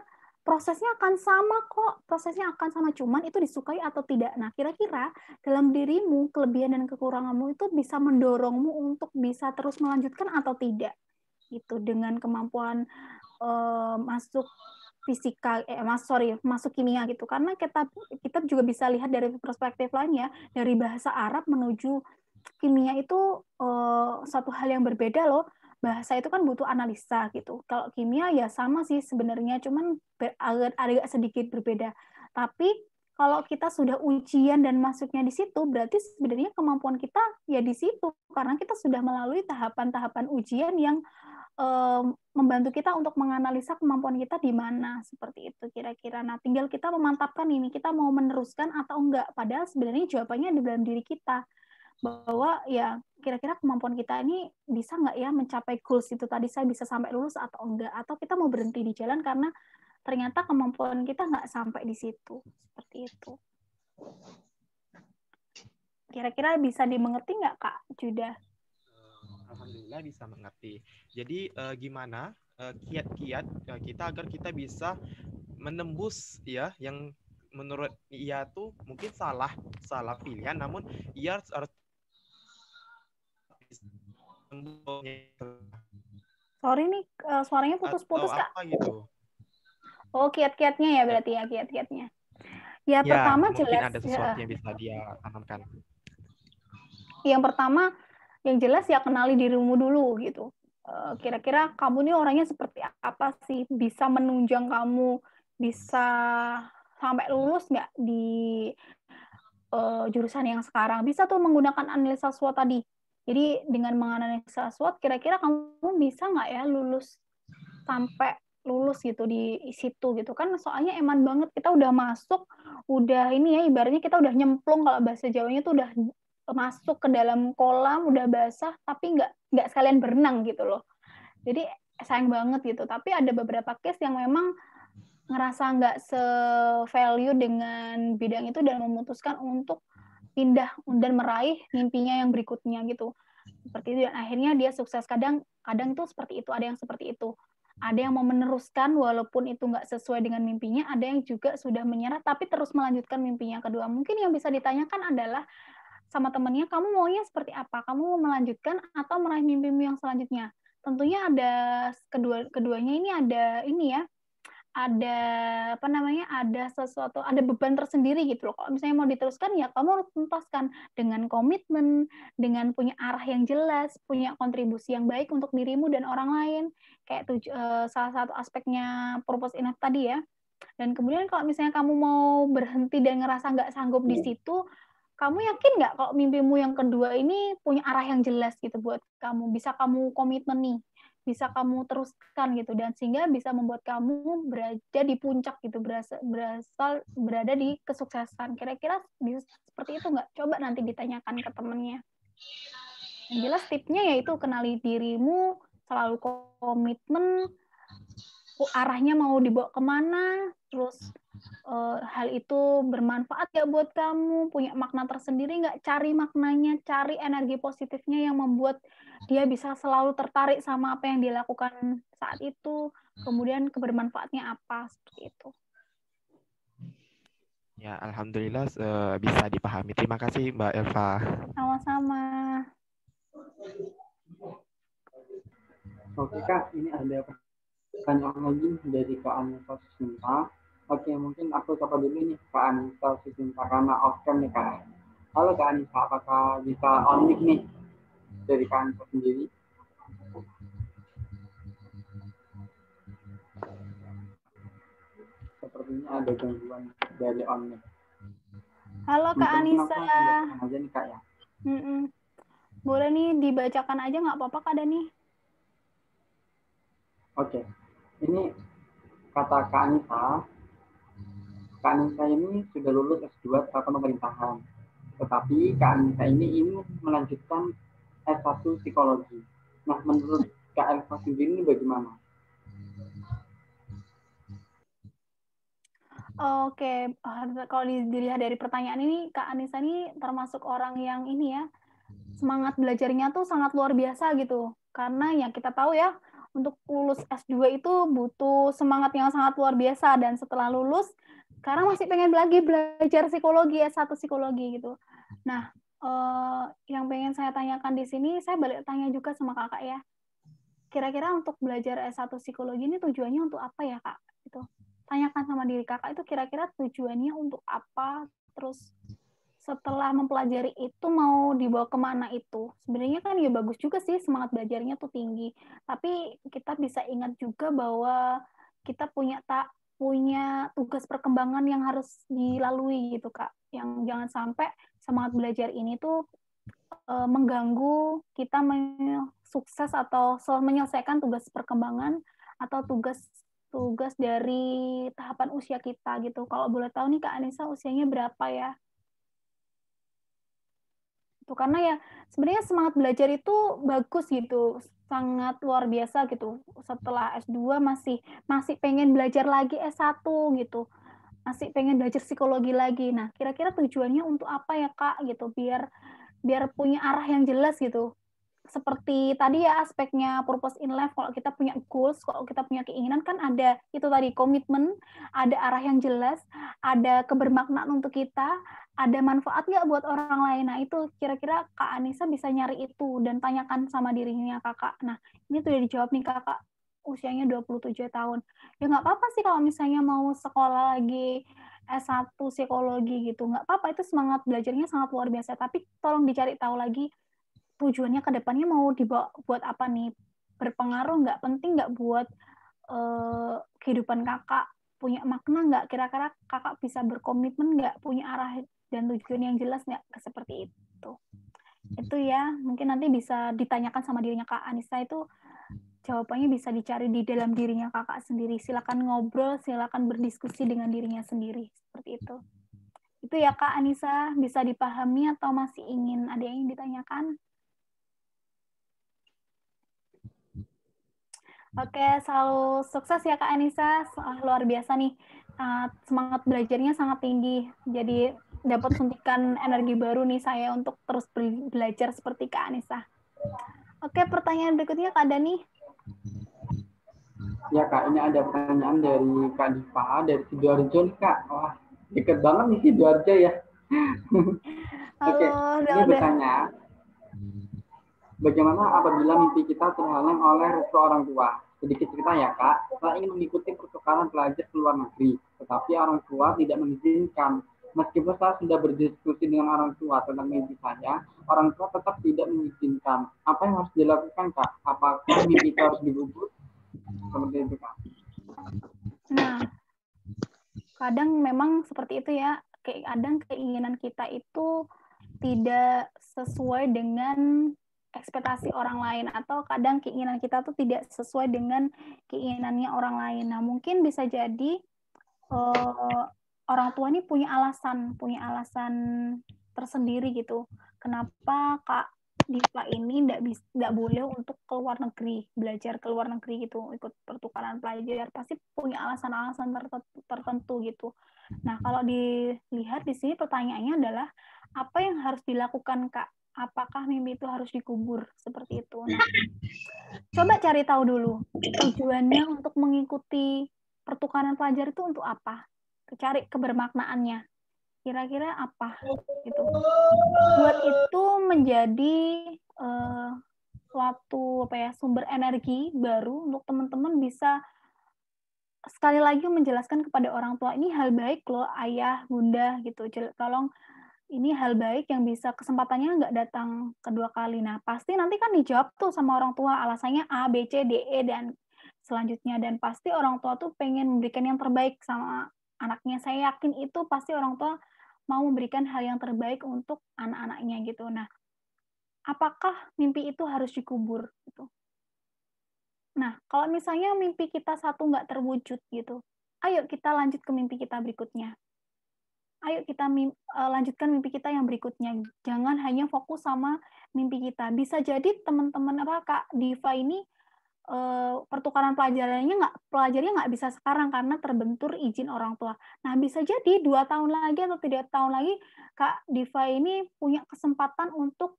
Speaker 4: prosesnya akan sama kok, prosesnya akan sama cuman itu disukai atau tidak. Nah, kira-kira dalam dirimu kelebihan dan kekuranganmu itu bisa mendorongmu untuk bisa terus melanjutkan atau tidak. Itu dengan kemampuan uh, masuk fisika eh mas sorry masuk kimia gitu karena kita kita juga bisa lihat dari perspektif lain ya, dari bahasa Arab menuju kimia itu uh, satu hal yang berbeda loh bahasa itu kan butuh analisa gitu. Kalau kimia ya sama sih sebenarnya, cuman agak agak sedikit berbeda. Tapi kalau kita sudah ujian dan masuknya di situ, berarti sebenarnya kemampuan kita ya di situ karena kita sudah melalui tahapan-tahapan ujian yang um, membantu kita untuk menganalisa kemampuan kita di mana seperti itu kira-kira. Nah, tinggal kita memantapkan ini kita mau meneruskan atau enggak. Padahal sebenarnya jawabannya di dalam diri kita bahwa ya kira-kira kemampuan kita ini bisa nggak ya mencapai goals itu tadi saya bisa sampai lulus atau enggak atau kita mau berhenti di jalan karena ternyata kemampuan kita nggak sampai di situ seperti itu kira-kira bisa dimengerti nggak kak Judah?
Speaker 9: Eh, alhamdulillah bisa mengerti. Jadi uh, gimana eh, kiat-kiat uh, kita agar kita bisa menembus ya yang menurut ia tuh mungkin salah salah pilihan namun ia harus
Speaker 4: Sorry nih, uh, suaranya putus-putus, Kak. gitu. Oh, kiat-kiatnya ya berarti ya, kiat-kiatnya. Ya, ya pertama jelas. ada ya. sesuatu ya.
Speaker 9: yang bisa dia tanamkan.
Speaker 4: Yang pertama, yang jelas ya kenali dirimu dulu gitu. Eh, kira-kira kamu nih orangnya seperti apa sih? Bisa menunjang kamu, bisa sampai lulus nggak di uh, jurusan yang sekarang? Bisa tuh menggunakan analisa SWOT tadi jadi dengan menganalisa SWOT, kira-kira kamu bisa nggak ya lulus sampai lulus gitu di situ gitu kan soalnya eman banget kita udah masuk udah ini ya ibaratnya kita udah nyemplung kalau bahasa Jawanya tuh udah masuk ke dalam kolam udah basah tapi nggak nggak sekalian berenang gitu loh jadi sayang banget gitu tapi ada beberapa case yang memang ngerasa nggak se value dengan bidang itu dan memutuskan untuk pindah dan meraih mimpinya yang berikutnya gitu hmm. seperti itu dan akhirnya dia sukses kadang kadang tuh seperti itu ada yang seperti itu hmm. ada yang mau meneruskan walaupun itu nggak sesuai dengan mimpinya ada yang juga sudah menyerah tapi terus melanjutkan mimpinya kedua mungkin yang bisa ditanyakan adalah sama temennya kamu maunya seperti apa kamu mau melanjutkan atau meraih mimpimu yang selanjutnya tentunya ada kedua keduanya ini ada ini ya ada apa namanya ada sesuatu ada beban tersendiri gitu loh kalau misalnya mau diteruskan ya kamu harus tuntaskan dengan komitmen dengan punya arah yang jelas punya kontribusi yang baik untuk dirimu dan orang lain kayak tuj- eh, salah satu aspeknya purpose enough tadi ya dan kemudian kalau misalnya kamu mau berhenti dan ngerasa nggak sanggup di iya. situ kamu yakin nggak kalau mimpimu yang kedua ini punya arah yang jelas gitu buat kamu bisa kamu komitmen nih bisa kamu teruskan gitu dan sehingga bisa membuat kamu berada di puncak gitu berasal, berasal berada di kesuksesan kira-kira bisa seperti itu nggak coba nanti ditanyakan ke temennya yang jelas tipnya yaitu kenali dirimu selalu komitmen arahnya mau dibawa kemana, terus uh, hal itu bermanfaat ya buat kamu, punya makna tersendiri nggak? Cari maknanya, cari energi positifnya yang membuat dia bisa selalu tertarik sama apa yang dilakukan saat itu. Kemudian kebermanfaatnya apa seperti itu.
Speaker 9: Ya, alhamdulillah uh, bisa dipahami. Terima kasih Mbak Elva.
Speaker 4: Sama-sama.
Speaker 2: Oke Kak, ini ada apa? pertanyaan lagi dari Pak Anissa Sinta. Oke, mungkin aku coba dulu nih Pak Anissa Sinta karena off cam nih Kak. Halo Kak Anissa, apakah bisa on mic nih dari Kak Anissa sendiri? Sepertinya ada gangguan dari on mic.
Speaker 4: Halo Kak mungkin Anissa.
Speaker 2: Aku aja nih Kak ya.
Speaker 4: Mm -mm. Boleh nih dibacakan aja nggak apa-apa Kak Dani?
Speaker 2: Oke. Okay ini kata Kak Anita, Kak Anita ini sudah lulus S2 Tata Pemerintahan. Tetapi Kak Anita ini ingin melanjutkan S1 Psikologi. Nah, menurut Kak Anissa sendiri ini bagaimana?
Speaker 4: Oke, kalau dilihat dari pertanyaan ini, Kak Anissa ini termasuk orang yang ini ya, semangat belajarnya tuh sangat luar biasa gitu. Karena yang kita tahu ya, untuk lulus S2 itu butuh semangat yang sangat luar biasa dan setelah lulus sekarang masih pengen lagi belajar psikologi S1 psikologi gitu. Nah, eh, yang pengen saya tanyakan di sini saya balik tanya juga sama Kakak ya. Kira-kira untuk belajar S1 psikologi ini tujuannya untuk apa ya, Kak? Itu tanyakan sama diri Kakak itu kira-kira tujuannya untuk apa? Terus setelah mempelajari itu mau dibawa kemana itu sebenarnya kan ya bagus juga sih semangat belajarnya tuh tinggi tapi kita bisa ingat juga bahwa kita punya tak punya tugas perkembangan yang harus dilalui gitu kak yang jangan sampai semangat belajar ini tuh e, mengganggu kita sukses atau menyelesaikan tugas perkembangan atau tugas tugas dari tahapan usia kita gitu kalau boleh tahu nih kak Anissa usianya berapa ya gitu karena ya sebenarnya semangat belajar itu bagus gitu sangat luar biasa gitu setelah S2 masih masih pengen belajar lagi S1 gitu masih pengen belajar psikologi lagi nah kira-kira tujuannya untuk apa ya kak gitu biar biar punya arah yang jelas gitu seperti tadi ya aspeknya purpose in life kalau kita punya goals kalau kita punya keinginan kan ada itu tadi komitmen ada arah yang jelas ada kebermaknaan untuk kita ada manfaat nggak buat orang lain nah itu kira-kira kak Anissa bisa nyari itu dan tanyakan sama dirinya kakak nah ini tuh udah dijawab nih kakak usianya 27 tahun ya nggak apa-apa sih kalau misalnya mau sekolah lagi S1 psikologi gitu nggak apa-apa itu semangat belajarnya sangat luar biasa tapi tolong dicari tahu lagi tujuannya ke depannya mau dibawa buat apa nih berpengaruh nggak penting nggak buat uh, kehidupan kakak punya makna nggak kira-kira kakak bisa berkomitmen nggak punya arah dan tujuan yang jelas nggak seperti itu itu ya mungkin nanti bisa ditanyakan sama dirinya kak Anissa itu jawabannya bisa dicari di dalam dirinya kakak sendiri silakan ngobrol silakan berdiskusi dengan dirinya sendiri seperti itu itu ya kak Anissa bisa dipahami atau masih ingin ada yang ditanyakan Oke, selalu sukses ya Kak Anissa. Luar biasa nih. Ah, semangat belajarnya sangat tinggi. Jadi dapat suntikan energi baru nih saya untuk terus belajar seperti Kak Anissa. Oke, pertanyaan berikutnya Kak Dani.
Speaker 2: Ya Kak, ini ada pertanyaan dari Kak Dipa dari Sidoarjo nih Kak. Wah, deket banget nih Sidoarjo ya.
Speaker 4: Halo, Oke, ini bertanya
Speaker 2: Bagaimana apabila mimpi kita terhalang oleh restu orang tua? Sedikit cerita ya kak, saya ingin mengikuti pertukaran pelajar ke luar negeri, tetapi orang tua tidak mengizinkan. Meskipun saya sudah berdiskusi dengan orang tua tentang mimpi saya, orang tua tetap tidak mengizinkan. Apa yang harus dilakukan kak? Apakah mimpi kita harus digugur? Seperti itu kak.
Speaker 4: Nah, kadang memang seperti itu ya. Kadang keinginan kita itu tidak sesuai dengan ekspektasi orang lain atau kadang keinginan kita tuh tidak sesuai dengan keinginannya orang lain. Nah, mungkin bisa jadi uh, orang tua ini punya alasan, punya alasan tersendiri gitu. Kenapa Kak Diva ini tidak tidak boleh untuk ke luar negeri, belajar ke luar negeri gitu, ikut pertukaran pelajar pasti punya alasan-alasan tertentu gitu. Nah, kalau dilihat di sini pertanyaannya adalah apa yang harus dilakukan Kak apakah mimpi itu harus dikubur seperti itu. Nah, iya. coba cari tahu dulu tujuannya untuk mengikuti pertukaran pelajar itu untuk apa? Cari kebermaknaannya. Kira-kira apa gitu. Buat itu menjadi uh, suatu apa ya sumber energi baru untuk teman-teman bisa sekali lagi menjelaskan kepada orang tua ini hal baik loh ayah bunda gitu tolong ini hal baik yang bisa kesempatannya nggak datang kedua kali. Nah, pasti nanti kan dijawab tuh sama orang tua alasannya A, B, C, D, E, dan selanjutnya. Dan pasti orang tua tuh pengen memberikan yang terbaik sama anaknya. Saya yakin itu pasti orang tua mau memberikan hal yang terbaik untuk anak-anaknya gitu. Nah, apakah mimpi itu harus dikubur? Gitu. Nah, kalau misalnya mimpi kita satu nggak terwujud gitu, ayo kita lanjut ke mimpi kita berikutnya ayo kita mimpi, eh, lanjutkan mimpi kita yang berikutnya. Jangan hanya fokus sama mimpi kita. Bisa jadi teman-teman apa Kak Diva ini eh, pertukaran pelajarannya nggak pelajarnya nggak bisa sekarang karena terbentur izin orang tua. Nah bisa jadi dua tahun lagi atau tiga tahun lagi Kak Diva ini punya kesempatan untuk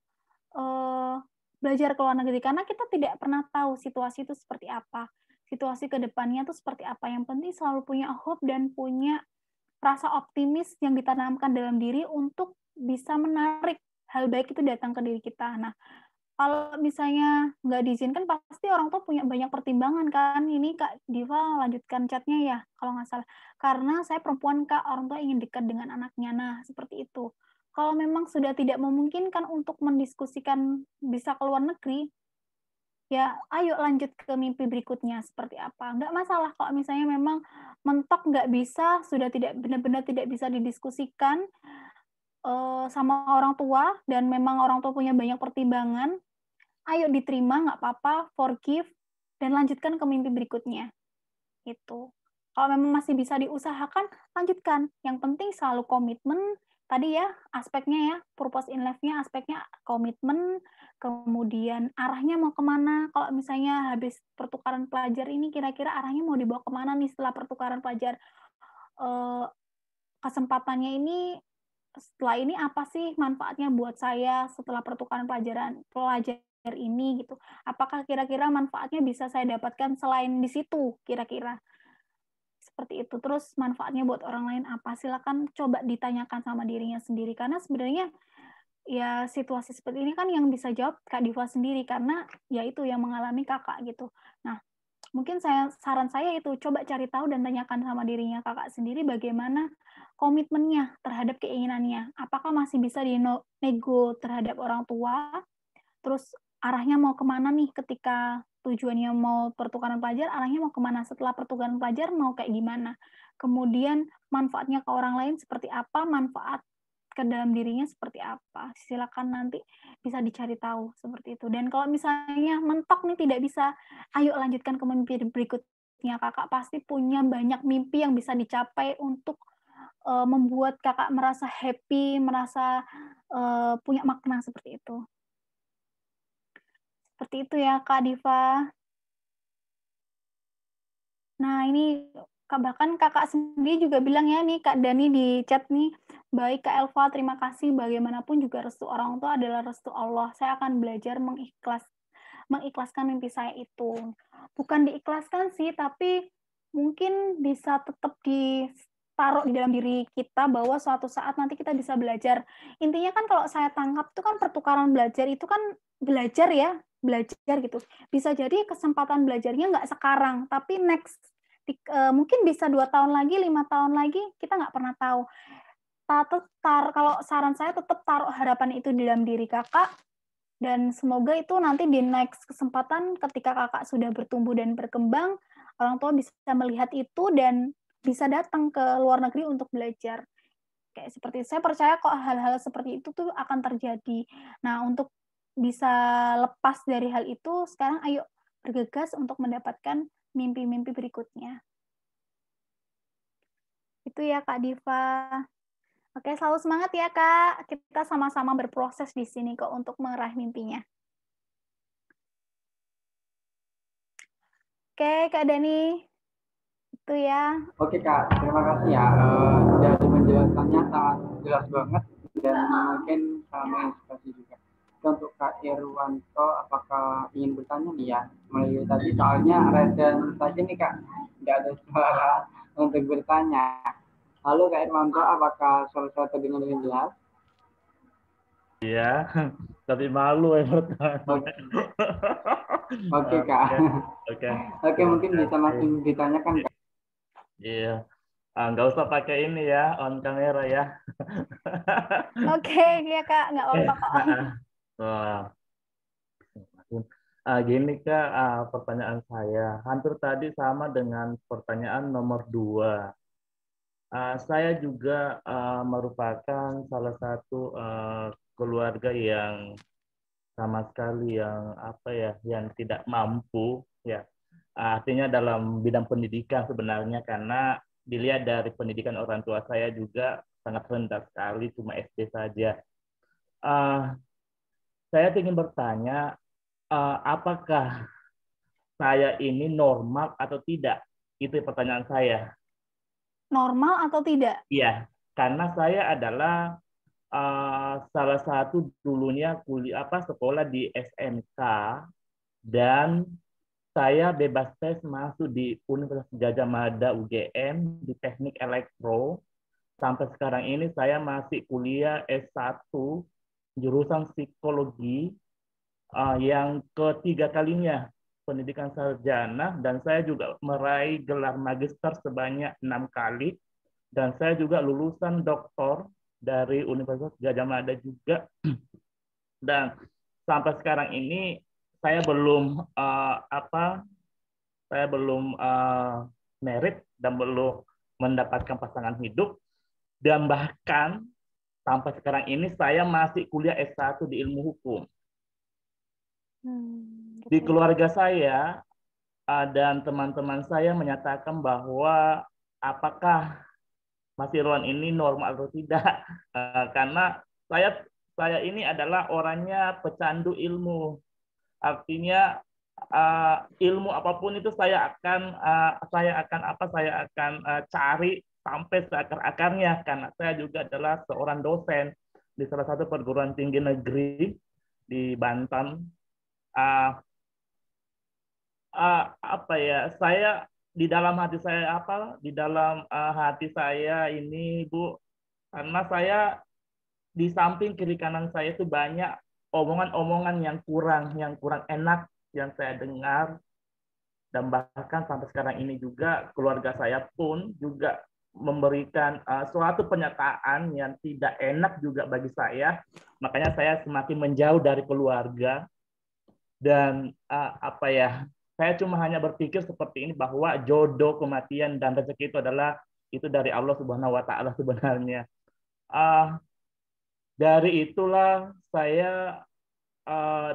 Speaker 4: uh, belajar ke luar negeri karena kita tidak pernah tahu situasi itu seperti apa, situasi kedepannya itu seperti apa. Yang penting selalu punya hope dan punya rasa optimis yang ditanamkan dalam diri untuk bisa menarik hal baik itu datang ke diri kita. Nah, kalau misalnya nggak diizinkan, pasti orang tua punya banyak pertimbangan kan. Ini Kak Diva lanjutkan chatnya ya, kalau nggak salah. Karena saya perempuan Kak, orang tua ingin dekat dengan anaknya. Nah, seperti itu. Kalau memang sudah tidak memungkinkan untuk mendiskusikan bisa keluar negeri, ya ayo lanjut ke mimpi berikutnya seperti apa nggak masalah kok misalnya memang mentok nggak bisa sudah tidak benar-benar tidak bisa didiskusikan uh, sama orang tua dan memang orang tua punya banyak pertimbangan ayo diterima nggak apa-apa forgive dan lanjutkan ke mimpi berikutnya itu kalau memang masih bisa diusahakan lanjutkan yang penting selalu komitmen tadi ya aspeknya ya purpose in life-nya aspeknya komitmen kemudian arahnya mau kemana kalau misalnya habis pertukaran pelajar ini kira-kira arahnya mau dibawa kemana nih setelah pertukaran pelajar eh, kesempatannya ini setelah ini apa sih manfaatnya buat saya setelah pertukaran pelajaran pelajar ini gitu apakah kira-kira manfaatnya bisa saya dapatkan selain di situ kira-kira seperti itu terus manfaatnya buat orang lain apa silakan coba ditanyakan sama dirinya sendiri karena sebenarnya ya situasi seperti ini kan yang bisa jawab Kak Diva sendiri karena ya itu yang mengalami kakak gitu nah mungkin saya saran saya itu coba cari tahu dan tanyakan sama dirinya kakak sendiri bagaimana komitmennya terhadap keinginannya apakah masih bisa dinego terhadap orang tua terus arahnya mau kemana nih ketika tujuannya mau pertukaran pelajar, arahnya mau kemana setelah pertukaran pelajar mau kayak gimana, kemudian manfaatnya ke orang lain seperti apa, manfaat ke dalam dirinya seperti apa. Silakan nanti bisa dicari tahu seperti itu. Dan kalau misalnya mentok nih tidak bisa, ayo lanjutkan ke mimpi berikutnya. Kakak pasti punya banyak mimpi yang bisa dicapai untuk uh, membuat kakak merasa happy, merasa uh, punya makna seperti itu. Seperti itu ya Kak Diva. Nah ini bahkan kakak sendiri juga bilang ya nih Kak Dani di chat nih, baik Kak Elva terima kasih bagaimanapun juga restu orang itu adalah restu Allah. Saya akan belajar mengikhlas mengikhlaskan mimpi saya itu. Bukan diikhlaskan sih, tapi mungkin bisa tetap di di dalam diri kita bahwa suatu saat nanti kita bisa belajar. Intinya kan kalau saya tangkap itu kan pertukaran belajar itu kan belajar ya, belajar gitu. Bisa jadi kesempatan belajarnya nggak sekarang, tapi next eh, mungkin bisa dua tahun lagi, lima tahun lagi kita nggak pernah tahu. Tar, kalau saran saya tetap taruh harapan itu di dalam diri kakak dan semoga itu nanti di next kesempatan ketika kakak sudah bertumbuh dan berkembang orang tua bisa melihat itu dan bisa datang ke luar negeri untuk belajar kayak seperti saya percaya kok hal-hal seperti itu tuh akan terjadi. Nah, untuk bisa lepas dari hal itu, sekarang ayo bergegas untuk mendapatkan mimpi-mimpi berikutnya. Itu ya Kak Diva. Oke, selalu semangat ya Kak. Kita sama-sama berproses di sini kok untuk meraih mimpinya. Oke, Kak Dani. Itu ya.
Speaker 2: Oke Kak, terima kasih ya. Uh, sudah menjelaskannya sangat jelas banget dan uh mungkin sangat menginspirasi juga untuk Kak Irwanto, apakah ingin bertanya nih ya? Melalui tadi soalnya reden saja nih Kak, nggak ada suara untuk bertanya. Halo Kak Irwanto, apakah suara saya terdengar dengan jelas? Iya, tapi malu ya bertanya. Oke Kak. Oke, Oke mungkin bisa langsung ditanyakan Kak.
Speaker 8: Iya. Ah, nggak usah pakai ini ya, on kamera ya.
Speaker 4: Oke, okay, iya kak, nggak apa-apa nah,
Speaker 8: Uh, gini Kak, uh, pertanyaan saya hampir tadi sama dengan pertanyaan nomor dua. Uh, saya juga uh, merupakan salah satu uh, keluarga yang sama sekali yang apa ya, yang tidak mampu ya. Uh, artinya dalam bidang pendidikan sebenarnya karena dilihat dari pendidikan orang tua saya juga sangat rendah sekali, cuma SD saja. Uh, saya ingin bertanya, uh, apakah saya ini normal atau tidak? Itu pertanyaan saya.
Speaker 4: Normal atau tidak?
Speaker 8: Iya, karena saya adalah uh, salah satu dulunya kuliah apa sekolah di SMK dan saya bebas tes masuk di Universitas Gajah Mada UGM di Teknik Elektro. Sampai sekarang ini saya masih kuliah S1 jurusan psikologi uh, yang ketiga kalinya pendidikan sarjana dan saya juga meraih gelar magister sebanyak enam kali dan saya juga lulusan doktor dari Universitas Gajah Mada juga dan sampai sekarang ini saya belum uh, apa saya belum uh, merit dan belum mendapatkan pasangan hidup dan bahkan sampai sekarang ini saya masih kuliah S1 di ilmu hukum.
Speaker 5: Hmm,
Speaker 8: di keluarga saya ah, dan teman-teman saya menyatakan bahwa apakah Mas Irwan ini normal atau tidak eh, karena saya saya ini adalah orangnya pecandu ilmu. Artinya ah, ilmu apapun itu saya akan ah, saya akan apa saya akan cari sampai seakar-akarnya karena saya juga adalah seorang dosen di salah satu perguruan tinggi negeri di Banten. Uh, uh, apa ya? Saya di dalam hati saya apa? Di dalam uh, hati saya ini, Bu, karena saya di samping kiri kanan saya itu banyak omongan-omongan yang kurang, yang kurang enak yang saya dengar dan bahkan sampai sekarang ini juga keluarga saya pun juga memberikan uh, suatu pernyataan yang tidak enak juga bagi saya. Makanya saya semakin menjauh dari keluarga dan uh, apa ya? Saya cuma hanya berpikir seperti ini bahwa jodoh, kematian dan rezeki itu adalah itu dari Allah Subhanahu wa taala sebenarnya. Uh, dari itulah saya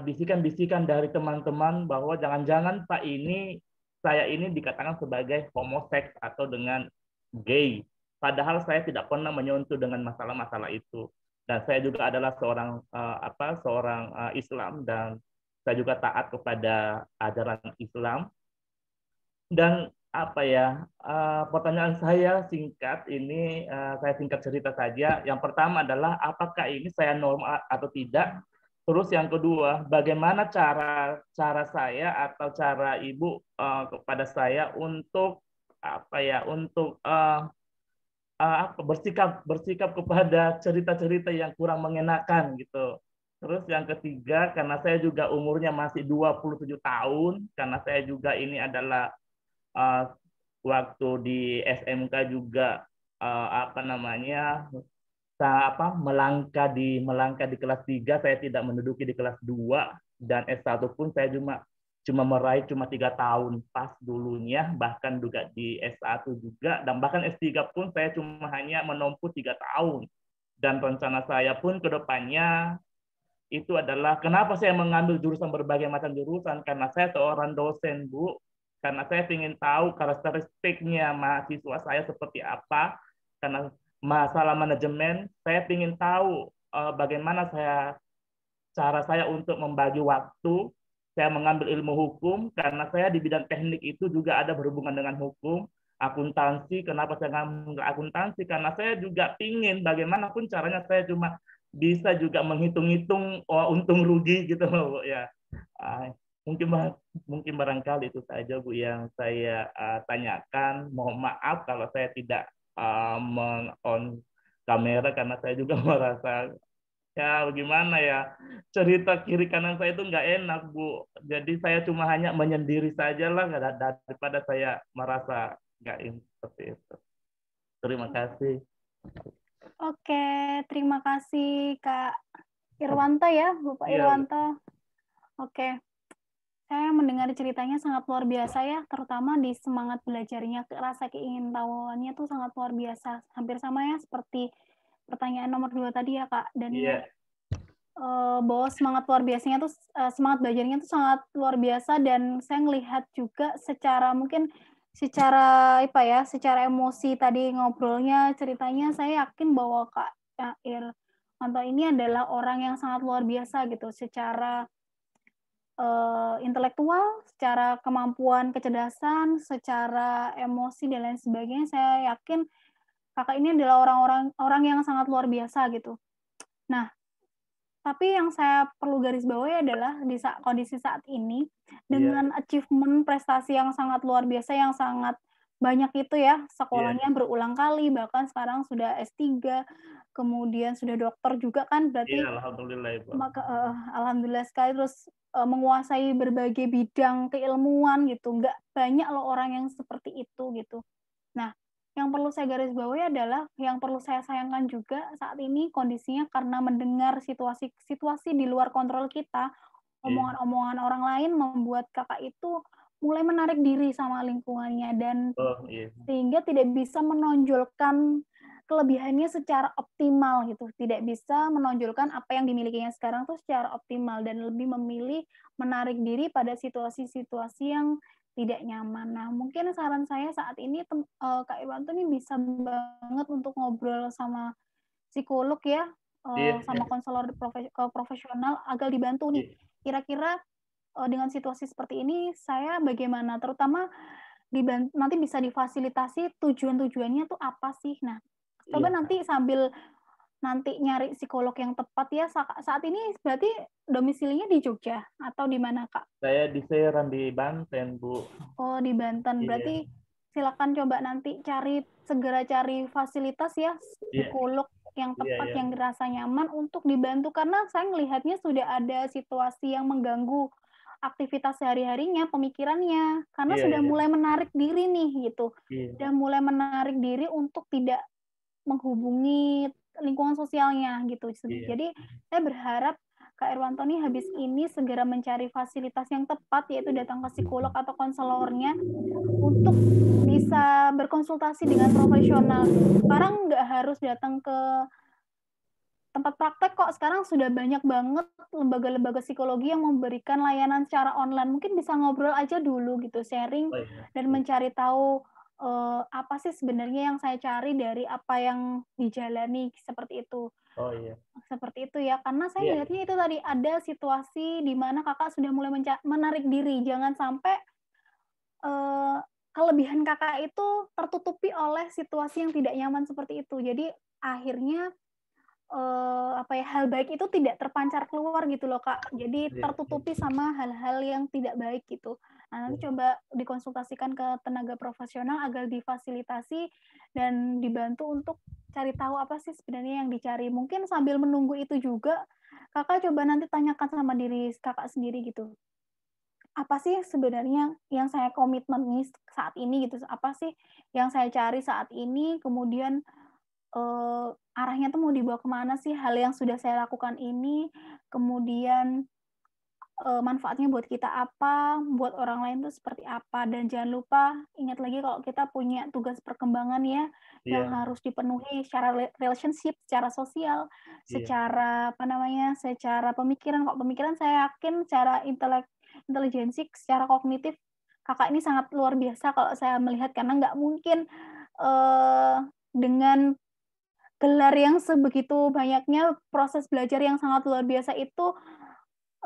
Speaker 8: bisikan-bisikan uh, dari teman-teman bahwa jangan-jangan Pak ini saya ini dikatakan sebagai homoseks atau dengan gay. Padahal saya tidak pernah menyentuh dengan masalah-masalah itu. Dan saya juga adalah seorang uh, apa seorang uh, Islam dan saya juga taat kepada ajaran Islam. Dan apa ya uh, pertanyaan saya singkat ini uh, saya singkat cerita saja yang pertama adalah apakah ini saya normal atau tidak terus yang kedua bagaimana cara cara saya atau cara ibu uh, kepada saya untuk apa ya untuk uh, uh, apa bersikap bersikap kepada cerita-cerita yang kurang mengenakan gitu. Terus yang ketiga karena saya juga umurnya masih 27 tahun karena saya juga ini adalah uh, waktu di SMK juga uh, apa namanya saya apa melangkah di melangkah di kelas 3 saya tidak menduduki di kelas 2 dan S1 pun saya cuma cuma meraih cuma tiga tahun pas dulunya bahkan juga di S1 juga dan bahkan S3 pun saya cuma hanya menempuh tiga tahun dan rencana saya pun kedepannya itu adalah kenapa saya mengambil jurusan berbagai macam jurusan karena saya seorang dosen bu karena saya ingin tahu karakteristiknya mahasiswa saya seperti apa karena masalah manajemen saya ingin tahu eh, bagaimana saya cara saya untuk membagi waktu saya mengambil ilmu hukum karena saya di bidang teknik itu juga ada berhubungan dengan hukum akuntansi kenapa saya nggak akuntansi karena saya juga ingin bagaimanapun caranya saya cuma bisa juga menghitung-hitung oh, untung rugi gitu loh bu ya ah, mungkin mungkin barangkali itu saja bu yang saya uh, tanyakan mohon maaf kalau saya tidak uh, ah, on kamera karena saya juga merasa ya bagaimana ya cerita kiri kanan saya itu nggak enak bu jadi saya cuma hanya menyendiri saja lah daripada saya merasa nggak seperti itu terima kasih
Speaker 4: oke terima kasih kak Irwanto ya bapak ya. Irwanto oke saya mendengar ceritanya sangat luar biasa ya, terutama di semangat belajarnya, rasa keingin tahuannya tuh sangat luar biasa. Hampir sama ya seperti pertanyaan nomor dua tadi ya kak dan yeah. Iya. uh, bahwa semangat luar biasanya tuh eh, semangat belajarnya tuh sangat luar biasa dan saya melihat juga secara mungkin secara apa ya secara emosi tadi ngobrolnya ceritanya saya yakin bahwa kak Air Manto ini adalah orang yang sangat luar biasa gitu secara uh, intelektual, secara kemampuan kecerdasan, secara emosi dan lain sebagainya. Saya yakin kakak ini adalah orang-orang orang yang sangat luar biasa gitu. Nah, tapi yang saya perlu garis bawahi adalah di saat, kondisi saat ini iya. dengan yeah. achievement prestasi yang sangat luar biasa yang sangat banyak itu ya sekolahnya yeah. berulang kali bahkan sekarang sudah S3 kemudian sudah dokter juga kan berarti yeah,
Speaker 8: alhamdulillah Ibu.
Speaker 4: maka uh, eh, alhamdulillah sekali terus uh, menguasai berbagai bidang keilmuan gitu nggak banyak loh orang yang seperti itu gitu nah yang perlu saya garis bawahi adalah yang perlu saya sayangkan juga saat ini kondisinya karena mendengar situasi situasi di luar kontrol kita omongan-omongan orang lain membuat kakak itu mulai menarik diri sama lingkungannya dan oh, yeah. sehingga tidak bisa menonjolkan kelebihannya secara optimal gitu tidak bisa menonjolkan apa yang dimilikinya sekarang tuh secara optimal dan lebih memilih menarik diri pada situasi-situasi yang tidak nyaman. Nah, mungkin saran saya saat ini uh, Kak Irwan tuh nih bisa banget untuk ngobrol sama psikolog ya, uh, eh, yeah, sama yeah. konselor profes profesional agar dibantu nih. Iya. Kira-kira uh, dengan situasi seperti ini saya bagaimana terutama nanti bisa difasilitasi tujuan-tujuannya tuh apa sih? Nah, coba yeah. nanti sambil nanti nyari psikolog yang tepat ya saat ini berarti domisilinya di Jogja atau di mana kak?
Speaker 8: Saya di Serang di Banten bu.
Speaker 4: Oh di Banten yeah. berarti silakan coba nanti cari segera cari fasilitas ya iya. psikolog yeah. yang iya, tepat yeah, yeah. yang dirasa nyaman untuk dibantu karena saya melihatnya sudah ada situasi yang mengganggu aktivitas sehari-harinya, pemikirannya, karena yeah, sudah yeah. mulai menarik diri nih gitu, yeah. sudah mulai menarik diri untuk tidak menghubungi lingkungan sosialnya gitu. Yeah. Jadi saya berharap Kak Irwanto nih habis ini segera mencari fasilitas yang tepat yaitu datang ke psikolog atau konselornya untuk bisa berkonsultasi dengan profesional. Sekarang nggak harus datang ke tempat praktek kok sekarang sudah banyak banget lembaga-lembaga psikologi yang memberikan layanan secara online mungkin bisa ngobrol aja dulu gitu sharing oh, iya. dan mencari tahu uh, apa sih sebenarnya yang saya cari dari apa yang dijalani seperti itu. Oh iya. Seperti itu ya, karena saya yeah. Iya, lihatnya iya. itu tadi ada situasi di mana kakak sudah mulai menarik diri, jangan sampai uh, kelebihan kakak itu tertutupi oleh situasi yang tidak nyaman seperti itu. Jadi akhirnya uh, apa ya hal baik itu tidak terpancar keluar gitu loh kak. Jadi iya, tertutupi sama hal-hal yang tidak baik gitu. Nah, nanti iya. coba dikonsultasikan ke tenaga profesional agar difasilitasi dan dibantu untuk cari tahu apa sih sebenarnya yang dicari. Mungkin sambil menunggu itu juga, kakak coba nanti tanyakan sama diri kakak sendiri gitu. Apa sih sebenarnya yang saya komitmen nih saat ini gitu? Apa sih yang saya cari saat ini? Kemudian eh, arahnya tuh mau dibawa kemana sih? Hal yang sudah saya lakukan ini, kemudian uh, manfaatnya buat kita apa, buat orang lain tuh seperti apa. Dan jangan lupa ingat lagi kalau kita punya tugas perkembangan ya yeah. yang harus dipenuhi secara relationship, secara sosial, yeah. secara apa namanya, secara pemikiran. Kalau pemikiran saya yakin secara intelek intelijensi, secara kognitif kakak ini sangat luar biasa kalau saya melihat karena nggak mungkin uh, dengan gelar yang sebegitu banyaknya proses belajar yang sangat luar biasa itu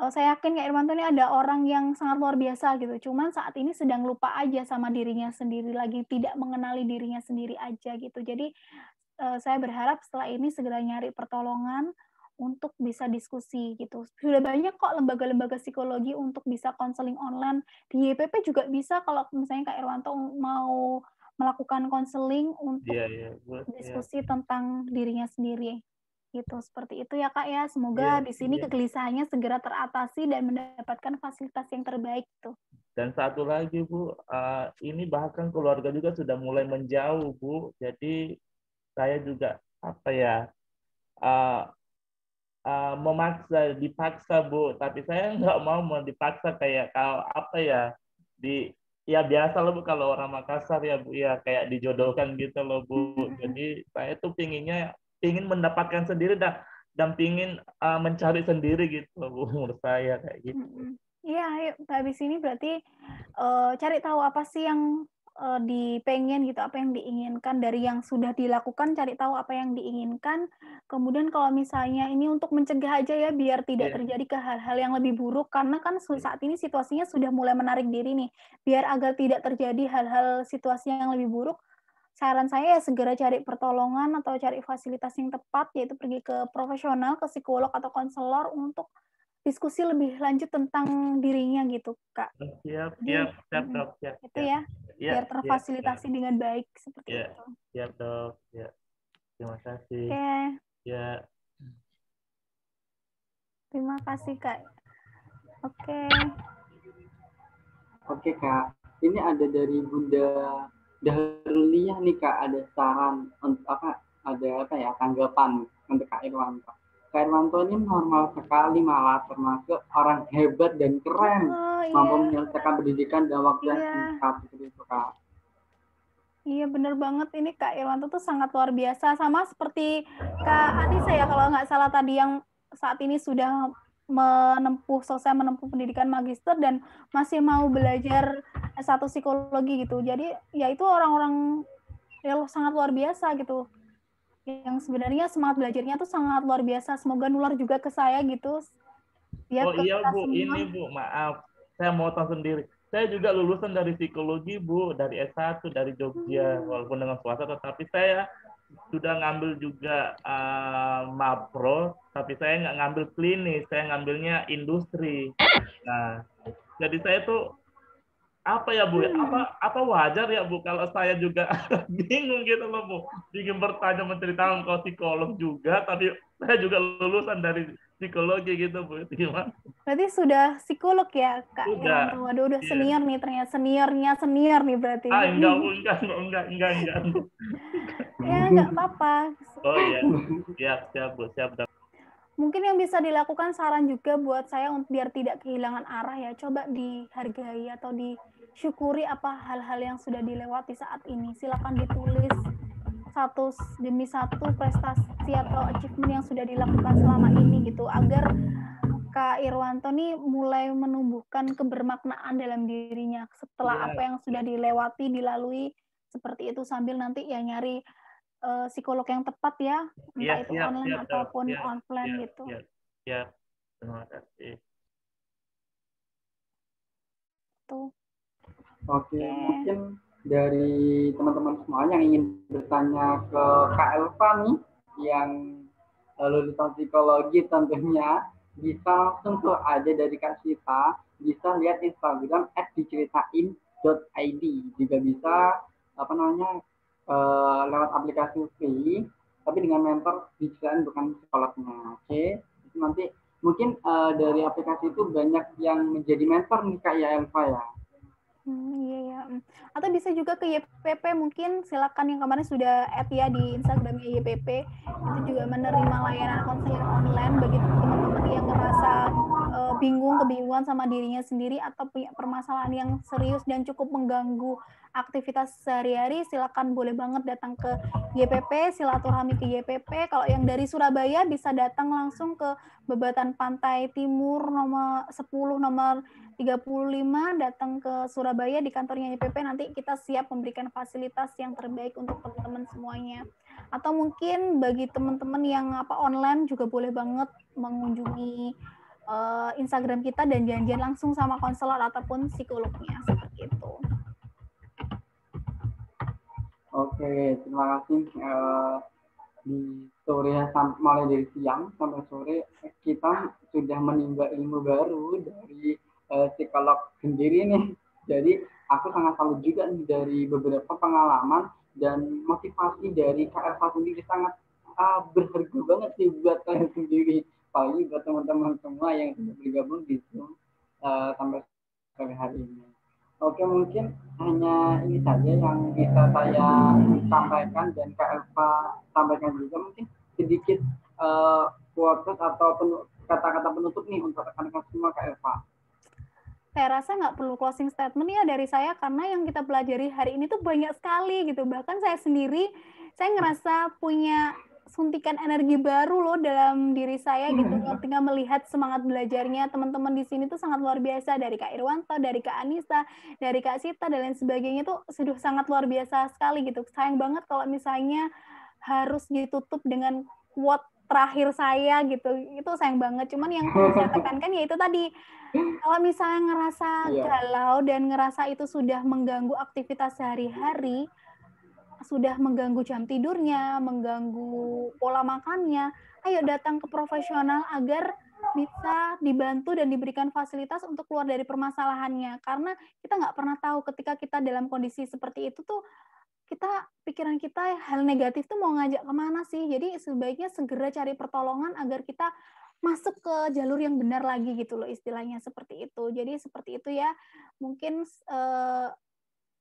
Speaker 4: Eh, saya yakin kayak Irwanto ini ada orang yang sangat luar biasa gitu. Cuman saat ini sedang lupa aja sama dirinya sendiri lagi, tidak mengenali dirinya sendiri aja gitu. Jadi eh, saya berharap setelah ini segera nyari pertolongan untuk bisa diskusi gitu. Sudah banyak kok lembaga-lembaga psikologi untuk bisa konseling online. Di YPP juga bisa kalau misalnya Kak Irwanto mau melakukan konseling untuk
Speaker 5: yeah, yeah. Iya. diskusi
Speaker 4: yeah. tentang dirinya sendiri. Gitu, seperti itu ya Kak ya. Semoga ya, di sini ya. kegelisahannya segera teratasi dan mendapatkan fasilitas yang terbaik tuh.
Speaker 8: Dan satu lagi Bu, eh, ini bahkan keluarga juga sudah mulai menjauh Bu. Jadi saya juga apa ya eh, eh, memaksa, dipaksa Bu. Tapi saya nggak mau dipaksa kayak kalau apa ya di ya biasa loh bu kalau orang Makassar ya bu ya kayak dijodohkan gitu loh bu hmm. jadi saya tuh pinginnya ingin mendapatkan sendiri dan dan ingin uh, eh, mencari sendiri gitu bu menurut saya kayak gitu
Speaker 4: iya ayo habis ini berarti uh, cari tahu apa sih yang uh, dipengen gitu apa yang diinginkan dari yang sudah dilakukan cari tahu apa yang diinginkan kemudian kalau misalnya ini untuk mencegah aja ya biar tidak yeah. terjadi ke hal-hal yang lebih buruk karena kan iya. saat ini situasinya sudah mulai menarik diri nih biar agar tidak terjadi hal-hal situasi yang lebih buruk saran saya ya segera cari pertolongan atau cari fasilitas yang tepat yaitu pergi ke profesional, ke psikolog atau konselor untuk diskusi lebih lanjut tentang dirinya gitu, Kak.
Speaker 5: Siap, siap, siap, dok. Siap, itu ya,
Speaker 4: yeah, biar iya, terfasilitasi yeah, dengan baik seperti yeah, itu.
Speaker 8: Siap, dok. Ya. Terima kasih. Oke. Okay. Ya.
Speaker 4: Terima kasih, Kak. Oke. Okay.
Speaker 2: Oke, okay, Kak. Ini ada dari Bunda dari Daruliah nih Kak ada saran untuk apa ada apa ya tanggapan untuk Kak Irwanto. Kak Irwanto ini normal sekali malah termasuk orang hebat dan keren
Speaker 4: oh, iya. mampu
Speaker 2: menyelesaikan pendidikan dalam waktu yang iya. singkat seperti itu Kak.
Speaker 4: Iya bener banget ini Kak Irwanto tuh sangat luar biasa sama seperti Kak Anissa ya kalau nggak salah tadi yang saat ini sudah menempuh selesai menempuh pendidikan magister dan masih mau belajar satu psikologi gitu. Jadi ya itu orang-orang ya sangat luar biasa gitu. Yang sebenarnya semangat belajarnya tuh sangat luar biasa. Semoga nular juga ke saya gitu. Ya, oh iya Bu, semua. ini Bu,
Speaker 8: maaf. Saya mau tahu sendiri. Saya juga lulusan dari psikologi Bu, dari S1 dari Jogja, hmm. walaupun dengan swasta tetapi saya sudah ngambil juga uh, mapro, tapi saya nggak ngambil klinis, saya ngambilnya industri. Nah, jadi saya tuh apa ya bu? Hmm. Apa apa wajar ya bu kalau saya juga bingung gitu loh bu, bingung bertanya menceritakan kalau psikolog juga, tapi saya juga lulusan dari psikologi gitu bu gimana?
Speaker 4: Iya, berarti sudah psikolog ya kak? Ya, sudah. Waduh udah yeah. senior nih ternyata seniornya senior nih berarti. Ah enggak
Speaker 8: enggak enggak enggak enggak.
Speaker 4: ya enggak apa-apa.
Speaker 8: Oh iya siap siap bu siap.
Speaker 4: Mungkin yang bisa dilakukan saran juga buat saya untuk biar tidak kehilangan arah ya, coba dihargai atau disyukuri apa hal-hal yang sudah dilewati saat ini. Silakan ditulis satu demi satu prestasi atau achievement yang sudah dilakukan selama ini gitu agar Kak Irwanto nih mulai menumbuhkan kebermaknaan dalam dirinya setelah yeah. apa yang sudah dilewati dilalui seperti itu sambil nanti ya nyari uh, psikolog yang tepat ya iya, entah yeah, itu yeah, online yeah, ataupun yeah, offline yeah, gitu.
Speaker 2: Ya, yeah, yeah. terima kasih. Tuh. Oke, okay. mungkin dari teman-teman semuanya yang ingin bertanya ke Kak Elva nih yang lalu eh, psikologi tentunya bisa langsung ke aja dari Kak Sita bisa lihat Instagram at diceritain.id juga bisa apa namanya uh, lewat aplikasi free tapi dengan mentor diceritain bukan psikolognya oke okay? nanti mungkin uh, dari aplikasi itu banyak yang menjadi mentor nih Kak ya, Elva ya
Speaker 4: Hmm, iya ya. Atau bisa juga ke YPP mungkin silakan yang kemarin sudah add ya di Instagramnya YPP itu juga menerima layanan konseling online bagi teman-teman yang merasa uh, eh, bingung kebingungan sama dirinya sendiri atau punya permasalahan yang serius dan cukup mengganggu aktivitas sehari-hari silakan boleh banget datang ke GPP, silaturahmi ke GPP. Kalau yang dari Surabaya bisa datang langsung ke Bebatan Pantai Timur nomor 10 nomor 35 datang ke Surabaya di kantornya YPP. nanti kita siap memberikan fasilitas yang terbaik untuk teman-teman semuanya. Atau mungkin bagi teman-teman yang apa online juga boleh banget mengunjungi eh, Instagram kita dan janjian langsung sama konselor ataupun psikolognya seperti itu.
Speaker 2: Oke, terima kasih. Eh, di sore mulai dari siang sampai sore kita sudah menimba ilmu baru dari uh, psikolog sendiri nih. Jadi aku sangat salut juga nih dari beberapa pengalaman dan motivasi dari KFA sendiri sangat uh, berharga banget sih buat kalian sendiri. Apalagi buat teman-teman semua yang sudah bergabung di sini uh, eh, sampai sore hari ini. Oke, mungkin hanya ini saja yang bisa saya sampaikan dan Kak Elva sampaikan juga mungkin sedikit uh, quotes atau kata kata-kata penutup nih untuk rekan-rekan semua Kak Elva.
Speaker 4: Saya rasa nggak perlu closing statement ya dari saya karena yang kita pelajari hari ini tuh banyak sekali gitu. Bahkan saya sendiri saya ngerasa punya suntikan energi baru loh dalam diri saya gitu ketika hmm. melihat semangat belajarnya teman-teman di sini tuh sangat luar biasa dari Kak Irwanto, dari Kak Anissa, dari Kak Sita dan lain sebagainya tuh sudah sangat luar biasa sekali gitu. Sayang banget kalau misalnya harus ditutup dengan quote terakhir saya gitu itu sayang banget cuman yang saya tekankan yaitu tadi kalau misalnya ngerasa iya. galau dan ngerasa itu sudah mengganggu aktivitas sehari-hari sudah mengganggu jam tidurnya, mengganggu pola makannya, ayo datang ke profesional agar bisa dibantu dan diberikan fasilitas untuk keluar dari permasalahannya. Karena kita nggak pernah tahu ketika kita dalam kondisi seperti itu tuh kita pikiran kita hal negatif tuh mau ngajak kemana sih? Jadi sebaiknya segera cari pertolongan agar kita masuk ke jalur yang benar lagi gitu loh istilahnya seperti itu. Jadi seperti itu ya. Mungkin uh,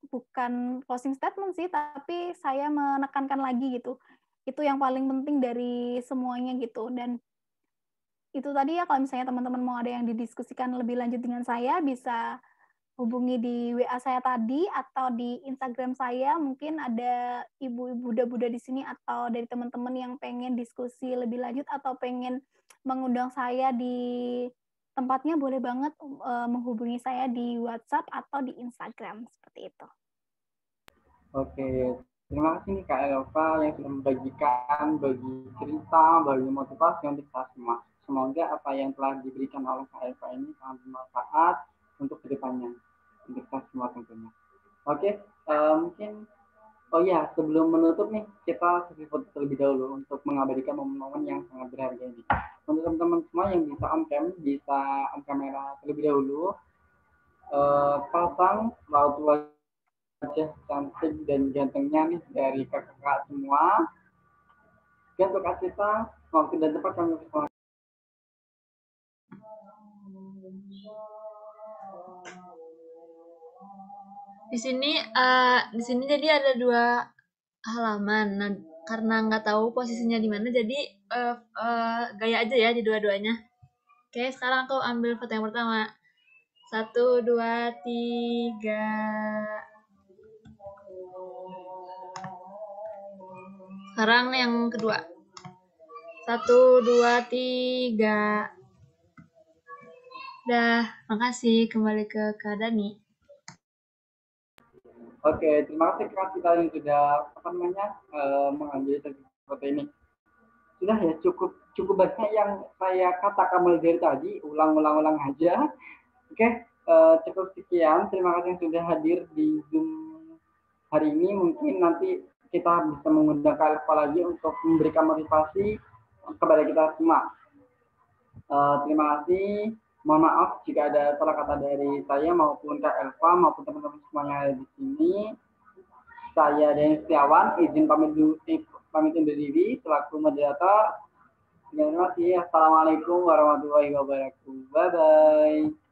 Speaker 4: bukan closing statement sih, tapi saya menekankan lagi gitu. Itu yang paling penting dari semuanya gitu. Dan itu tadi ya kalau misalnya teman-teman mau ada yang didiskusikan lebih lanjut dengan saya bisa hubungi di WA saya tadi atau di Instagram saya mungkin ada ibu-ibu Buddha-Buddha di sini atau dari teman-teman yang pengen diskusi lebih lanjut atau pengen mengundang saya di tempatnya boleh banget uh, menghubungi saya di WhatsApp atau di Instagram seperti itu.
Speaker 2: Oke, terima kasih nih Kak Elva yang sudah membagikan, bagi cerita, bagi motivasi untuk kita semua. Semoga apa yang telah diberikan oleh Kak Elva ini sangat bermanfaat untuk kedepannya, untuk kita semua tentunya. Oke, uh, mungkin Oh iya, sebelum menutup nih, kita kasih foto terlebih dahulu untuk mengabadikan momen-momen yang sangat berharga ini. Untuk teman-teman semua yang bisa on cam, bisa on kamera terlebih dahulu. Uh, pasang laut wajah cantik dan gantengnya nih dari
Speaker 3: kakak-kakak semua. Dan untuk asisten, waktu dan tempat kami semua.
Speaker 4: di sini uh, di sini jadi ada dua halaman nah karena nggak tahu posisinya di mana jadi uh, uh, gaya aja ya di dua-duanya oke sekarang aku ambil foto yang pertama satu dua tiga sekarang yang kedua satu dua tiga Dah, makasih kembali ke keadaan nih
Speaker 2: Oke, terima kasih Kak kita yang sudah apa namanya uh, mengambil seperti ini. Sudah ya cukup cukup banyak yang saya katakan mulai dari tadi, ulang-ulang-ulang aja. Oke, uh, cukup sekian. Terima kasih yang sudah hadir di Zoom hari ini. Mungkin nanti kita bisa mengundang Kak lagi untuk memberikan motivasi kepada kita semua. Uh, terima kasih mohon maaf jika ada salah kata dari saya maupun Kak Elva maupun teman-teman semuanya di sini. Saya Denny Setiawan, izin pamit, dulu eh, pamit undur diri selaku moderator. Terima kasih. Assalamualaikum warahmatullahi wabarakatuh. Bye-bye.